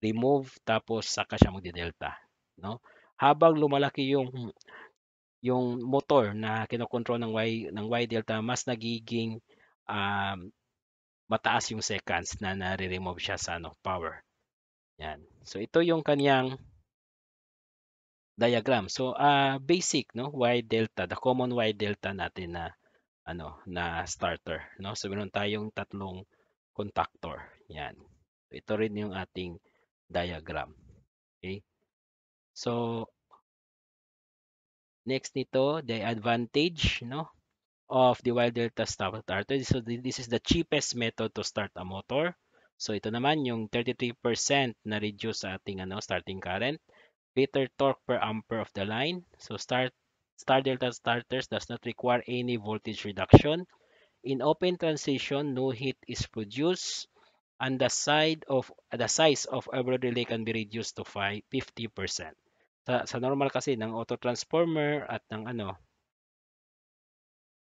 remove tapos saka siya magde-delta, no? Habang lumalaki yung yung motor na kinokontrol ng Y ng Y delta mas nagiging um, mataas yung seconds na nare-remove siya sa ano, power. Yan. So ito yung kaniyang diagram. So uh, basic no, y delta, the common y delta natin na ano na starter no. So meron tayong tatlong contactor. Yan. So, ito rin yung ating diagram. Okay? So next nito, the advantage no of the wild delta starter. So this is the cheapest method to start a motor. So ito naman yung 33% na reduce sa ating ano, starting current. Better torque per ampere of the line. So start star delta starters does not require any voltage reduction. In open transition, no heat is produced and the side of the size of overload relay can be reduced to 50%. Sa, sa normal kasi ng auto transformer at ng ano,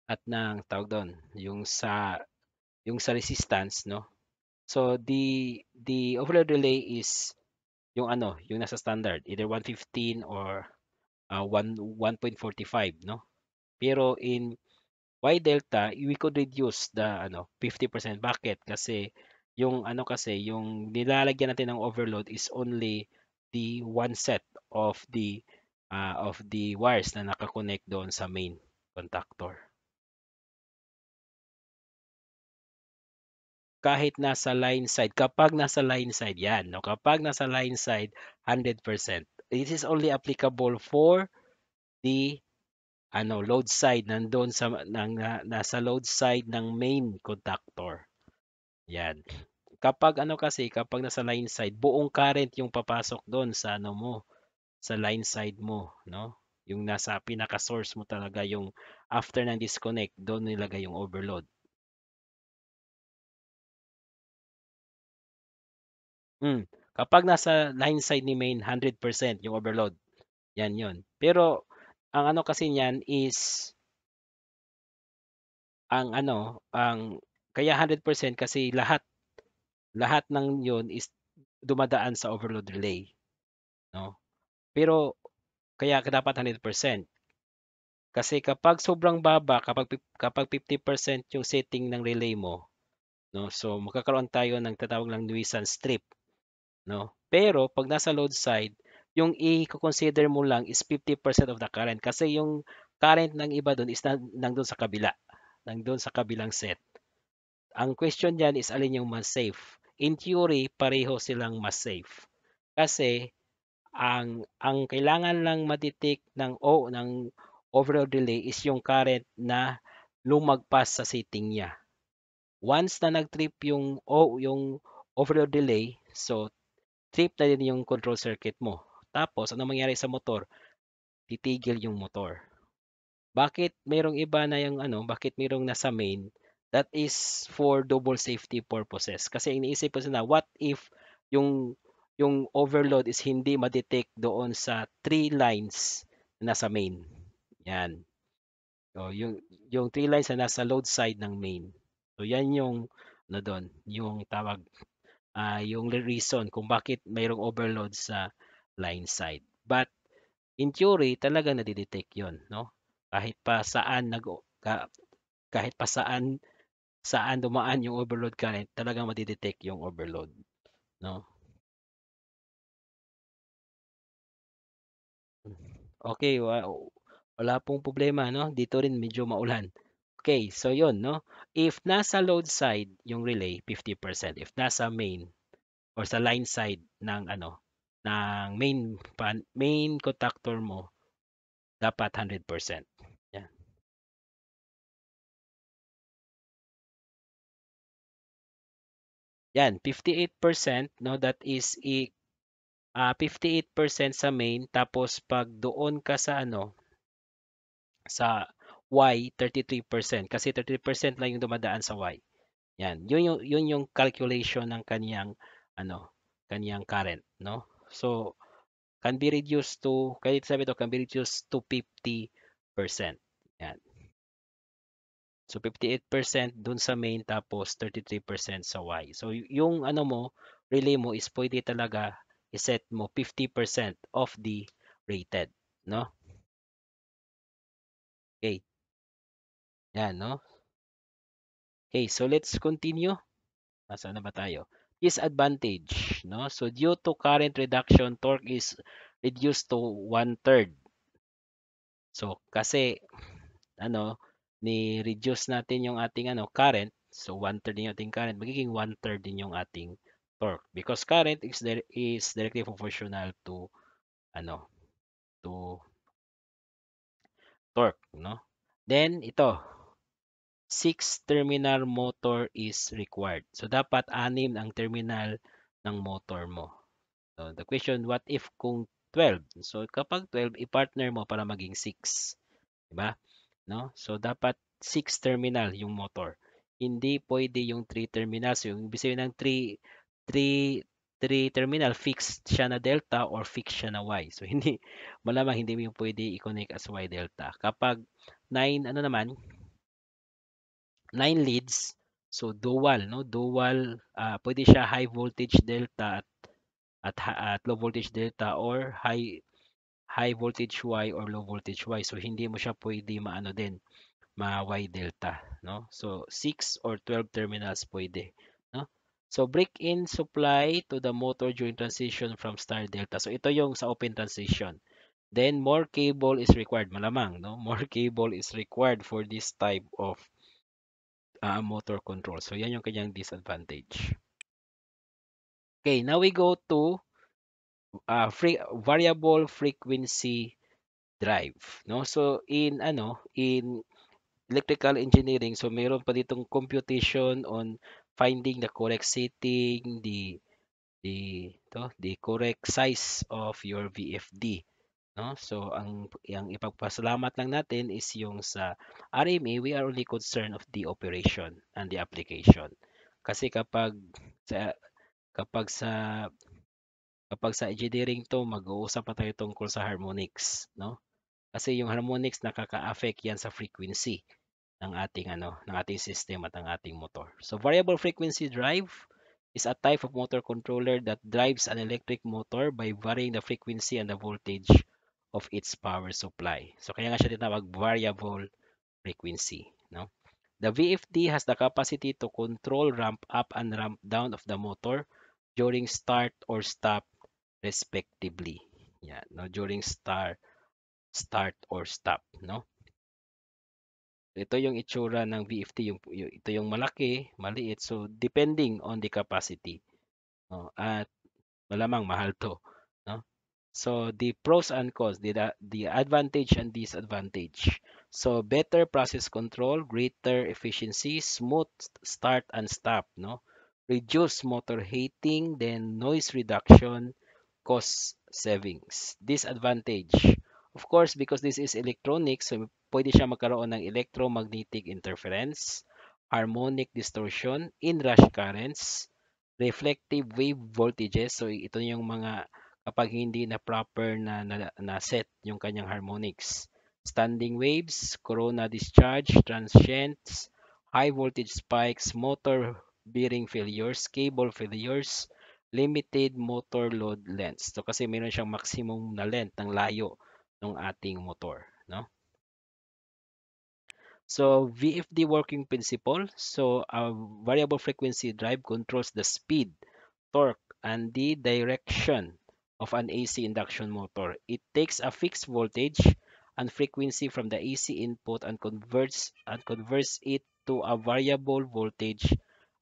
at ng tawag doon, yung sa yung sa resistance, no? So the the overload relay is yung ano, yung nasa standard, either 115 or uh, 1 1.45, no? Pero in Y delta, we could reduce the ano 50%. bucket Kasi yung ano kasi yung nilalagyan natin ng overload is only the one set of the uh, of the wires na nakakonect doon sa main contactor. kahit nasa line side. Kapag nasa line side, yan. No? Kapag nasa line side, 100%. This is only applicable for the ano load side nandoon sa nang, nasa load side ng main contactor. Yan. Kapag ano kasi kapag nasa line side, buong current yung papasok doon sa ano mo, sa line side mo, no? Yung nasa pinaka source mo talaga yung after ng disconnect, doon nilagay yung overload. Hmm, kapag nasa line side ni main 100% yung overload, 'yan yon. Pero ang ano kasi niyan is ang ano, ang kaya 100% kasi lahat lahat ng yon is dumadaan sa overload relay, 'no? Pero kaya ka dapat 100%. Kasi kapag sobrang baba, kapag kapag 50% yung setting ng relay mo, 'no? So magkakaroon tayo ng tatawag lang nuisance strip. No? Pero pag nasa load side, yung i-consider mo lang is 50% of the current kasi yung current ng iba doon is doon sa kabila, doon sa kabilang set. Ang question diyan is alin yung mas safe. In theory, pareho silang mas safe. Kasi ang ang kailangan lang matitik ng o oh, ng overall delay is yung current na lumagpas sa setting niya. Once na nag-trip yung o oh, yung overall delay, so trip na din yung control circuit mo. Tapos, ano mangyari sa motor? Titigil yung motor. Bakit mayroong iba na yung ano, bakit mayroong nasa main? That is for double safety purposes. Kasi iniisip ko na, what if yung yung overload is hindi ma-detect doon sa three lines na nasa main. Yan. So, yung, yung three lines na nasa load side ng main. So, yan yung, na ano doon, yung tawag uh, yung reason kung bakit mayroong overload sa line side. But in theory, talaga nadidetect 'yon, no? Kahit pa saan nag kahit pa saan saan dumaan yung overload current, talagang madidetect yung overload, no? Okay, wala pong problema, no? Dito rin medyo maulan. Okay, so yun, no? If nasa load side yung relay, 50%. If nasa main or sa line side ng ano, ng main main contactor mo, dapat 100%. Yan. Yan, 58%, no? That is i uh, ah, 58% sa main tapos pag doon ka sa ano sa Y 33% kasi 33% lang yung dumadaan sa Y. Yan, yun yung yun yung calculation ng kaniyang ano, kaniyang current, no? So can be reduced to kahit sabi to can be reduced to 50%. Yan. So 58% dun sa main tapos 33% sa Y. So yung ano mo, relay mo is pwede talaga i-set mo 50% of the rated, no? Okay, 'Yan 'no. Okay, so let's continue. Nasaan na ba tayo? Disadvantage 'no. So due to current reduction, torque is reduced to 1/3. So kasi ano, ni-reduce natin yung ating ano, current. So 1/3 yung ating current, magiging 1/3 din yung ating torque because current is is directly proportional to ano, to torque 'no. Then ito 6 terminal motor is required. So, dapat 6 ang terminal ng motor mo. So, the question, what if kung 12? So, kapag 12, i-partner mo para maging 6. Diba? No? So, dapat 6 terminal yung motor. Hindi pwede yung 3 terminals. yung ibig sabihin ng 3, 3, 3 terminal, fixed siya na delta or fixed siya na y. So, hindi, malamang hindi mo yung pwede i-connect as y delta. Kapag 9, ano naman, 9 leads. So dual, no? Dual, uh, pwede siya high voltage delta at at, at low voltage delta or high high voltage Y or low voltage Y. So hindi mo siya pwede maano din ma Y delta, no? So 6 or 12 terminals pwede, no? So break-in supply to the motor during transition from star delta. So ito yung sa open transition. Then more cable is required, malamang, no? More cable is required for this type of uh, motor control. So, yan yung kanyang disadvantage. Okay, now we go to uh, ah, free, variable frequency drive. No? So, in ano, in electrical engineering, so mayroon pa ditong computation on finding the correct setting, the the to, the correct size of your VFD no so ang yung ipagpasalamat lang natin is yung sa RMA we are only concerned of the operation and the application kasi kapag sa kapag sa kapag sa engineering to mag-uusap pa tayo tungkol sa harmonics no kasi yung harmonics nakaka-affect yan sa frequency ng ating ano ng ating system at ng ating motor so variable frequency drive is a type of motor controller that drives an electric motor by varying the frequency and the voltage of its power supply. So kaya nga siya tinawag variable frequency. No? The VFD has the capacity to control ramp up and ramp down of the motor during start or stop respectively. Yeah, no during start start or stop, no? Ito yung itsura ng VFD, yung, yung ito yung malaki, maliit. So depending on the capacity. No? Oh, at malamang mahal to. So the pros and cons, the, the advantage and disadvantage. So better process control, greater efficiency, smooth start and stop, no? Reduce motor heating, then noise reduction, cost savings. Disadvantage. Of course, because this is electronics, so pwede siya magkaroon ng electromagnetic interference, harmonic distortion, inrush currents, reflective wave voltages. So ito yung mga kapag hindi na proper na, na, na set yung kanyang harmonics. Standing waves, corona discharge, transients, high voltage spikes, motor bearing failures, cable failures, limited motor load length. So kasi meron siyang maximum na length ng layo ng ating motor, no? So VFD working principle. So a variable frequency drive controls the speed, torque, and the direction of an AC induction motor. It takes a fixed voltage and frequency from the AC input and converts and converts it to a variable voltage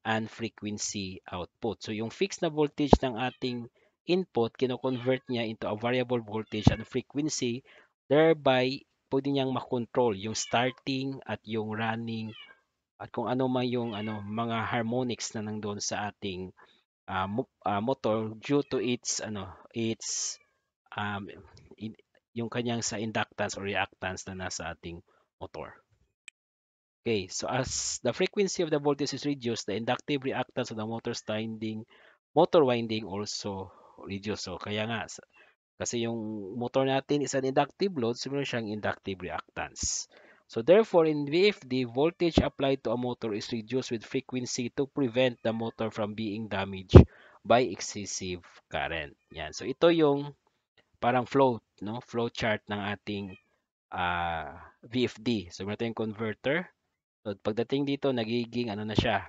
and frequency output. So yung fixed na voltage ng ating input, kino-convert niya into a variable voltage and frequency, thereby pwede niyang makontrol yung starting at yung running at kung ano man yung ano mga harmonics na nandoon sa ating uh, uh, motor due to its ano its um, in, yung kanyang sa inductance or reactance na nasa ating motor. Okay, so as the frequency of the voltage is reduced, the inductive reactance of the motor's winding motor winding also reduced. So kaya nga kasi yung motor natin is an inductive load, similar siyang inductive reactance. So therefore, in VFD, voltage applied to a motor is reduced with frequency to prevent the motor from being damaged by excessive current. Yan. So ito yung parang flow, no? flow chart ng ating uh, ah, VFD. So meron tayong converter. So pagdating dito, nagiging ano na siya,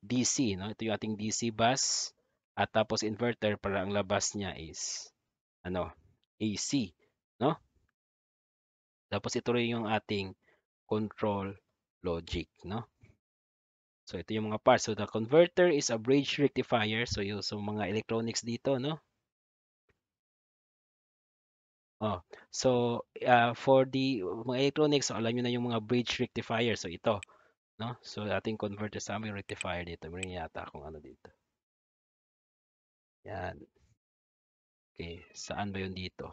DC. No? Ito yung ating DC bus. At tapos inverter para ang labas niya is ano, AC. No? Tapos ito rin yung ating control logic, no? So ito yung mga parts. So the converter is a bridge rectifier. So yung so mga electronics dito, no? Oh, so uh, for the mga electronics, so, alam niyo na yung mga bridge rectifier. So ito, no? So ating converter sa aming rectifier dito. Meron yata kung ano dito. Yan. Okay, saan ba 'yon dito?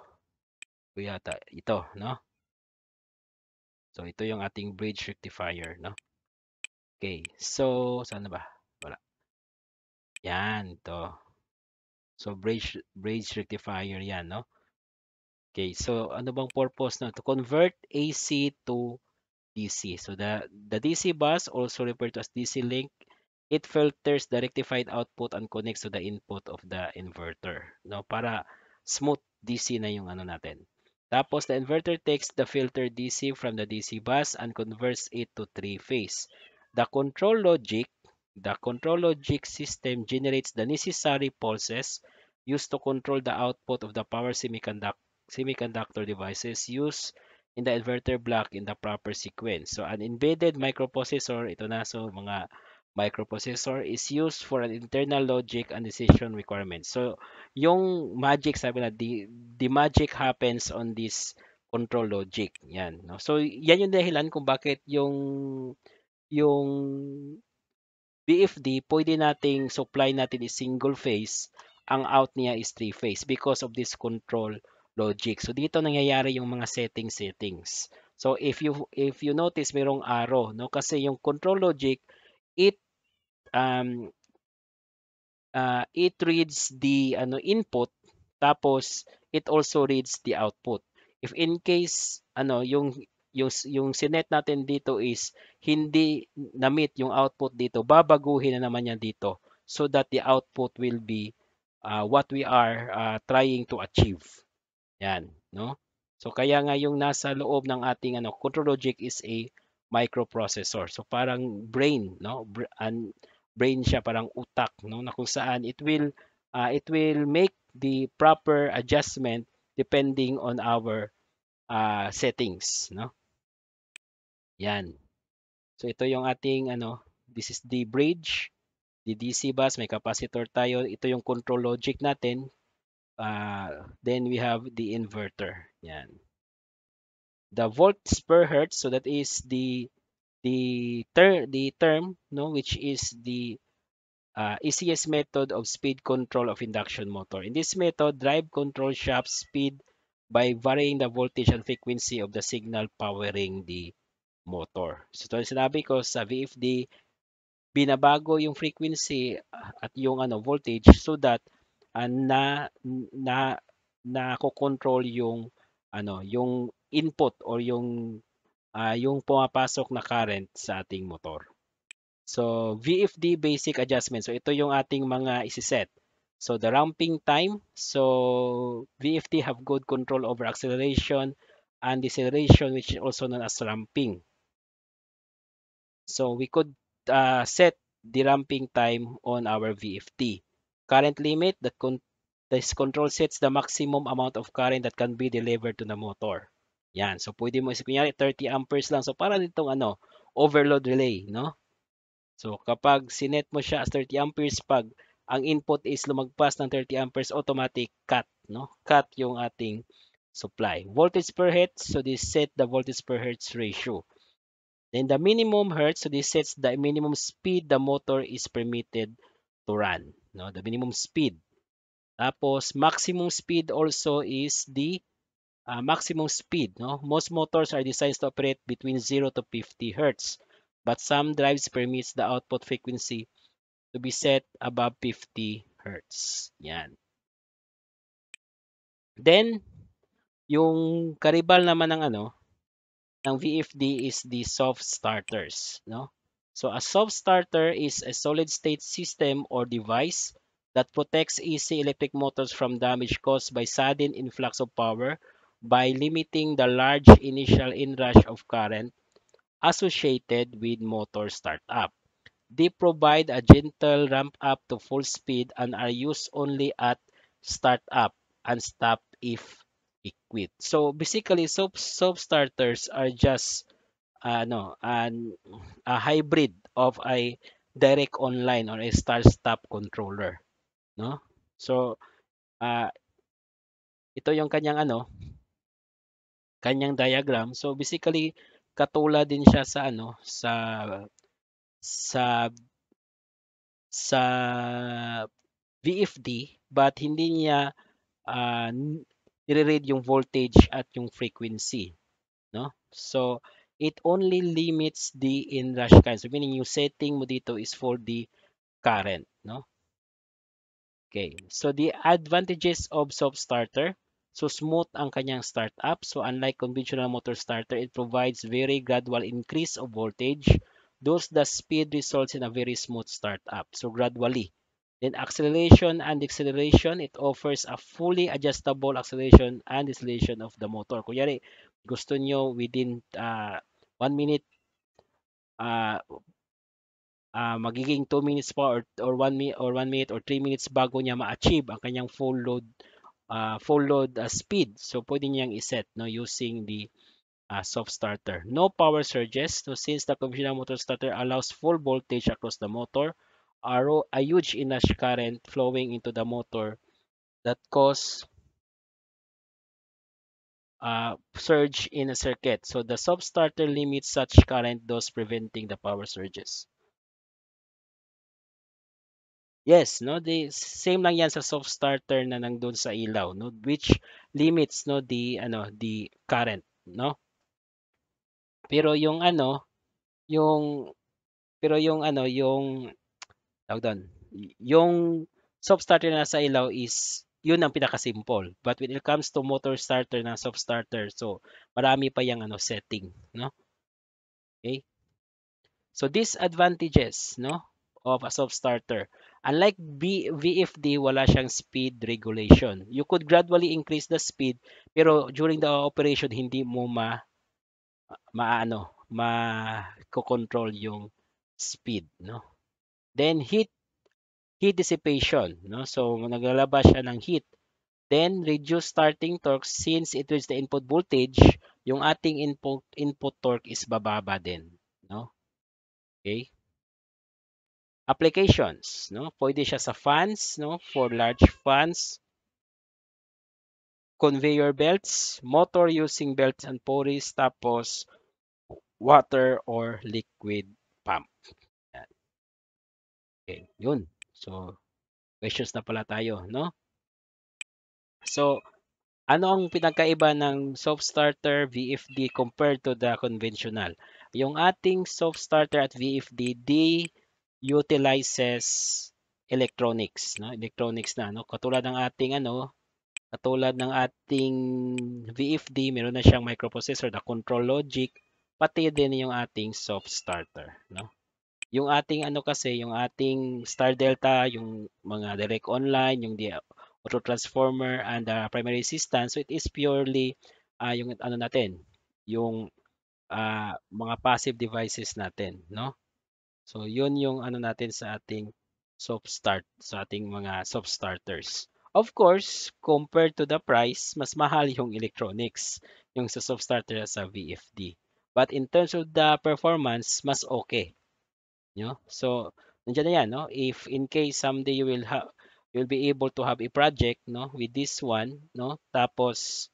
Ito yata ito, no? So ito yung ating bridge rectifier, no? Okay. So saan na ba? Wala. Yan, to. So bridge bridge rectifier 'yan, no? Okay. So ano bang purpose no? To convert AC to DC. So the the DC bus also referred to as DC link it filters the rectified output and connects to the input of the inverter no para smooth DC na yung ano natin tapos, the inverter takes the filter DC from the DC bus and converts it to three-phase. The control logic, the control logic system generates the necessary pulses used to control the output of the power semiconduct semiconductor devices used in the inverter block in the proper sequence. So, an embedded microprocessor, ito na. So, mga microprocessor is used for an internal logic and decision requirements. So, yung magic, sabi na, the, the magic happens on this control logic. Yan. No? So, yan yung dahilan kung bakit yung yung BFD, pwede nating supply natin is single phase. Ang out niya is three phase because of this control logic. So, dito nangyayari yung mga setting settings. So, if you if you notice, merong arrow. No? Kasi yung control logic, it um, uh, it reads the ano input tapos it also reads the output. If in case ano yung yung yung sinet natin dito is hindi na-meet yung output dito, babaguhin na naman yan dito so that the output will be uh, what we are uh, trying to achieve. Yan, no? So kaya nga yung nasa loob ng ating ano control logic is a microprocessor. So parang brain, no? And brain siya parang utak, no? Na kung saan it will uh, it will make the proper adjustment depending on our uh, settings, no? Yan. So ito yung ating ano, this is the bridge, the DC bus, may capacitor tayo. Ito yung control logic natin. Uh, then we have the inverter. Yan the volts per hertz so that is the the ter the term no which is the uh, easiest method of speed control of induction motor in this method drive control shaft speed by varying the voltage and frequency of the signal powering the motor so to sinabi ko sa VFD binabago yung frequency uh, at yung ano voltage so that uh, na na na ko control yung ano yung input or yung uh, yung pumapasok na current sa ating motor. So, VFD basic adjustment. So, ito yung ating mga isiset. So, the ramping time. So, VFD have good control over acceleration and deceleration which is also known as ramping. So, we could uh, set the ramping time on our VFD. Current limit that con this control sets the maximum amount of current that can be delivered to the motor. Yan. So, pwede mo, kunyari 30 amperes lang. So, para nitong ano, overload relay, no? So, kapag sinet mo siya as 30 amperes, pag ang input is lumagpas ng 30 amperes, automatic cut, no? Cut yung ating supply. Voltage per hertz, so this set the voltage per hertz ratio. Then the minimum hertz, so this sets the minimum speed the motor is permitted to run. No, the minimum speed. Tapos maximum speed also is the uh, maximum speed. No? Most motors are designed to operate between 0 to 50 Hz, but some drives permits the output frequency to be set above 50 Hz. Yan. Then, yung karibal naman ng ano, ng VFD is the soft starters. No? So, a soft starter is a solid-state system or device that protects AC electric motors from damage caused by sudden influx of power by limiting the large initial inrush of current associated with motor startup. They provide a gentle ramp up to full speed and are used only at startup and stop if equipped. So basically, soap, soap starters are just ano, uh, an, a hybrid of a direct online or a start-stop controller. No? So, uh, ito yung kanyang ano, kanyang diagram. So basically katulad din siya sa ano sa sa sa VFD but hindi niya uh, nire-read yung voltage at yung frequency no so it only limits the inrush current so meaning yung setting mo dito is for the current no okay so the advantages of soft starter So smooth ang kanyang startup. So unlike conventional motor starter, it provides very gradual increase of voltage. Thus the speed results in a very smooth startup. So gradually. Then acceleration and deceleration, it offers a fully adjustable acceleration and deceleration of the motor. Kunyari, gusto nyo within uh, ah, 1 minute, uh, uh, magiging 2 minutes pa or, or 1 or 1 minute or 3 minutes bago niya ma-achieve ang kanyang full load uh, full load uh, speed. So pwede niyang iset no using the uh, soft starter. No power surges So since the conventional motor starter allows full voltage across the motor, arrow a huge enough current flowing into the motor that cause uh, surge in a circuit. So the soft starter limits such current, thus preventing the power surges. Yes, no, the same lang 'yan sa soft starter na nandoon sa ilaw, no, which limits no the ano, the current, no? Pero yung ano, yung pero yung ano, yung tawag doon, yung soft starter na sa ilaw is yun ang pinaka-simple. But when it comes to motor starter na soft starter, so marami pa yang ano setting, no? Okay? So disadvantages, no, of a soft starter. Unlike B, VFD, wala siyang speed regulation. You could gradually increase the speed pero during the operation hindi mo ma ano, ma control yung speed, no? Then heat heat dissipation, no? So naglalabas siya ng heat. Then reduce starting torque since it is the input voltage, yung ating input input torque is bababa din, no? Okay? applications, no? Pwede siya sa fans, no? For large fans, conveyor belts, motor using belts and pulleys, tapos water or liquid pump. Yan. Okay, yun. So, questions na pala tayo, no? So, ano ang pinagkaiba ng soft starter VFD compared to the conventional? Yung ating soft starter at VFD, D utilizes electronics, no? Electronics na, no? Katulad ng ating ano, katulad ng ating VFD, meron na siyang microprocessor, the control logic, pati din yung ating soft starter, no? Yung ating ano kasi, yung ating Star Delta, yung mga direct online, yung auto transformer and the primary resistance, so it is purely uh, yung ano natin, yung uh, mga passive devices natin, no? So, yun yung ano natin sa ating soft start, sa ating mga soft starters. Of course, compared to the price, mas mahal yung electronics, yung sa soft starter sa VFD. But in terms of the performance, mas okay. You So, nandiyan na yan, no? If in case someday you will have you'll be able to have a project no with this one no tapos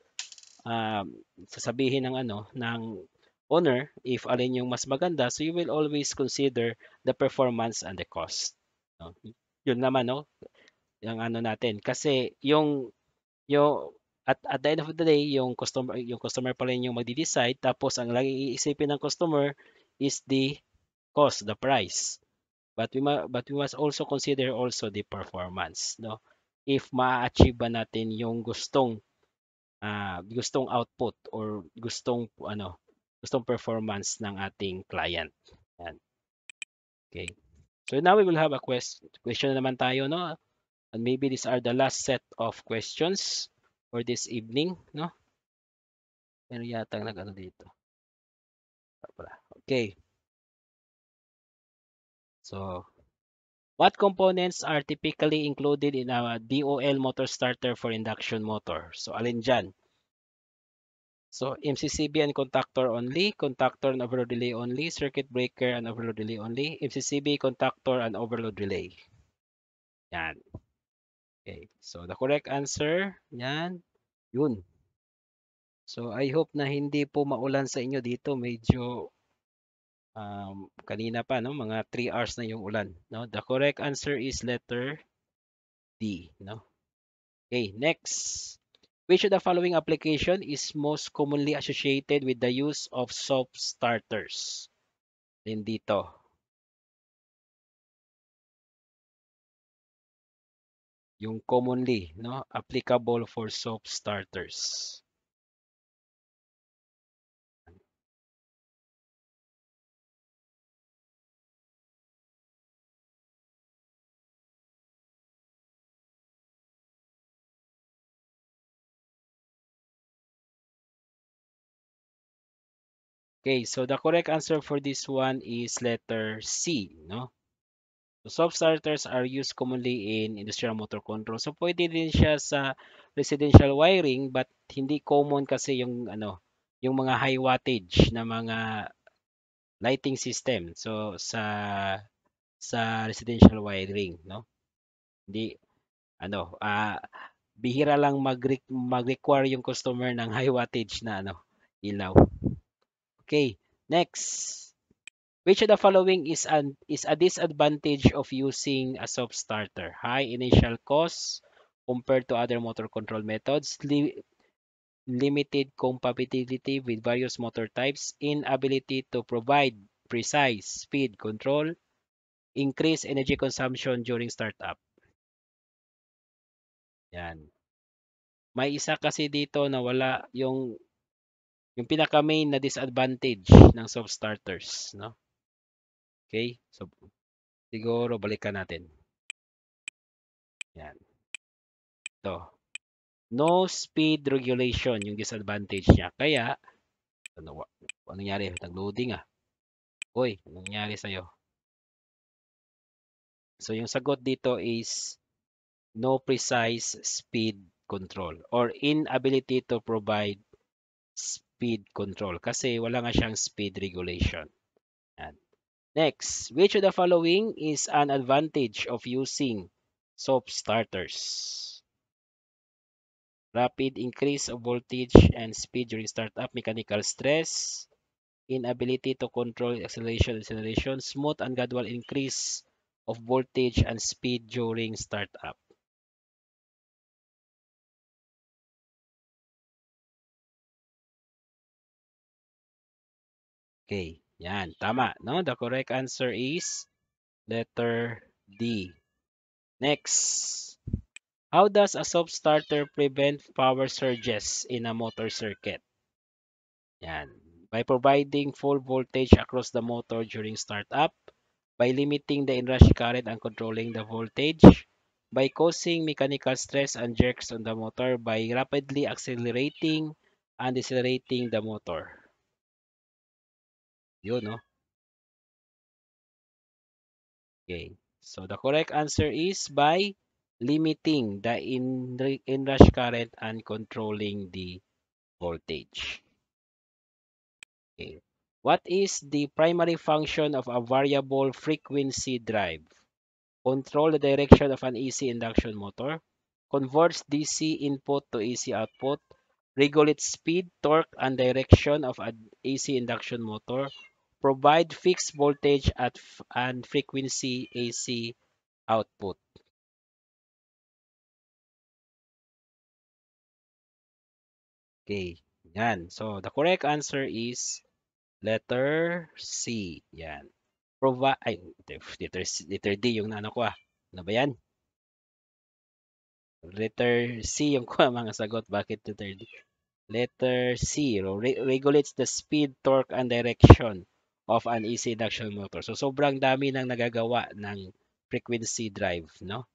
um, sasabihin ng ano ng honor if alin yung mas maganda. So you will always consider the performance and the cost. No? Yun naman, no? Yung ano natin. Kasi yung, yung at, at the end of the day, yung customer, yung customer pa rin yung magde-decide. Tapos ang lagi iisipin ng customer is the cost, the price. But we, but we must also consider also the performance. No? If ma-achieve ba natin yung gustong uh, gustong output or gustong ano gustong performance ng ating client. Yan. Okay. So now we will have a quest question naman tayo, no? And maybe these are the last set of questions for this evening, no? Pero yata nag-ano dito. Okay. So, what components are typically included in a DOL motor starter for induction motor? So, alin dyan? So MCCB and contactor only, contactor and overload relay only, circuit breaker and overload relay only, MCCB, contactor, and overload relay. Yan. Okay. So the correct answer, yan, yun. So I hope na hindi po maulan sa inyo dito. Medyo um, kanina pa, no? mga 3 hours na yung ulan. No? The correct answer is letter D. No? Okay, next. Which of the following application is most commonly associated with the use of soft starters? Din dito. Yung commonly, no, applicable for soft starters. Okay, so the correct answer for this one is letter C, no? So, soft starters are used commonly in industrial motor control. So, pwede din siya sa residential wiring but hindi common kasi yung ano, yung mga high wattage na mga lighting system. So, sa sa residential wiring, no? Hindi ano, ah uh, bihira lang mag-require mag yung customer ng high wattage na ano, ilaw. Okay, next. Which of the following is an is a disadvantage of using a soft starter? High initial cost compared to other motor control methods, li limited compatibility with various motor types, inability to provide precise speed control, increased energy consumption during startup. Yan. May isa kasi dito na wala yung yung pinaka main na disadvantage ng soft starters, no? Okay? So siguro balikan natin. Yan. To. No speed regulation yung disadvantage niya. Kaya ano ano nangyari? Nag-loading ah. Hoy, ano nangyari sa iyo? So yung sagot dito is no precise speed control or inability to provide speed control kasi wala nga siyang speed regulation. And Next, which of the following is an advantage of using soft starters? Rapid increase of voltage and speed during startup, mechanical stress, inability to control acceleration acceleration, smooth and gradual increase of voltage and speed during startup. Okay, yan. Tama, no? The correct answer is letter D. Next. How does a soft starter prevent power surges in a motor circuit? Yan. By providing full voltage across the motor during startup, by limiting the inrush current and controlling the voltage, by causing mechanical stress and jerks on the motor, by rapidly accelerating and decelerating the motor. Yun, no? Okay. So the correct answer is by limiting the inrush current and controlling the voltage. Okay. What is the primary function of a variable frequency drive? Control the direction of an AC induction motor, converts DC input to AC output, regulates speed, torque, and direction of an AC induction motor, Provide fixed voltage at and frequency AC output. Okay, yan. So, the correct answer is letter C. Yan. Provide, ay, letter, letter D yung ano ko ah. Ano ba yan? Letter C yung ko ah, mga sagot. Bakit letter D? Letter C, re regulates the speed, torque, and direction of an AC induction motor. So sobrang dami nang nagagawa ng frequency drive, no?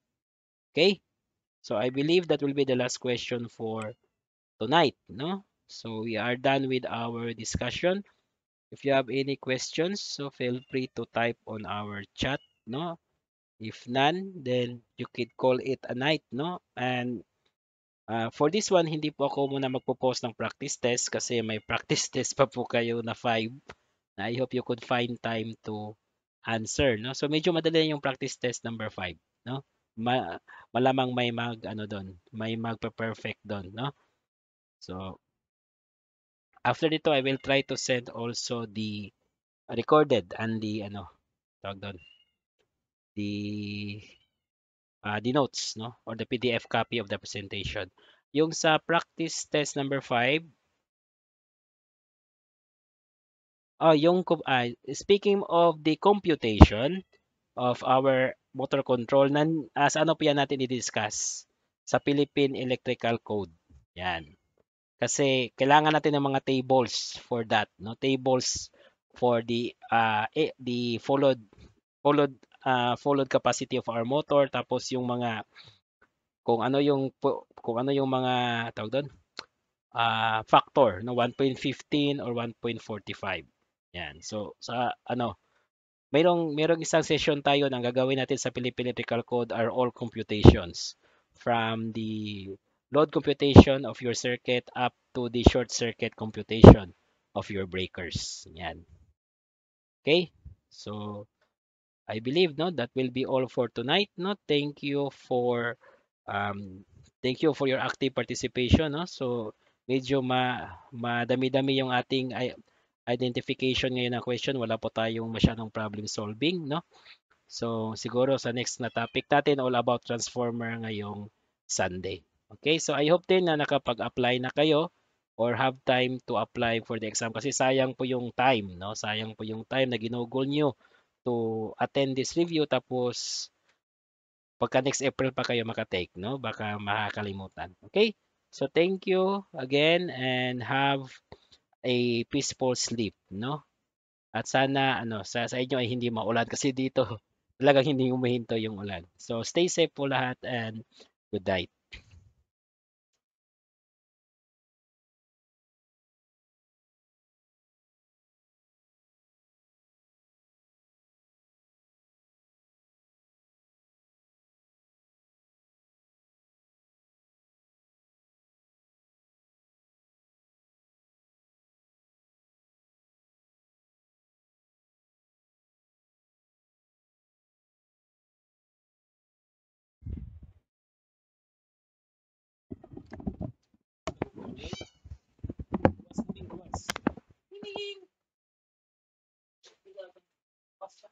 Okay? So I believe that will be the last question for tonight, no? So we are done with our discussion. If you have any questions, so feel free to type on our chat, no? If none, then you could call it a night, no? And Uh, for this one, hindi po ako muna magpo-post ng practice test kasi may practice test pa po kayo na 5 na I hope you could find time to answer, no? So medyo madali yung practice test number 5, no? Ma malamang may mag ano doon, may magpe-perfect doon, no? So after nito, I will try to send also the recorded and the ano, tawag doon, the uh, the notes, no? Or the PDF copy of the presentation. Yung sa practice test number 5, Oh, yung com- ah, speaking of the computation of our motor control nan as ano po yan natin i-discuss sa Philippine Electrical Code. Yan. Kasi kailangan natin ng mga tables for that, no? Tables for the uh, eh, the followed followed uh, followed capacity of our motor tapos yung mga kung ano yung kung ano yung mga tawag doon uh, factor no 1.15 or 1.45 yan. So sa ano, mayroong mayroong isang session tayo nang gagawin natin sa Philippine Electrical Code are all computations from the load computation of your circuit up to the short circuit computation of your breakers. Yan. Okay? So I believe no that will be all for tonight. No, thank you for um thank you for your active participation no. So medyo ma madami-dami yung ating ay, identification ngayon ng question, wala po tayong masyadong problem solving, no? So, siguro sa next na topic natin, all about transformer ngayong Sunday. Okay, so I hope din na nakapag-apply na kayo or have time to apply for the exam kasi sayang po yung time, no? Sayang po yung time na ginugol nyo to attend this review tapos pagka next April pa kayo makatake, no? Baka makakalimutan. Okay? So, thank you again and have a peaceful sleep, no? At sana ano, sa, sa inyo ay hindi maulan kasi dito talagang hindi umihinto yung ulan. So stay safe po lahat and good night. Costa